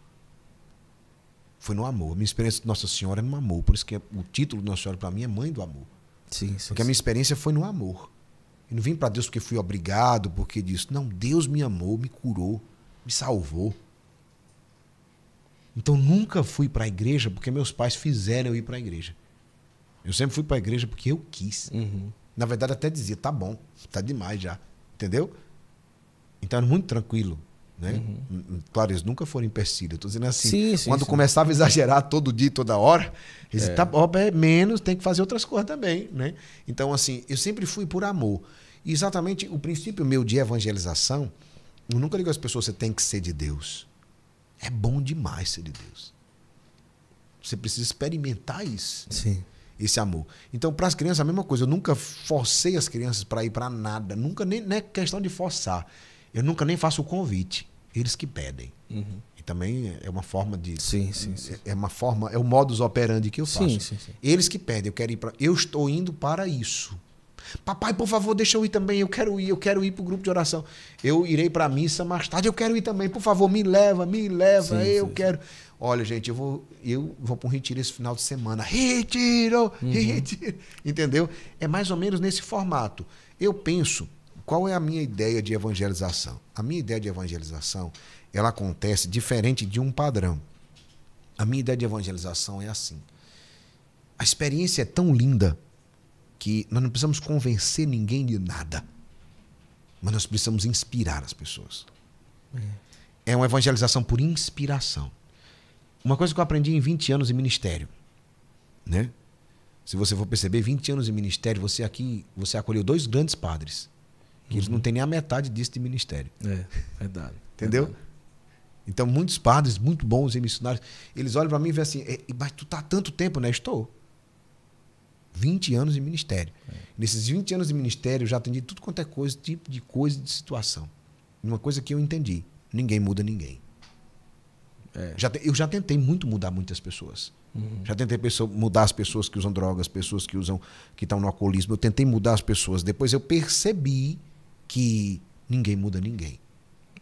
S2: Foi no amor. A minha experiência de Nossa Senhora é no amor, por isso que é o título de Nossa Senhora para mim é Mãe do Amor. Sim, sim, porque a minha experiência foi no amor. Eu não vim para Deus porque fui obrigado, porque disse, não, Deus me amou, me curou, me salvou. Então nunca fui para a igreja porque meus pais fizeram eu ir para a igreja. Eu sempre fui para a igreja porque eu quis. Uhum. Na verdade até dizia, tá bom, tá demais já, entendeu? Então era muito tranquilo. Né? Uhum. Hum, hum, claro, eles nunca foram empecilho. Estou dizendo assim, sim, sim, quando sim. começava a exagerar todo dia, toda hora, eles é. tá bom, é menos, tem que fazer outras coisas também. Né? Então, assim, eu sempre fui por amor. E exatamente o princípio meu de evangelização, eu nunca digo às pessoas, você tem que ser de Deus. É bom demais ser de Deus. Você precisa experimentar isso. Sim. Esse amor. Então, para as crianças, a mesma coisa. Eu nunca forcei as crianças para ir para nada. Nunca nem é questão de forçar. Eu nunca nem faço o convite. Eles que pedem. Uhum também é uma forma de. Sim, sim, é, sim. É uma forma, é o modus operandi que eu faço. Sim, sim, sim. Eles que pedem, eu quero ir para. Eu estou indo para isso. Papai, por favor, deixa eu ir também. Eu quero ir, eu quero ir para o grupo de oração. Eu irei para a missa mais tarde. Eu quero ir também. Por favor, me leva, me leva. Sim, eu sim, quero. Sim. Olha, gente, eu vou, eu vou para um retiro esse final de semana. Retiro, uhum. retiro. Entendeu? É mais ou menos nesse formato. Eu penso, qual é a minha ideia de evangelização? A minha ideia de evangelização, ela acontece diferente de um padrão. A minha ideia de evangelização é assim. A experiência é tão linda que nós não precisamos convencer ninguém de nada, mas nós precisamos inspirar as pessoas. É, é uma evangelização por inspiração. Uma coisa que eu aprendi em 20 anos de ministério, né? Se você for perceber, 20 anos de ministério, você aqui, você acolheu dois grandes padres. Que uhum. eles não uhum. têm nem a metade disso de ministério. É, verdade. Entendeu? Verdade. Então, muitos padres, muito bons e missionários, eles olham para mim e veem assim, mas tu tá há tanto tempo, né? Estou. 20 anos de ministério. É. Nesses 20 anos de ministério, eu já atendi tudo quanto é coisa, tipo de coisa de situação. Uma coisa que eu entendi: ninguém muda ninguém. É. Já te, eu já tentei muito mudar muitas pessoas. Uhum. Já tentei pessoa, mudar as pessoas que usam drogas, pessoas que usam que estão no alcoolismo. Eu tentei mudar as pessoas. Depois eu percebi que ninguém muda ninguém.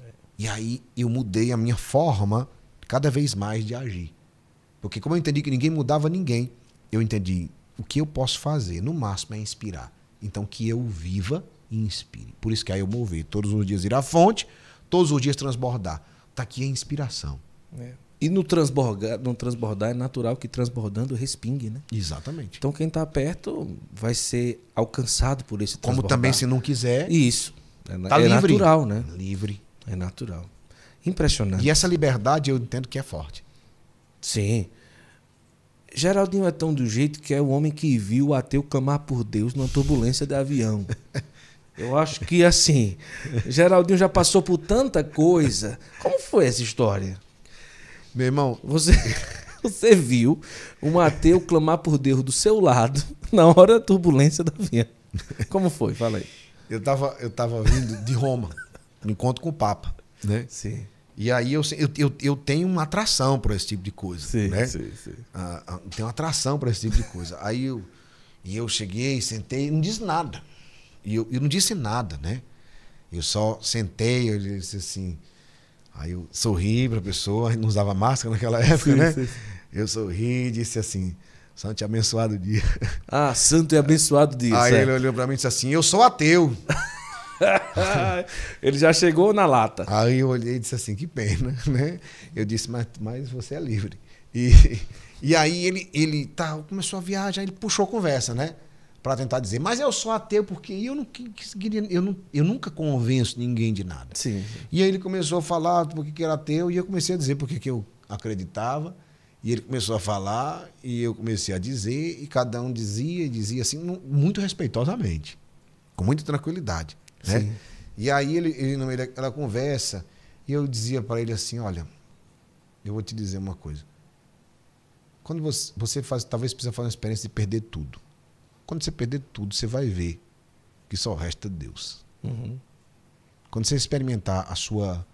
S2: É. E aí eu mudei a minha forma cada vez mais de agir. Porque como eu entendi que ninguém mudava ninguém, eu entendi o que eu posso fazer, no máximo, é inspirar. Então, que eu viva e inspire. Por isso que aí eu mover. Todos os dias ir à fonte, todos os dias transbordar. Está aqui a inspiração. É. E no transbordar, no transbordar é natural que
S1: transbordando respingue, né? Exatamente. Então quem está perto vai ser alcançado por esse transbordar. Como também se não quiser. Isso.
S2: É, tá é livre. natural, né?
S1: Livre. É natural.
S2: Impressionante. E essa liberdade eu entendo que é forte.
S1: Sim. Geraldinho é tão do jeito que é o homem que viu o ateu clamar por Deus numa turbulência de avião. Eu acho que assim, Geraldinho já passou por tanta coisa. Como foi essa história? Meu irmão, você você viu um ateu clamar por Deus do seu lado na hora da turbulência do avião. Como
S2: foi? Fala aí. Eu tava, eu tava vindo de Roma, no encontro com o Papa, né? Sim. E aí eu, eu, eu, tenho uma atração por esse tipo de coisa. Sim, né? sim, sim. Ah, ah, tenho uma atração por esse tipo de coisa. aí eu, e eu cheguei, sentei, não disse nada. E eu, eu não disse nada, né? Eu só sentei, eu disse assim. Aí eu sorri para a pessoa, não usava máscara naquela época, né? sim, né? Sim. Eu sorri e disse assim: Santo e abençoado dia.
S1: Ah, santo e abençoado dia. Aí certo. ele olhou para mim e disse assim:
S2: Eu sou ateu. ele já chegou na lata. Aí eu olhei e disse assim, que pena, né? Eu disse, mas, mas você é livre. E, e aí ele, ele tá, começou a viajar, ele puxou a conversa, né? Para tentar dizer, mas eu sou ateu porque eu, não, eu, não, eu nunca convenço ninguém de nada. Sim, E aí ele começou a falar porque que era ateu e eu comecei a dizer porque que eu acreditava. E ele começou a falar e eu comecei a dizer e cada um dizia e dizia assim, muito respeitosamente, com muita tranquilidade. Né? E aí ele, ele no meio daquela conversa, e eu dizia para ele assim, olha, eu vou te dizer uma coisa. Quando você, você faz, talvez precisa fazer uma experiência de perder tudo. Quando você perder tudo, você vai ver que só resta Deus. Uhum. Quando você experimentar a sua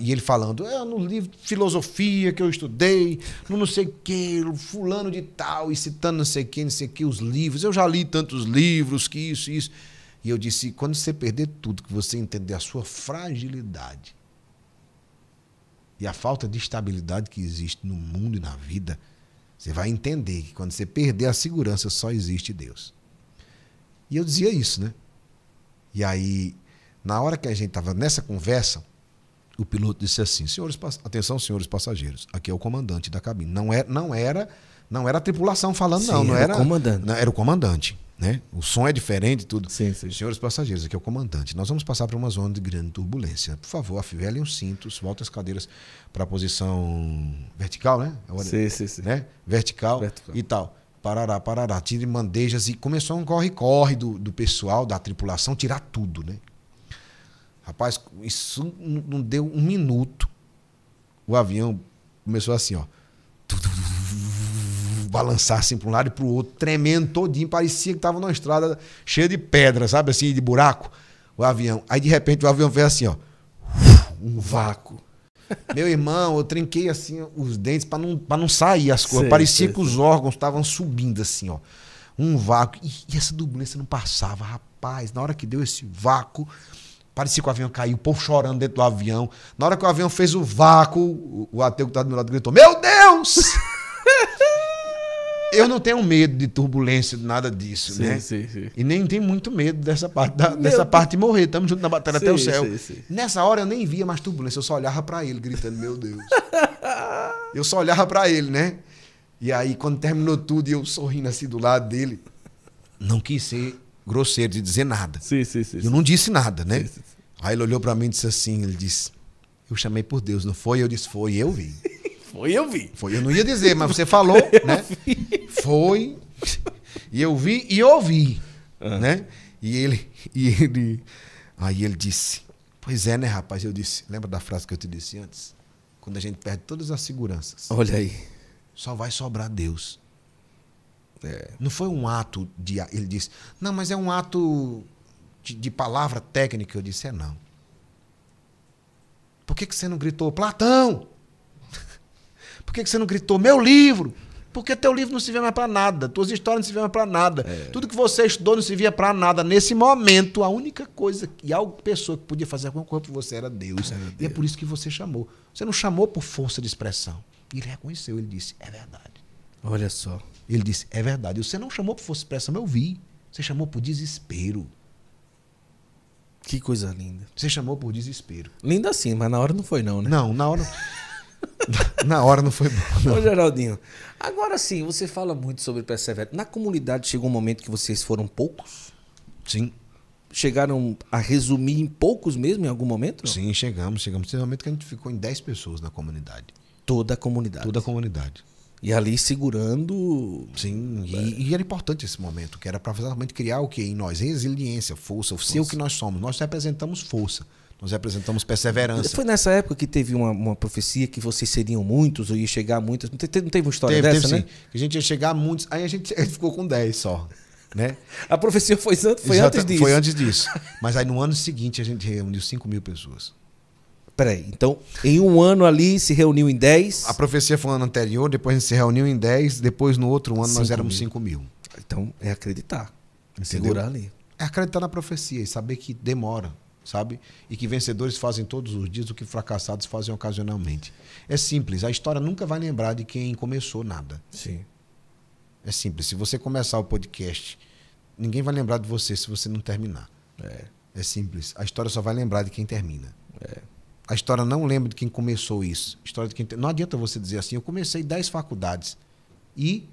S2: e ele falando, é, no livro de filosofia que eu estudei, no não sei que, fulano de tal, e citando não sei que não sei que, os livros. Eu já li tantos livros que isso, isso. E eu disse: quando você perder tudo, que você entender a sua fragilidade e a falta de estabilidade que existe no mundo e na vida, você vai entender que quando você perder a segurança, só existe Deus. E eu dizia isso, né? E aí, na hora que a gente estava nessa conversa, o piloto disse assim: senhores, atenção, senhores passageiros, aqui é o comandante da cabine. Não era, é, não era, não era a tripulação falando, Sim, não. Não era, era, o comandante. Não, era o comandante. Né? O som é diferente tudo. Sim, sim. Senhores passageiros, aqui é o comandante. Nós vamos passar por uma zona de grande turbulência. Por favor, afivelem os cintos, voltem as cadeiras para a posição vertical, né? Sim, sim, sim. Né? Vertical, vertical, e tal. Parará, parará. Tire bandejas e começou um corre-corre do, do pessoal, da tripulação, tirar tudo, né? Rapaz, isso não deu um minuto. O avião começou assim, ó balançar assim para um lado e para o outro, tremendo todinho, parecia que estava numa estrada cheia de pedra, sabe assim, de buraco, o avião. Aí de repente o avião fez assim, ó, um vácuo. Meu irmão, eu trinquei assim os dentes para não, não sair as coisas. parecia que os órgãos estavam subindo assim, ó. Um vácuo. E, e essa dublência não passava, rapaz. Na hora que deu esse vácuo, Parecia que o avião caiu, o povo chorando dentro do avião. Na hora que o avião fez o vácuo, o ateu que estava do meu lado gritou: Meu Deus! eu não tenho medo de turbulência, de nada disso, sim, né? Sim, sim. E nem tenho muito medo dessa parte, da, dessa parte de morrer. Tamo junto na batalha até o céu. Nessa hora eu nem via mais turbulência, eu só olhava para ele, gritando, meu Deus. eu só olhava para ele, né? E aí, quando terminou tudo e eu sorrindo assim do lado dele, não quis ser grosseiro de dizer nada. Sim, sim, sim. Eu não disse nada, né? Aí ele olhou para mim e disse assim, ele disse, eu chamei por Deus, não foi? Eu disse, foi, eu vi. Foi, eu vi. Foi, eu não ia dizer, mas você falou, né? Vi. Foi. E eu vi e ouvi, ah. né? E ele, e ele. Aí ele disse: Pois é, né, rapaz? Eu disse: Lembra da frase que eu te disse antes? Quando a gente perde todas as seguranças. Olha aí. Só vai sobrar Deus. É. Não foi um ato de. Ele disse: Não, mas é um ato de, de palavra técnica. Eu disse: É não. Por que, que você não gritou, Platão? Por que, que você não gritou meu livro? Porque teu livro não servia mais para nada, tuas histórias não serviam mais para nada. É. Tudo que você estudou não servia para nada. Nesse momento, a única coisa que a pessoa que podia fazer alguma coisa por você era Deus. Deus. E é por isso que você chamou. Você não chamou por força de expressão. E ele reconheceu, ele disse: "É verdade". Olha só. Ele disse: "É verdade". E você não chamou por força de expressão, eu vi. Você chamou por desespero. Que coisa linda. Você chamou por desespero.
S1: Linda sim, mas na hora não foi não, né? Não, na hora Na hora não foi bom. Não. Ô, Geraldinho, agora sim, você fala muito sobre perseverança. Na comunidade chegou um momento que vocês foram poucos? Sim. Chegaram a resumir em poucos mesmo, em algum momento? Sim, chegamos. Chegamos. Teve um momento que a
S2: gente ficou em 10 pessoas na comunidade. Toda a comunidade? Toda a comunidade. E ali segurando. Sim, e, e, era importante esse momento, que era para realmente criar o que em nós? Resiliência, força, ser o que nós somos. Nós representamos força. Nós representamos perseverança. Foi
S1: nessa época que teve uma, uma profecia que vocês seriam muitos ou ia chegar muitos. Não teve, não teve uma história teve, dessa, teve, né? Sim.
S2: Que a gente ia chegar muitos. Aí a gente ficou com 10 só. Né? A profecia foi, foi Exato, antes disso. Foi antes disso. Mas aí no ano seguinte a gente reuniu 5 mil pessoas. Peraí, então em um ano ali se reuniu em 10. A profecia foi no ano anterior, depois a gente se reuniu em 10, depois no outro ano cinco nós éramos 5 mil. Então é acreditar. Entendeu? Segurar ali. É acreditar na profecia e saber que demora sabe? E que vencedores fazem todos os dias o que fracassados fazem ocasionalmente. É simples, a história nunca vai lembrar de quem começou nada. Sim. É simples. Se você começar o podcast, ninguém vai lembrar de você se você não terminar. É. É simples. A história só vai lembrar de quem termina. É. A história não lembra de quem começou isso. história de quem Não adianta você dizer assim, eu comecei 10 faculdades e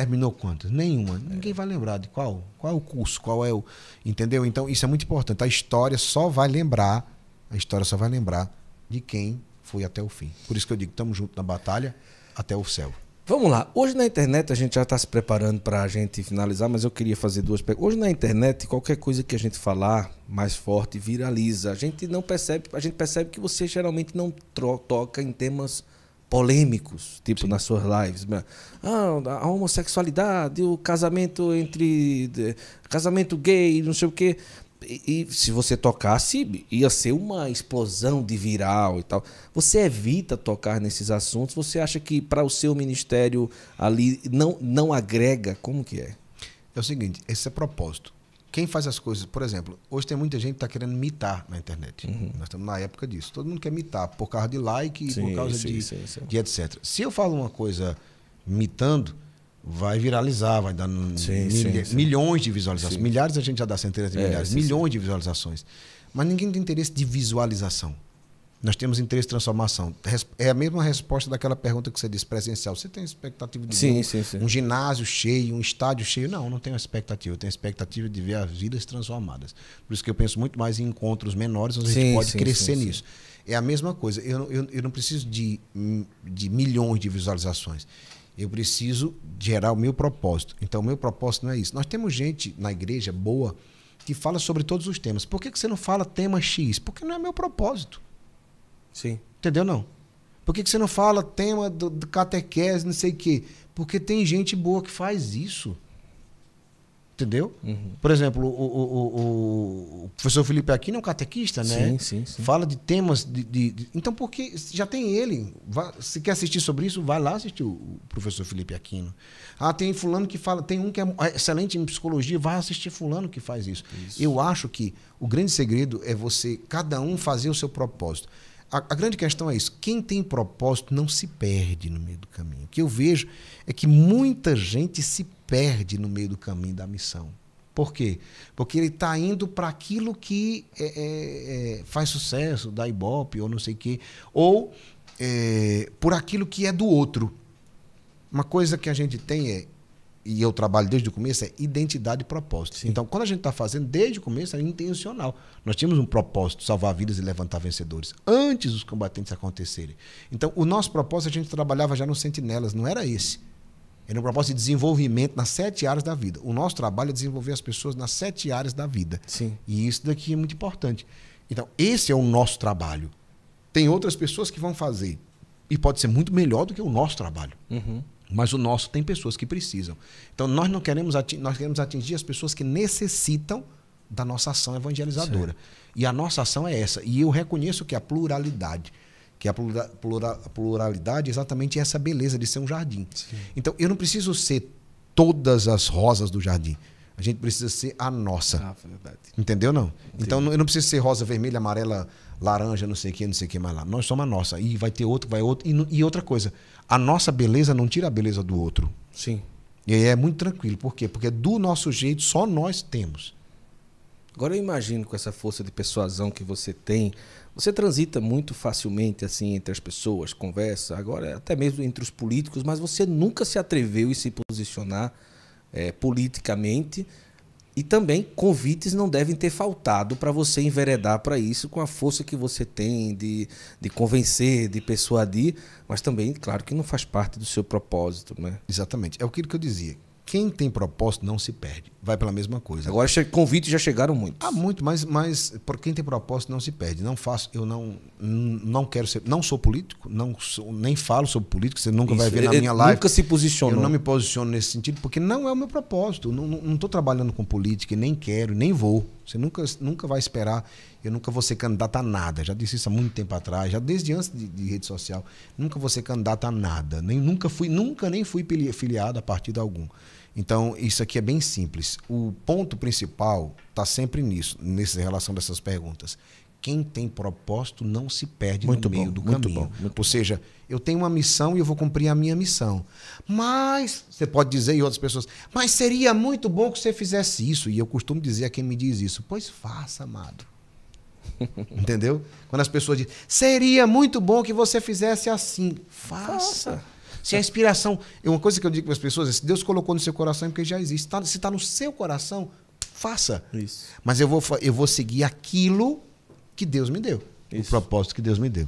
S2: terminou quantas? Nenhuma. Ninguém vai lembrar de qual, qual é o curso, qual é o, entendeu? Então isso é muito importante. A história só vai lembrar, a história só vai lembrar de quem foi até o fim. Por isso que eu digo, estamos juntos na batalha até o céu. Vamos lá.
S1: Hoje na internet a gente já está se preparando para a gente finalizar, mas eu queria fazer duas perguntas. Hoje na internet qualquer coisa que a gente falar mais forte viraliza. A gente não percebe, a gente percebe que você geralmente não toca em temas polêmicos, tipo Sim. nas suas lives. Né? Ah, a homossexualidade, o casamento entre. casamento gay, não sei o quê. E, e, se você tocasse, ia ser uma explosão de viral e tal. Você evita tocar nesses assuntos? Você acha que para o seu ministério
S2: ali não, não agrega? Como que é? É o seguinte, esse é propósito quem faz as coisas, por exemplo, hoje tem muita gente que está querendo mitar na internet. Uhum. Nós estamos na época disso. Todo mundo quer mitar por causa de like, sim, por causa sim, de, sim, de, etc. Se eu falo uma coisa mitando, vai viralizar, vai dar milha, milhões de visualizações. Milhares a gente já dá centenas de é, milhares, milhões de visualizações. Mas ninguém tem interesse de visualização. Nós temos interesse em transformação. É a mesma resposta daquela pergunta que você disse, presencial. Você tem expectativa de sim, ver um, sim, sim. um ginásio cheio, um estádio cheio? Não, não tenho expectativa. Eu tenho expectativa de ver as vidas transformadas. Por isso que eu penso muito mais em encontros menores, onde a gente pode crescer nisso. É a mesma coisa. Eu, eu, eu não preciso de, de milhões de visualizações. Eu preciso gerar o meu propósito. Então, o meu propósito não é isso. Nós temos gente na igreja boa que fala sobre todos os temas. Por que, que você não fala tema X? Porque não é meu propósito. Sim. Entendeu não? Por que, que você não fala tema do, do catequese, não sei o quê? Porque tem gente boa que faz isso. Entendeu? Uhum. Por exemplo, o, o, o, o, professor Felipe Aquino é um catequista, né? Sim, sim, sim. Fala de temas de, de, de... Então, porque já tem ele. Vai, se quer assistir sobre isso, vai lá assistir o, professor Felipe Aquino. Ah, tem fulano que fala... Tem um que é, é excelente em psicologia, vai assistir fulano que faz isso. isso. Eu acho que o grande segredo é você, cada um, fazer o seu propósito a, a, grande questão é isso. Quem tem propósito não se perde no meio do caminho. O que eu vejo é que muita gente se perde no meio do caminho da missão. Por quê? Porque ele está indo para aquilo que é, é, é faz sucesso, da ibope ou não sei o quê. Ou é, por aquilo que é do outro. Uma coisa que a gente tem é e eu trabalho desde o começo é identidade e propósito. Sim. Então, quando a gente está fazendo desde o começo, é intencional. Nós tínhamos um propósito, salvar vidas e levantar vencedores, antes dos combatentes acontecerem. Então, o nosso propósito a gente trabalhava já nos sentinelas, não era esse. Era um propósito de desenvolvimento nas sete áreas da vida. O nosso trabalho é desenvolver as pessoas nas sete áreas da vida. Sim. E isso daqui é muito importante. Então, esse é o nosso trabalho. Tem outras pessoas que vão fazer. E pode ser muito melhor do que o nosso trabalho. Uhum. Mas o nosso tem pessoas que precisam. Então nós não queremos atingir, nós queremos atingir as pessoas que necessitam da nossa ação evangelizadora. Sim. E a nossa ação é essa. E eu reconheço que a pluralidade, que a plura, pluralidade é exatamente essa beleza de ser um jardim. Sim. Então eu não preciso ser todas as rosas do jardim. A gente precisa ser a nossa. Ah, Entendeu não? Então, Entendi. Então eu não preciso ser rosa, vermelha, amarela, laranja, não sei o que, não sei o que mais lá. Nós somos a nossa. E vai ter outro, vai outro. E, e outra coisa, a nossa beleza não tira a beleza do outro. Sim. E aí é muito tranquilo. Por quê? Porque do nosso jeito só nós temos.
S1: Agora eu imagino com essa força de persuasão que você tem, você transita muito facilmente assim entre as pessoas, conversa, agora até mesmo entre os políticos, mas você nunca se atreveu a se posicionar é, politicamente e também convites não devem ter faltado para você enveredar para isso com a força que você tem de, de convencer, de persuadir, mas também, claro, que não faz parte do seu propósito. Né?
S2: Exatamente. É aquilo que eu dizia. Quem tem propósito não se perde vai pela mesma coisa. Agora convites já chegaram muitos. Há muito, mas, mas por quem tem propósito não se perde. Não faço, eu não não quero ser, não sou político, não sou, nem falo sobre político, você nunca Isso, vai ver na é, é, minha live. Nunca se posicionou. Eu não me posiciono nesse sentido porque não é o meu propósito. Eu não estou trabalhando com política, nem quero, nem vou. Você nunca, nunca vai esperar, eu nunca vou ser candidato a nada. Já disse isso há muito tempo atrás, já desde antes de, de rede social. Nunca vou ser candidato a nada. Nem, nunca fui, nunca nem fui filiado a partido algum. Então, isso aqui é bem simples. O ponto principal está sempre nisso, nessa relação dessas perguntas. Quem tem propósito não se perde muito no bom, meio do muito caminho. Bom, muito Ou seja, eu tenho uma missão e eu vou cumprir a minha missão. Mas, você pode dizer e outras pessoas, mas seria muito bom que você fizesse isso. E eu costumo dizer a quem me diz isso, pois faça, amado. Entendeu? Quando as pessoas dizem, seria muito bom que você fizesse assim. Faça. faça. Se a inspiração. É uma coisa que eu digo para as pessoas é: se Deus colocou no seu coração, é porque já existe. Tá, se está no seu coração, faça. Isso. Mas eu vou, eu vou seguir aquilo que Deus me deu. Isso. O propósito que Deus me deu.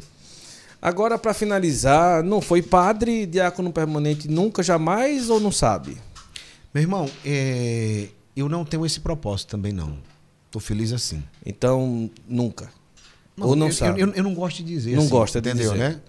S1: Agora, para finalizar, não foi padre, diácono permanente nunca, jamais
S2: ou não sabe? Meu irmão, é... eu não tenho esse propósito também, não. Tô feliz assim. Então, nunca. Não, ou não eu, sabe? Eu, eu, eu, não gosto de dizer. Não assim, gosta, entendeu, dizer. né?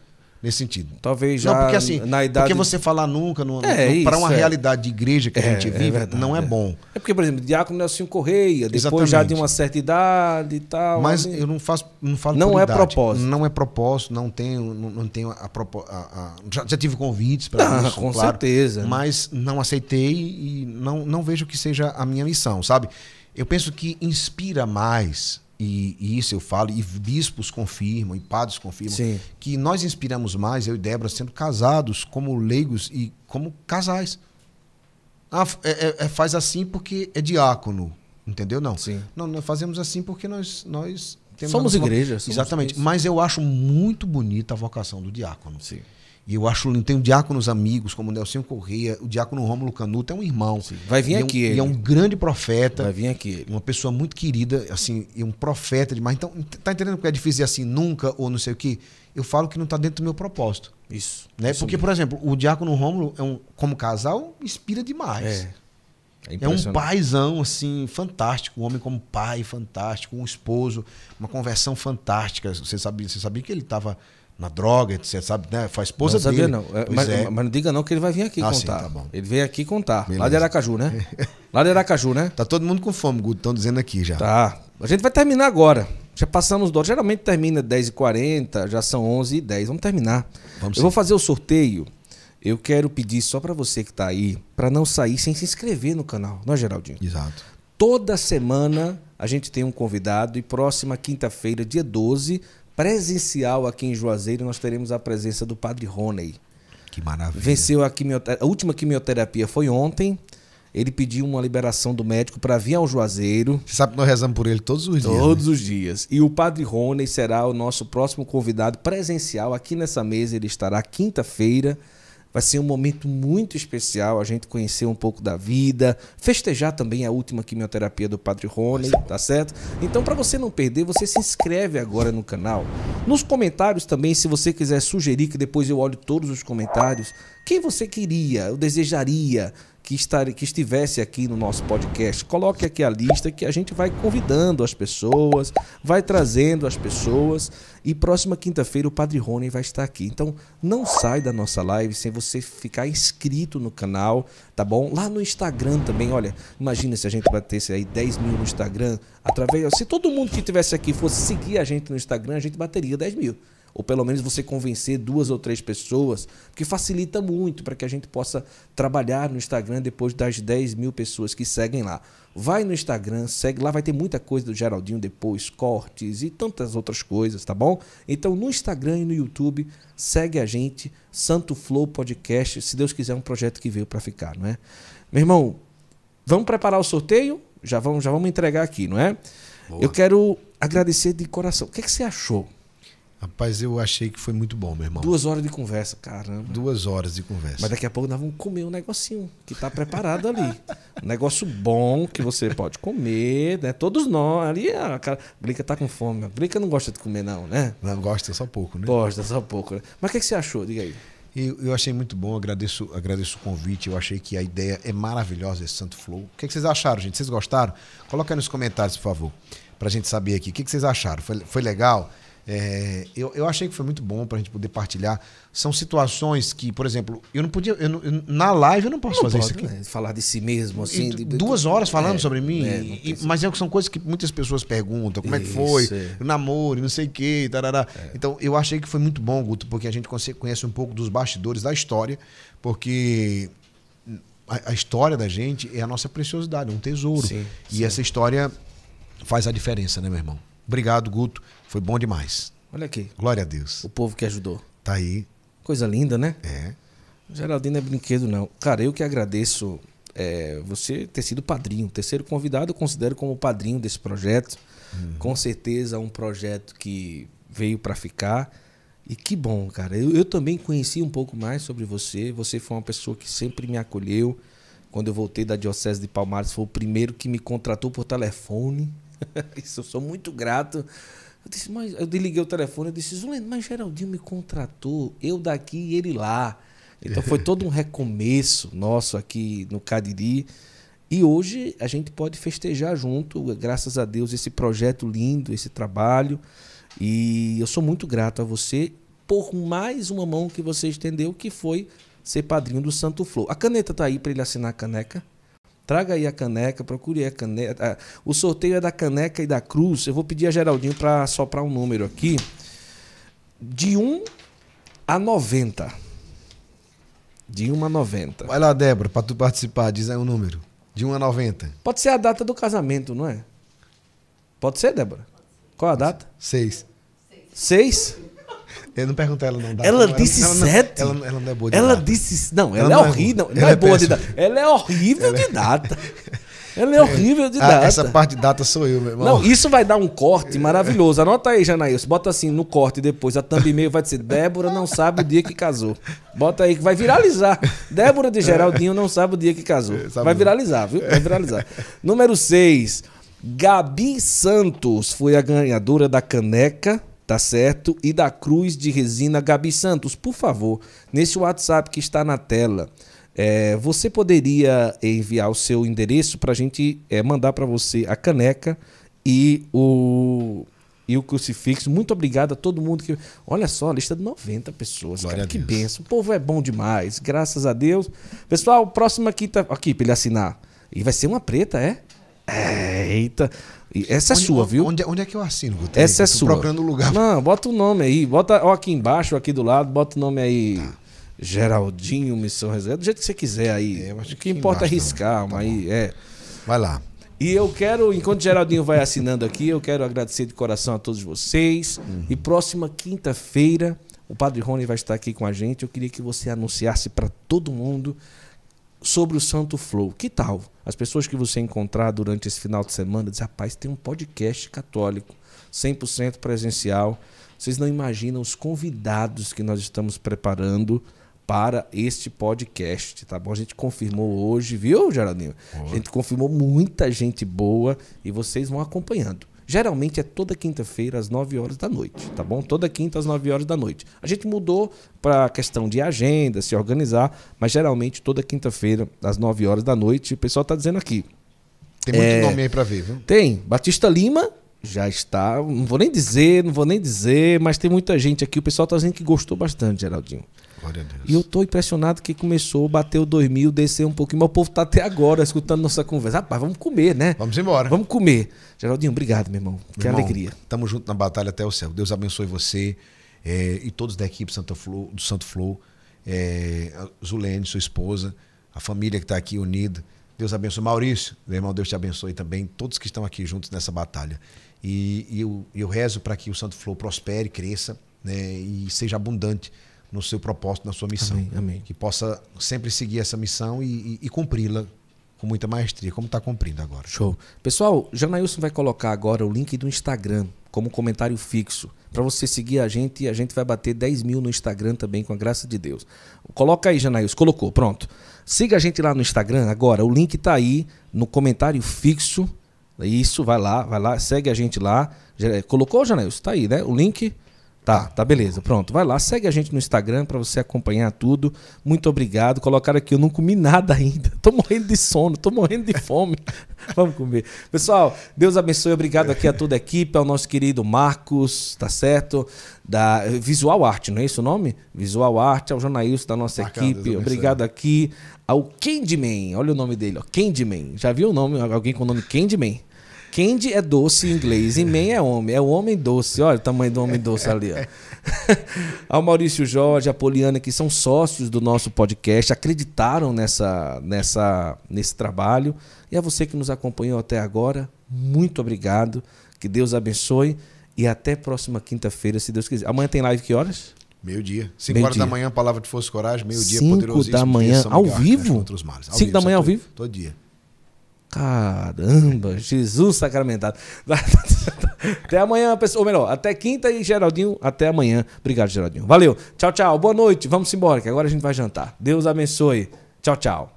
S2: nesse sentido. Talvez já não, porque, assim, na idade... Porque você falar nunca é, para uma é. realidade de igreja que é, a gente é vive é verdade, não é, bom.
S1: É porque, por exemplo, Diácono Nelson Correia,
S2: depois Exatamente. já de
S1: uma certa idade e tal. Mas assim, eu não faço, não falo Não é idade. propósito.
S2: Não é propósito, não tenho, não, não tenho a, proposta. a já, já, tive convites para ah, isso, com claro, certeza. Mas não aceitei e não, não vejo que seja a minha missão, sabe? Eu penso que inspira mais e, e, isso eu falo, e bispos confirmam, e padres confirmam, Sim. que nós inspiramos mais, eu e Débora, sendo casados como leigos e como casais. Ah, é, é, é, faz assim porque é diácono, entendeu? Não. Sim. Não, nós fazemos assim porque nós, nós temos. Somos igreja. Exatamente. Mas eu acho muito bonita a vocação do diácono. Sim. E eu acho lindo. diácono diáconos amigos, como o Nelson Correia, o diácono Rômulo Canuto é um irmão. Sim. Vai vir e aqui. É um, e é um grande profeta. Vai vir aqui. Uma pessoa muito querida, assim, e um profeta demais. Então, tá entendendo que é difícil dizer assim, nunca ou não sei o que? Eu falo que não está dentro do meu propósito. Isso. Né? Isso Porque, mesmo. por exemplo, o diácono Rômulo, é um, como casal, inspira demais. É. É, é, um paizão, assim, fantástico. Um homem como pai, fantástico. Um esposo, uma conversão fantástica. Você sabia, você sabia que ele estava na droga, etc. Sabe, né? faz esposa não sabia, dele. Não. É, mas, é. mas,
S1: não diga não que ele vai vir aqui ah, contar. Sim, tá bom. Ele veio aqui contar. Beleza. Lá de Aracaju, né? Lá de Aracaju, né? Tá todo mundo com fome, Guto. Estão dizendo aqui já. Tá. A gente vai terminar agora. Já passamos do... Geralmente termina 10h40, já são 11h10. Vamos terminar. Vamos Eu sim. vou fazer o sorteio. Eu quero pedir só para você que tá aí, para não sair sem se inscrever no canal, não é, Geraldinho? Exato. Toda semana a gente tem um convidado e próxima quinta-feira, dia 12, presencial aqui em Juazeiro, nós teremos a presença do Padre Roney. Que maravilha. Venceu a, quimioterapia, a última quimioterapia foi ontem. Ele pediu uma liberação do médico para vir ao Juazeiro. Você sabe que nós rezamos por ele todos os todos dias. Todos né? os dias. E o Padre Roney será o nosso próximo convidado presencial aqui nessa mesa. Ele estará quinta-feira, Vai ser um momento muito especial, a gente conhecer um pouco da vida, festejar também a última quimioterapia do Padre Rony, tá certo? Então, para você não perder, você se inscreve agora no canal. Nos comentários também, se você quiser sugerir, que depois eu olho todos os comentários, quem você queria, eu desejaria, que, estar, que estivesse aqui no nosso podcast, coloque aqui a lista que a gente vai convidando as pessoas, vai trazendo as pessoas. E próxima quinta-feira o Padre Rony vai estar aqui. Então não sai da nossa live sem você ficar inscrito no canal, tá bom? Lá no Instagram também, olha, imagina se a gente batesse aí 10 mil no Instagram, através. Se todo mundo que estivesse aqui fosse seguir a gente no Instagram, a gente bateria 10 mil ou pelo menos você convencer duas ou três pessoas, que facilita muito para que a gente possa trabalhar no Instagram depois das 10 mil pessoas que seguem lá. Vai no Instagram, segue lá, vai ter muita coisa do Geraldinho depois, cortes e tantas outras coisas, tá bom? Então no Instagram e no YouTube, segue a gente, Santo Flow Podcast, se Deus quiser, é um projeto que veio para ficar, não é? Meu irmão, vamos preparar o sorteio? Já vamos, já vamos entregar aqui, não é? Boa. Eu quero agradecer de coração. O que, é que você achou? Rapaz, eu achei que foi muito bom, meu irmão. Duas horas de conversa, caramba. Duas horas de conversa. Mas daqui a pouco nós vamos comer um negocinho que tá preparado ali. um negócio bom que você pode comer, né? Todos nós. Ali, a ah, cara, Brinca tá com fome. Brinca não gosta de comer, não, né? Não, gosta só pouco, né? Gosta
S2: só pouco. Né? Mas o que, é que você achou? Diga aí. Eu, eu, achei muito bom, agradeço, agradeço o convite. Eu achei que a ideia é maravilhosa esse Santo Flow. O que, é que vocês acharam, gente? Vocês gostaram? Coloca aí nos comentários, por favor, pra gente saber aqui. O que, é que vocês acharam? Foi, foi legal? É, eu, eu achei que foi muito bom para a gente poder partilhar. São situações que, por exemplo, eu não podia. Eu eu, na live eu não posso não fazer isso aqui. Né? Falar de si mesmo, assim. E, de, duas horas falando é, sobre mim. É, e, mas é são coisas que muitas pessoas perguntam: como isso, é que foi? É. O namoro, não sei o quê. Tarará. É. Então, eu achei que foi muito bom, Guto, porque a gente conhece um pouco dos bastidores da história, porque a, história da gente é a nossa preciosidade, é um tesouro. Sim, e sim. essa história faz a diferença, né, meu irmão? Obrigado, Guto. Foi bom demais. Olha aqui. Glória a Deus. O
S1: povo que ajudou. Tá aí. Coisa linda, né? É. Geraldina é brinquedo, não. Cara, eu que agradeço é, você ter sido padrinho. Terceiro convidado, eu considero como padrinho desse projeto. Uhum. Com certeza, um projeto que veio para ficar. E que bom, cara. Eu, eu, também conheci um pouco mais sobre você. Você foi uma pessoa que sempre me acolheu. Quando eu voltei da Diocese de Palmares, foi o primeiro que me contratou por telefone. Isso eu sou muito grato eu disse, mas eu desliguei o telefone, eu disse, Zulene, mas Geraldinho me contratou, eu daqui e ele lá. Então foi todo um recomeço nosso aqui no Cadiri. E hoje a gente pode festejar junto, graças a Deus, esse projeto lindo, esse trabalho. E eu sou muito grato a você por mais uma mão que você estendeu, que foi ser padrinho do Santo Flor. A caneta tá aí para ele assinar a caneca. Traga aí a caneca, procure aí a caneca. O sorteio é da caneca e da cruz. Eu vou pedir a Geraldinho para soprar um número aqui. De 1 a 90. De 1 a 90. Vai lá, Débora,
S2: para tu participar, diz aí um número. De 1 a 90. Pode ser a data
S1: do casamento, não é? Pode ser, Débora? Qual a data? 6. 6? Eu
S2: não perguntei ela, não. Dá, ela é disse ela, sete. Ela, ela, ela, não é boa de ela data. disse. Não, ela, é horrível. Não, é, é boa de data.
S1: Ela é horrível de ah, data. Ela é horrível de data. Ah, essa parte
S2: de data sou eu, meu irmão. Não,
S1: isso vai dar um corte maravilhoso. Anota aí, Janaílson. Bota assim no corte depois. A thumb e-mail vai dizer: Débora não sabe o dia que casou. Bota aí que vai viralizar. Débora de Geraldinho não sabe o dia que casou. É, vai viralizar, viu? Vai viralizar. Número 6. Gabi Santos foi a ganhadora da caneca tá certo? E da Cruz de Resina Gabi Santos, por favor, nesse WhatsApp que está na tela, é, você poderia enviar o seu endereço para a gente é, mandar para você a caneca e o e o crucifixo. Muito obrigado a todo mundo que. Olha só, a lista de 90 pessoas. Glória cara, que benção. O povo é bom demais. Graças a Deus. Pessoal, próxima quinta. Aqui, para ele assinar. E vai ser uma preta, é? É, eita. Essa é onde, sua, viu?
S2: Onde, é, onde, é que eu assino, Guterres? Essa é sua. procurando
S1: lugar. Não, bota o nome aí. Bota ó, aqui embaixo, aqui do lado, bota o nome aí. Tá. Geraldinho, Missão Reserva, do jeito que você quiser aí. É, o que, que importa é embaixo, é riscar, tá mas aí é. Vai lá. E eu quero, enquanto Geraldinho vai assinando aqui, eu quero agradecer de coração a todos vocês. Uhum. E próxima quinta-feira, o Padre Rony vai estar aqui com a gente. Eu queria que você anunciasse para todo mundo sobre o Santo Flow. Que tal? As pessoas que você encontrar durante esse final de semana dizem, rapaz, tem um podcast católico, 100% presencial. Vocês não imaginam os convidados que nós estamos preparando para este podcast, tá bom? A gente confirmou hoje, viu, Geraldinho? Boa. A gente confirmou muita gente boa e vocês vão acompanhando. Geralmente é toda quinta-feira às 9 horas da noite, tá bom? Toda quinta às 9 horas da noite. A gente mudou para questão de agenda, se organizar, mas geralmente toda quinta-feira às 9 horas da noite. O pessoal tá dizendo aqui.
S2: Tem muito é, nome aí para ver, viu?
S1: Tem. Batista Lima, já está. Não vou nem dizer, não vou nem dizer, mas tem muita gente aqui. O pessoal está dizendo que gostou bastante, Geraldinho. E eu estou impressionado que começou, bateu 2000, desceu um pouquinho, mas o povo está até agora escutando nossa conversa. Rapaz, vamos comer, né? Vamos embora. Vamos comer. Geraldinho, obrigado, meu irmão. Meu que irmão, alegria.
S2: estamos juntos na batalha até o céu. Deus abençoe você é, e todos da equipe Santa Flo, do Santo Flow, é, eh, Zulene, sua esposa, a família que está aqui unida. Deus abençoe. Maurício, meu irmão, Deus te abençoe também. Todos que estão aqui juntos nessa batalha. E, e eu, eu rezo para que o Santo Flow prospere, cresça né, e seja abundante no seu propósito, na sua missão. Amém, amém. Que possa sempre seguir essa missão e, e, e cumpri-la com muita maestria, como está cumprindo agora. Show. Pessoal, Janailson vai colocar
S1: agora o link do Instagram como comentário fixo. Para você seguir a gente, e a gente vai bater 10 mil no Instagram também, com a graça de Deus. Coloca aí, Janailson. Colocou, pronto. Siga a gente lá no Instagram agora. O link está aí no comentário fixo. Isso, vai lá, vai lá, segue a gente lá. Colocou, Janailson? Está aí, né? O link Tá, tá beleza. Pronto, vai lá, segue a gente no Instagram para você acompanhar tudo. Muito obrigado. Colocaram aqui, eu não comi nada ainda. Tô morrendo de sono, tô morrendo de fome. Vamos comer. Pessoal, Deus abençoe. Obrigado aqui a toda a equipe, ao nosso querido Marcos, tá certo? Da Visual Arte, não é isso o nome? Visual Arte, ao Jonaílson da nossa Marcado, equipe. Obrigado aqui ao Candyman. Olha o nome dele, ó. Candyman. Já viu o nome? Alguém com o nome Candyman? Candy é doce em inglês e man é homem. É o homem doce. Olha o tamanho do homem doce ali. Ó. Ao Maurício Jorge, a Poliana, que são sócios do nosso podcast, acreditaram nessa, nessa, nesse trabalho. E a você que nos acompanhou até agora, muito obrigado. Que Deus abençoe. E até próxima quinta-feira, se Deus quiser. Amanhã tem live que horas? Meio-dia. 5 horas dia. da
S2: manhã, Palavra de Força e Coragem. Meio-dia, poderosíssimo. 5 da manhã, ao vivo? Cinco da manhã, ao vivo? Todo dia.
S1: Caramba, Jesus sacramentado. Até amanhã, ou melhor, até quinta e Geraldinho, até amanhã. Obrigado, Geraldinho. Valeu. Tchau, tchau. Boa noite. Vamos embora, que agora a gente vai jantar. Deus abençoe. Tchau, tchau.